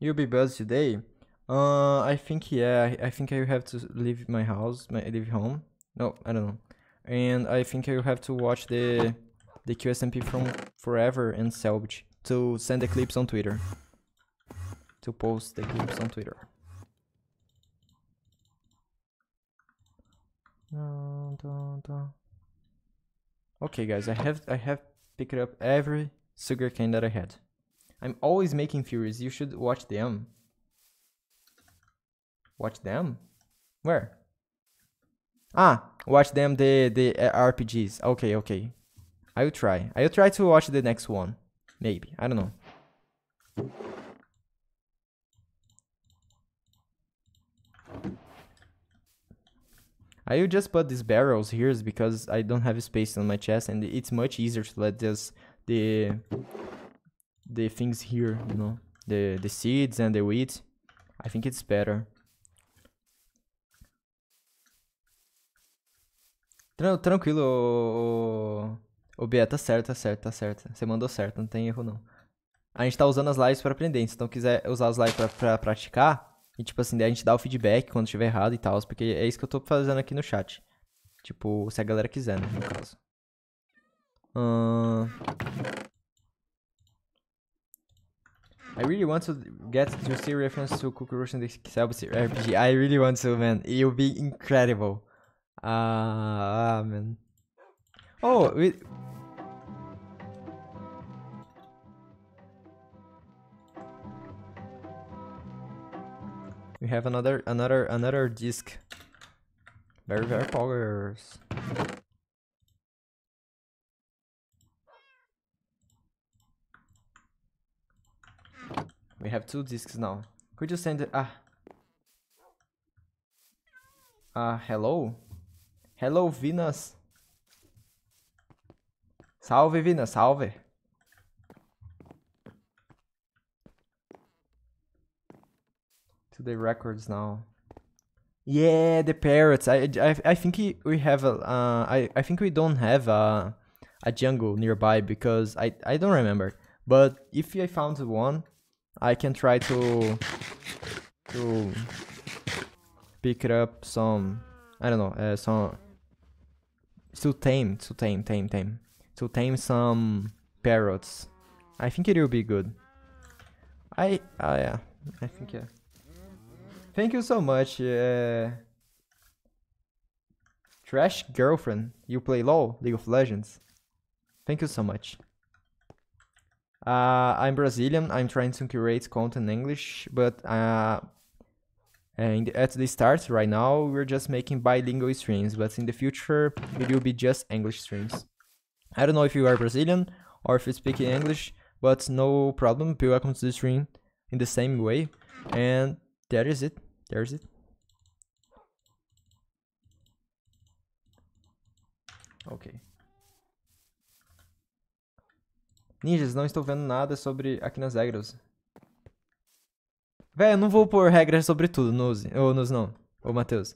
You'll be buzzed today? Uh, I think yeah. I think I have to leave my house, my leave home. No, I don't know. And I think I have to watch the the QSMP from forever and salvage to send the clips on Twitter. To post the clips on Twitter. Okay, guys, I have I have picked up every sugar cane that I had. I'm always making furies. You should watch them. Watch them? Where? Ah, watch them the the uh, RPGs. Okay, okay. I will try. I will try to watch the next one. Maybe. I don't know. I will just put these barrels here because I don't have space on my chest and it's much easier to let just the the things here, you know, the the seeds and the wheat. I think it's better. Tran tranquilo, o o Bia, tá certo, tá certo, tá certo. Você mandou certo, não tem erro não. A gente tá usando as lives pra aprender, então quiser usar as lives pra, pra praticar, e tipo assim, daí a gente dá o feedback quando tiver errado e tal, porque é isso que eu tô fazendo aqui no chat. Tipo, se a galera quiser, né, no caso. Uh... I really want to get to see reference to Cook Russian RPG. I really want to, man. It will be incredible. Ah, uh, man. Oh, we. We have another, another, another disc. Very, very powers. We have two discs now. Could you send it? Ah. Ah, hello? Hello, Vinas. Salve, Vinas, salve. To the records now. Yeah, the parrots. I, I, I think we have a, uh, I, I think we don't have a, a jungle nearby because I, I don't remember. But if I found one, I can try to to pick up some I don't know uh, some to tame, to tame, tame, tame. To tame some parrots. I think it will be good. I, ah, yeah, I think, yeah. Thank you so much, uh... Trash Girlfriend, you play LOL, League of Legends. Thank you so much. Uh, I'm Brazilian, I'm trying to curate content in English, but uh, and at the start right now we're just making bilingual streams but in the future it will be just english streams i don't know if you are brazilian or if you speak english but no problem be welcome to the stream in the same way and that is it there's it ok ninjas não estou vendo nada sobre aqui nas regras Véi, eu não vou pôr regras sobre tudo, nos, ou nos não, ô Matheus.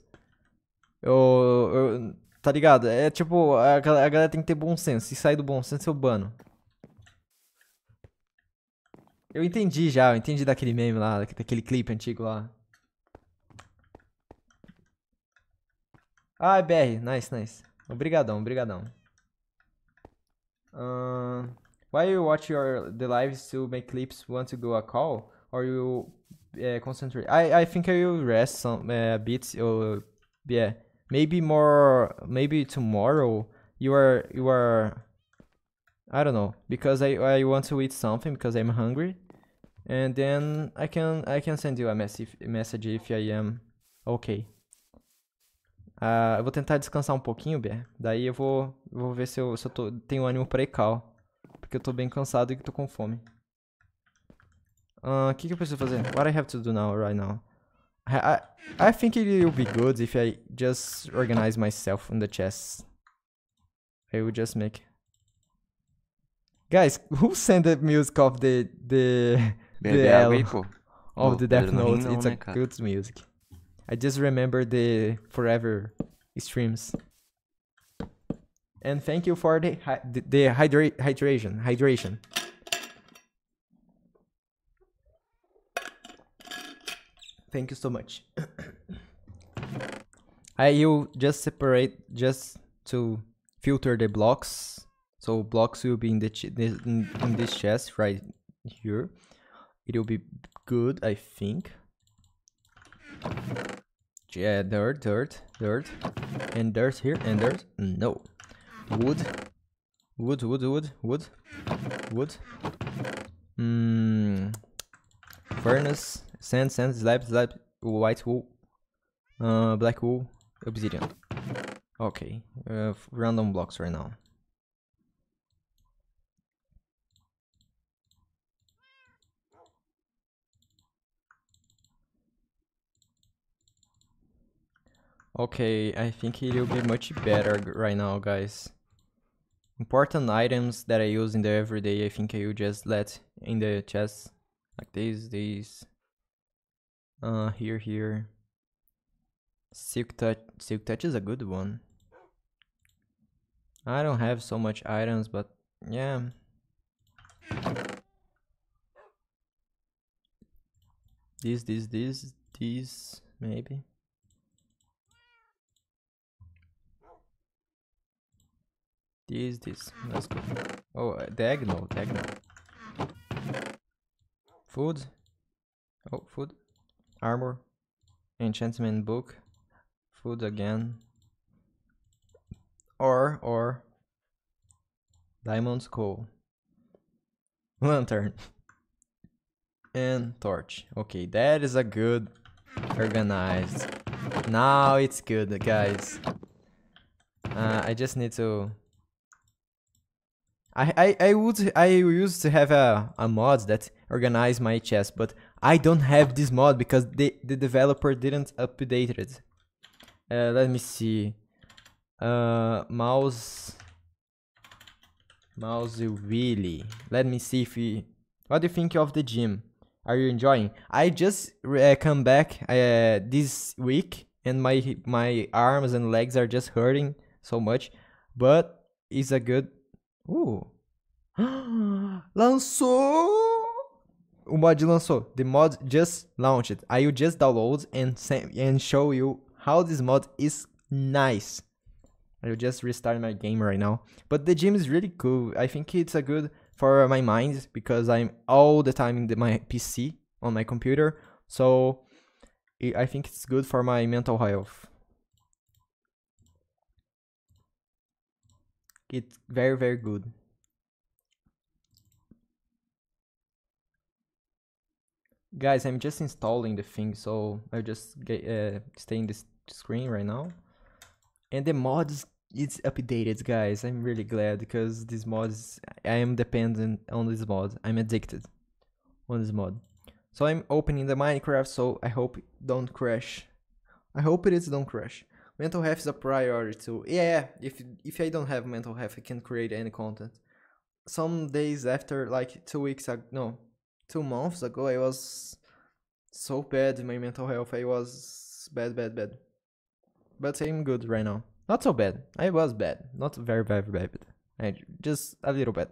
Eu, eu, tá ligado? É tipo, a, a galera tem que ter bom senso. Se sair do bom senso, eu bano. Eu entendi já, eu entendi daquele meme lá, daquele clipe antigo lá. Ah, é BR, nice, nice. Obrigadão, obrigadão. Uh, why you watch your the lives to make clips want to go a call? Or you uh, concentrate. I I think I will rest some uh, bit. Or yeah, maybe more. Maybe tomorrow you are you are. I don't know because I I want to eat something because I'm hungry, and then I can I can send you a message message if I am okay. Uh, vou tentar descansar um pouquinho, Bia. Daí eu vou, vou ver se eu, se eu tô, tenho ânimo para ir cal. Porque eu tô bem cansado e que tô com fome. O uh, que, que eu preciso fazer? What I have to do now, right now? I, I, I think it will be good if I just organize myself in the chest. I will just make... Guys, who sent the music of the... the, the L of the Death Note? It's a good music. I just remember the forever streams. And thank you for the, the, the hydra hydration, hydration. Thank you so much. I will just separate just to filter the blocks. So blocks will be in the in, in this chest right here. It will be good, I think. Yeah, dirt, dirt, dirt, and dirt here, and dirt. No, wood, wood, wood, wood, wood, wood. Hmm. Furnace. Sand, sand, slab, slab, white wool, uh, black wool, obsidian. Okay, uh, random blocks right now. Okay, I think it'll be much better right now, guys. Important items that I use in the everyday, I think I will just let in the chest. Like this, this, uh, here, here. Silk touch. Silk touch is a good one. I don't have so much items, but yeah. This, this, this, this, maybe. This, this, Let's go. Oh, uh, diagonal, diagonal. Food. Oh, food. Armor, Enchantment Book, Food again, or, or, Diamond Skull, Lantern, and Torch. Okay, that is a good organized. Now it's good, guys. Uh, I just need to I, I, I would I used to have a, a mod that organized my chest, but I don't have this mod because the, the developer didn't update it. Uh, let me see. Uh, mouse... Mouse Willy. Let me see if we... What do you think of the gym? Are you enjoying? I just uh, come back uh, this week and my my arms and legs are just hurting so much. But it's a good... Ooh. Lançou! o mod lançou. The mod just launched. I will just download and, and show you how this mod is nice. I will just restart my game right now. But the gym is really cool. I think it's a good for my mind because I'm all the time in the, my PC on my computer. So it, I think it's good for my mental health. It's very very good. Guys, I'm just installing the thing, so I'll just get, uh, stay in this screen right now. And the mod is it's updated, guys. I'm really glad because this mod is, I am dependent on this mod. I'm addicted on this mod. So I'm opening the Minecraft, so I hope it don't crash. I hope it is don't crash. Mental health is a priority too. Yeah, if if I don't have mental health, I can create any content. Some days after, like two weeks ago, no, two months ago i was so bad my mental health i was bad bad bad but i'm good right now not so bad i was bad not very very bad I, just a little bit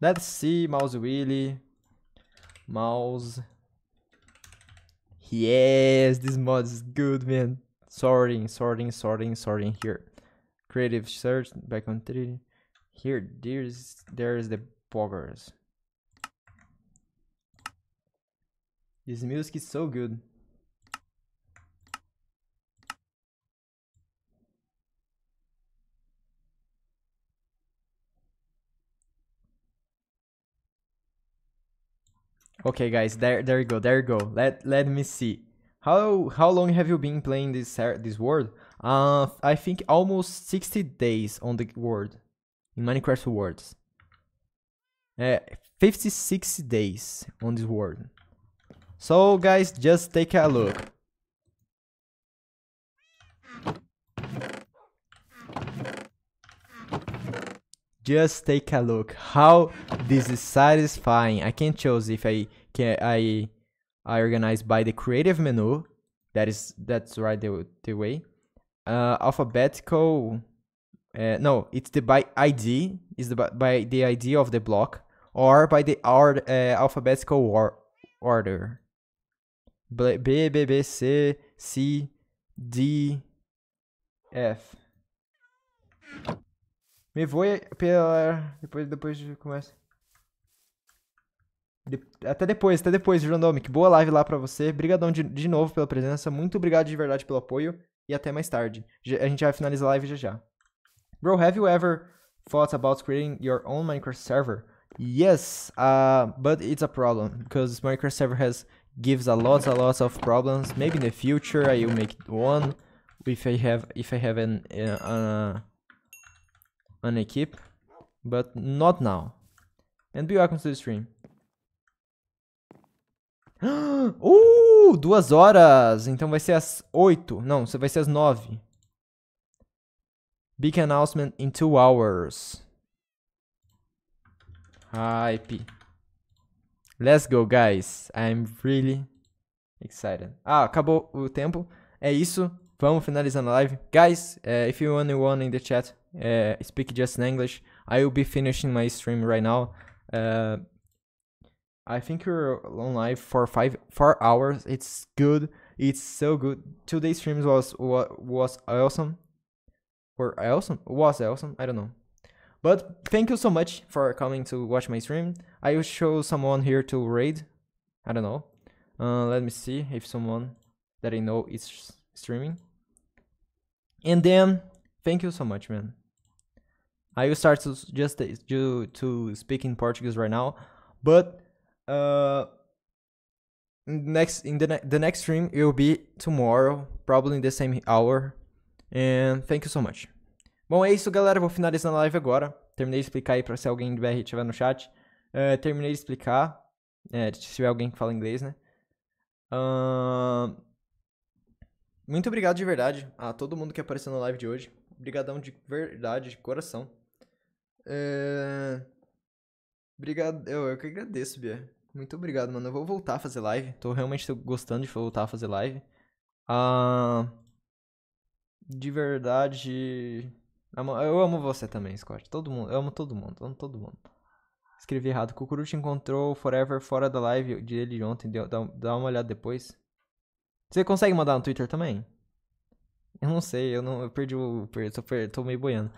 let's see mouse really mouse yes this mod is good man sorting sorting sorting sorting here creative search back on three here there's there's the poggers His music is so good. Okay, guys, there, there you go, there you go. Let, let me see. How, how long have you been playing this, uh, this world? Uh, I think almost 60 days on the world, in Minecraft worlds. Uh, 56 days on this world. So guys, just take a look. Just take a look how this is satisfying. I can choose if I can I I organize by the creative menu. That is that's right the, the way. Uh, alphabetical. Uh, no, it's the by ID is the by the ID of the block or by the or, uh, alphabetical or order. B, B, B, C, C, D, F. Me vou pela... Depois, depois começa. De... Até depois, até depois, Jurandomic. Boa live lá pra você. Obrigadão de, de novo pela presença. Muito obrigado de verdade pelo apoio. E até mais tarde. A gente vai finalizar a live já já. Bro, have you ever thought about creating your own Minecraft server? Yes, uh, but it's a problem because Minecraft server has gives a lot a lot of problems maybe in the future i will make one if i have if i have an uh, an uh, equip but not now and be welcome to the stream Uh, duas horas! Então vai ser às oito. Não, vai ser às nove. Big announcement in 2 hours. Hype. Let's go, guys. I'm really excited. Ah, acabou o tempo. É isso. Vamos finalizando a live. Guys, uh, if you want anyone in the chat, uh, speak just in English. I will be finishing my stream right now. Uh, I think we're on live for five four hours. It's good. It's so good. Today's stream was was awesome. Or awesome? Was awesome? I don't know. But thank you so much for coming to watch my stream. I will show someone here to raid. I don't know. Uh, let me see if someone that I know is streaming. And then, thank you so much, man. I will start to just to, to speak in Portuguese right now, but uh, next in the ne the next stream it will be tomorrow, probably in the same hour. And thank you so much. Bom, é isso, galera. Vou finalizar a live agora. Terminei de explicar aí pra se alguém do BR estiver no chat. Uh, terminei de explicar. É, se tiver alguém que fala inglês, né? Uh... Muito obrigado de verdade a todo mundo que apareceu na live de hoje. Obrigadão de verdade, de coração. É... Obrigado. Eu, eu que agradeço, Bia. Muito obrigado, mano. Eu vou voltar a fazer live. Tô realmente gostando de voltar a fazer live. De verdade. Eu amo você também, Scott. Todo mundo. Eu amo todo mundo. amo todo mundo. Escrevi errado. Cucurucho encontrou Forever fora da live dele de ontem. Deu, dá, dá uma olhada depois. Você consegue mandar no Twitter também? Eu não sei, eu não. Eu perdi o. Per, tô, tô meio boiando.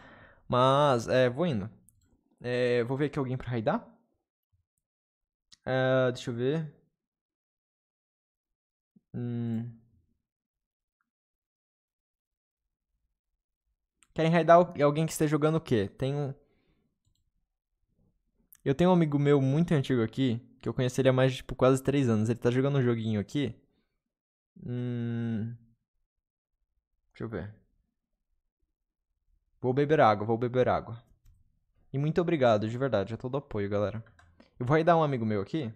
Mas, é, vou indo. É, vou ver aqui alguém pra raidar. É, deixa eu ver. Hum. Fahrenheit é alguém que esteja jogando o quê? Tem um... Eu tenho um amigo meu muito antigo aqui, que eu conheci ele há mais de tipo, quase 3 anos. Ele tá jogando um joguinho aqui. Hum... Deixa eu ver. Vou beber água, vou beber água. E muito obrigado, de verdade, a todo o apoio, galera. Eu vou aí dar um amigo meu aqui,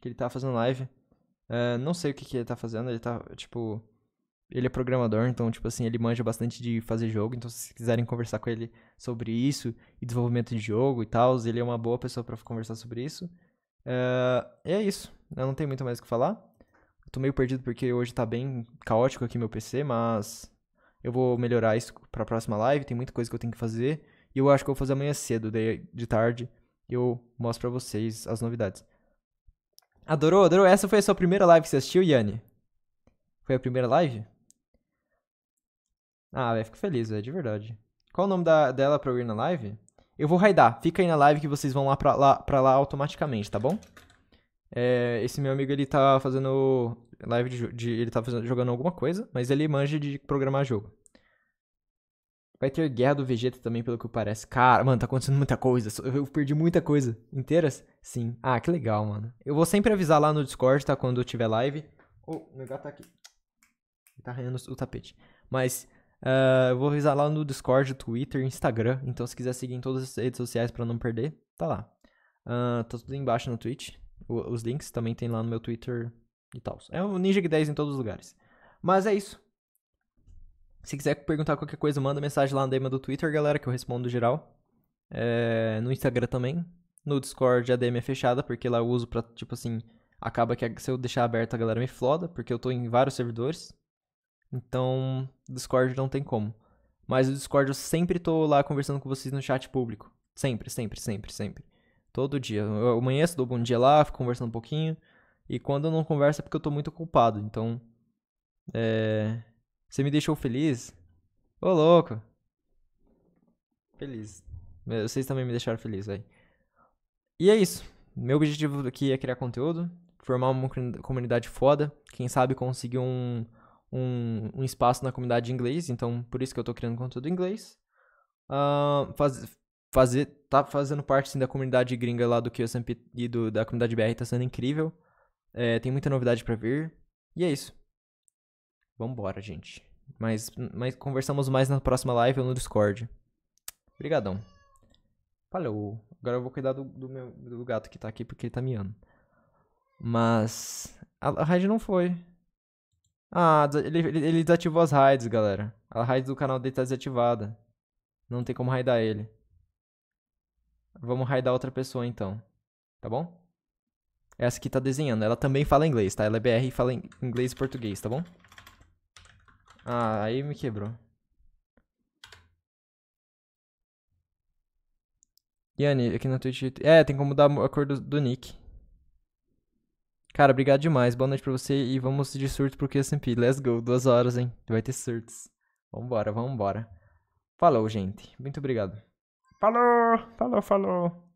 que ele tá fazendo live. Uh, não sei o que, que ele tá fazendo, ele tá, tipo, ele é programador, então, tipo assim, ele manja bastante de fazer jogo. Então, se quiserem conversar com ele sobre isso, e desenvolvimento de jogo e tal, ele é uma boa pessoa para conversar sobre isso. Uh, e é isso. Eu não tenho muito mais o que falar. Eu tô meio perdido porque hoje tá bem caótico aqui meu PC, mas eu vou melhorar isso pra próxima live. Tem muita coisa que eu tenho que fazer. E eu acho que eu vou fazer amanhã cedo, de tarde. e Eu mostro pra vocês as novidades. Adorou, adorou? Essa foi a sua primeira live que você assistiu, Yanni? Foi a primeira live? Ah, eu fico feliz, é de verdade. Qual o nome da, dela pra eu ir na live? Eu vou raidar. Fica aí na live que vocês vão lá pra lá, pra lá automaticamente, tá bom? É, esse meu amigo, ele tá fazendo live de, de Ele tá jogando alguma coisa, mas ele manja de programar jogo. Vai ter guerra do Vegeta também, pelo que parece. Cara, mano, tá acontecendo muita coisa. Eu perdi muita coisa. Inteiras? Sim. Ah, que legal, mano. Eu vou sempre avisar lá no Discord, tá? Quando eu tiver live. Oh, meu gato tá aqui. Ele tá arranhando o tapete. Mas Uh, eu vou avisar lá no Discord, Twitter, Instagram. Então, se quiser seguir em todas as redes sociais para não perder, tá lá. Uh, tá tudo embaixo no Twitch. O, os links também tem lá no meu Twitter e tal. É o Ninja 10 em todos os lugares. Mas é isso. Se quiser perguntar qualquer coisa, manda mensagem lá na DM do Twitter, galera, que eu respondo geral. É, no Instagram também. No Discord a DM é fechada, porque lá eu uso pra, tipo assim, acaba que se eu deixar aberta a galera me floda, porque eu tô em vários servidores. Então, Discord não tem como. Mas o Discord eu sempre tô lá conversando com vocês no chat público. Sempre, sempre, sempre, sempre. Todo dia. Eu amanheço, dou bom dia lá, fico conversando um pouquinho. E quando eu não converso é porque eu tô muito ocupado. Então, é... Você me deixou feliz? Ô, louco. Feliz. É, vocês também me deixaram feliz, aí. E é isso. Meu objetivo aqui é criar conteúdo, formar uma comunidade foda. Quem sabe conseguir um um, um espaço na comunidade de inglês, então por isso que eu estou criando conteúdo em inglês. Uh, faz, fazer, tá fazendo parte sim, da comunidade gringa lá do QSMP e do, da comunidade BR, está sendo incrível. É, tem muita novidade para vir. E é isso. Vambora, gente. Mas, mas conversamos mais na próxima live ou no Discord. Obrigadão. Falou. Agora eu vou cuidar do, do meu do gato que tá aqui porque ele tá miando. Mas a, a Raid não foi. Ah, ele, ele desativou as raids, galera. A raid do canal dele tá desativada. Não tem como raidar ele. Vamos raidar outra pessoa então. Tá bom? É essa aqui tá desenhando. Ela também fala inglês, tá? Ela é BR e fala inglês e português, tá bom? Ah, aí me quebrou. Yanni, aqui na Twitch... É, tem como mudar a cor do, do nick. Cara, obrigado demais. Boa noite pra você e vamos de surto pro QSMP. Let's go. Duas horas, hein? Vai ter surtos. Vambora, vambora. Falou, gente. Muito obrigado. Falou, falou, falou.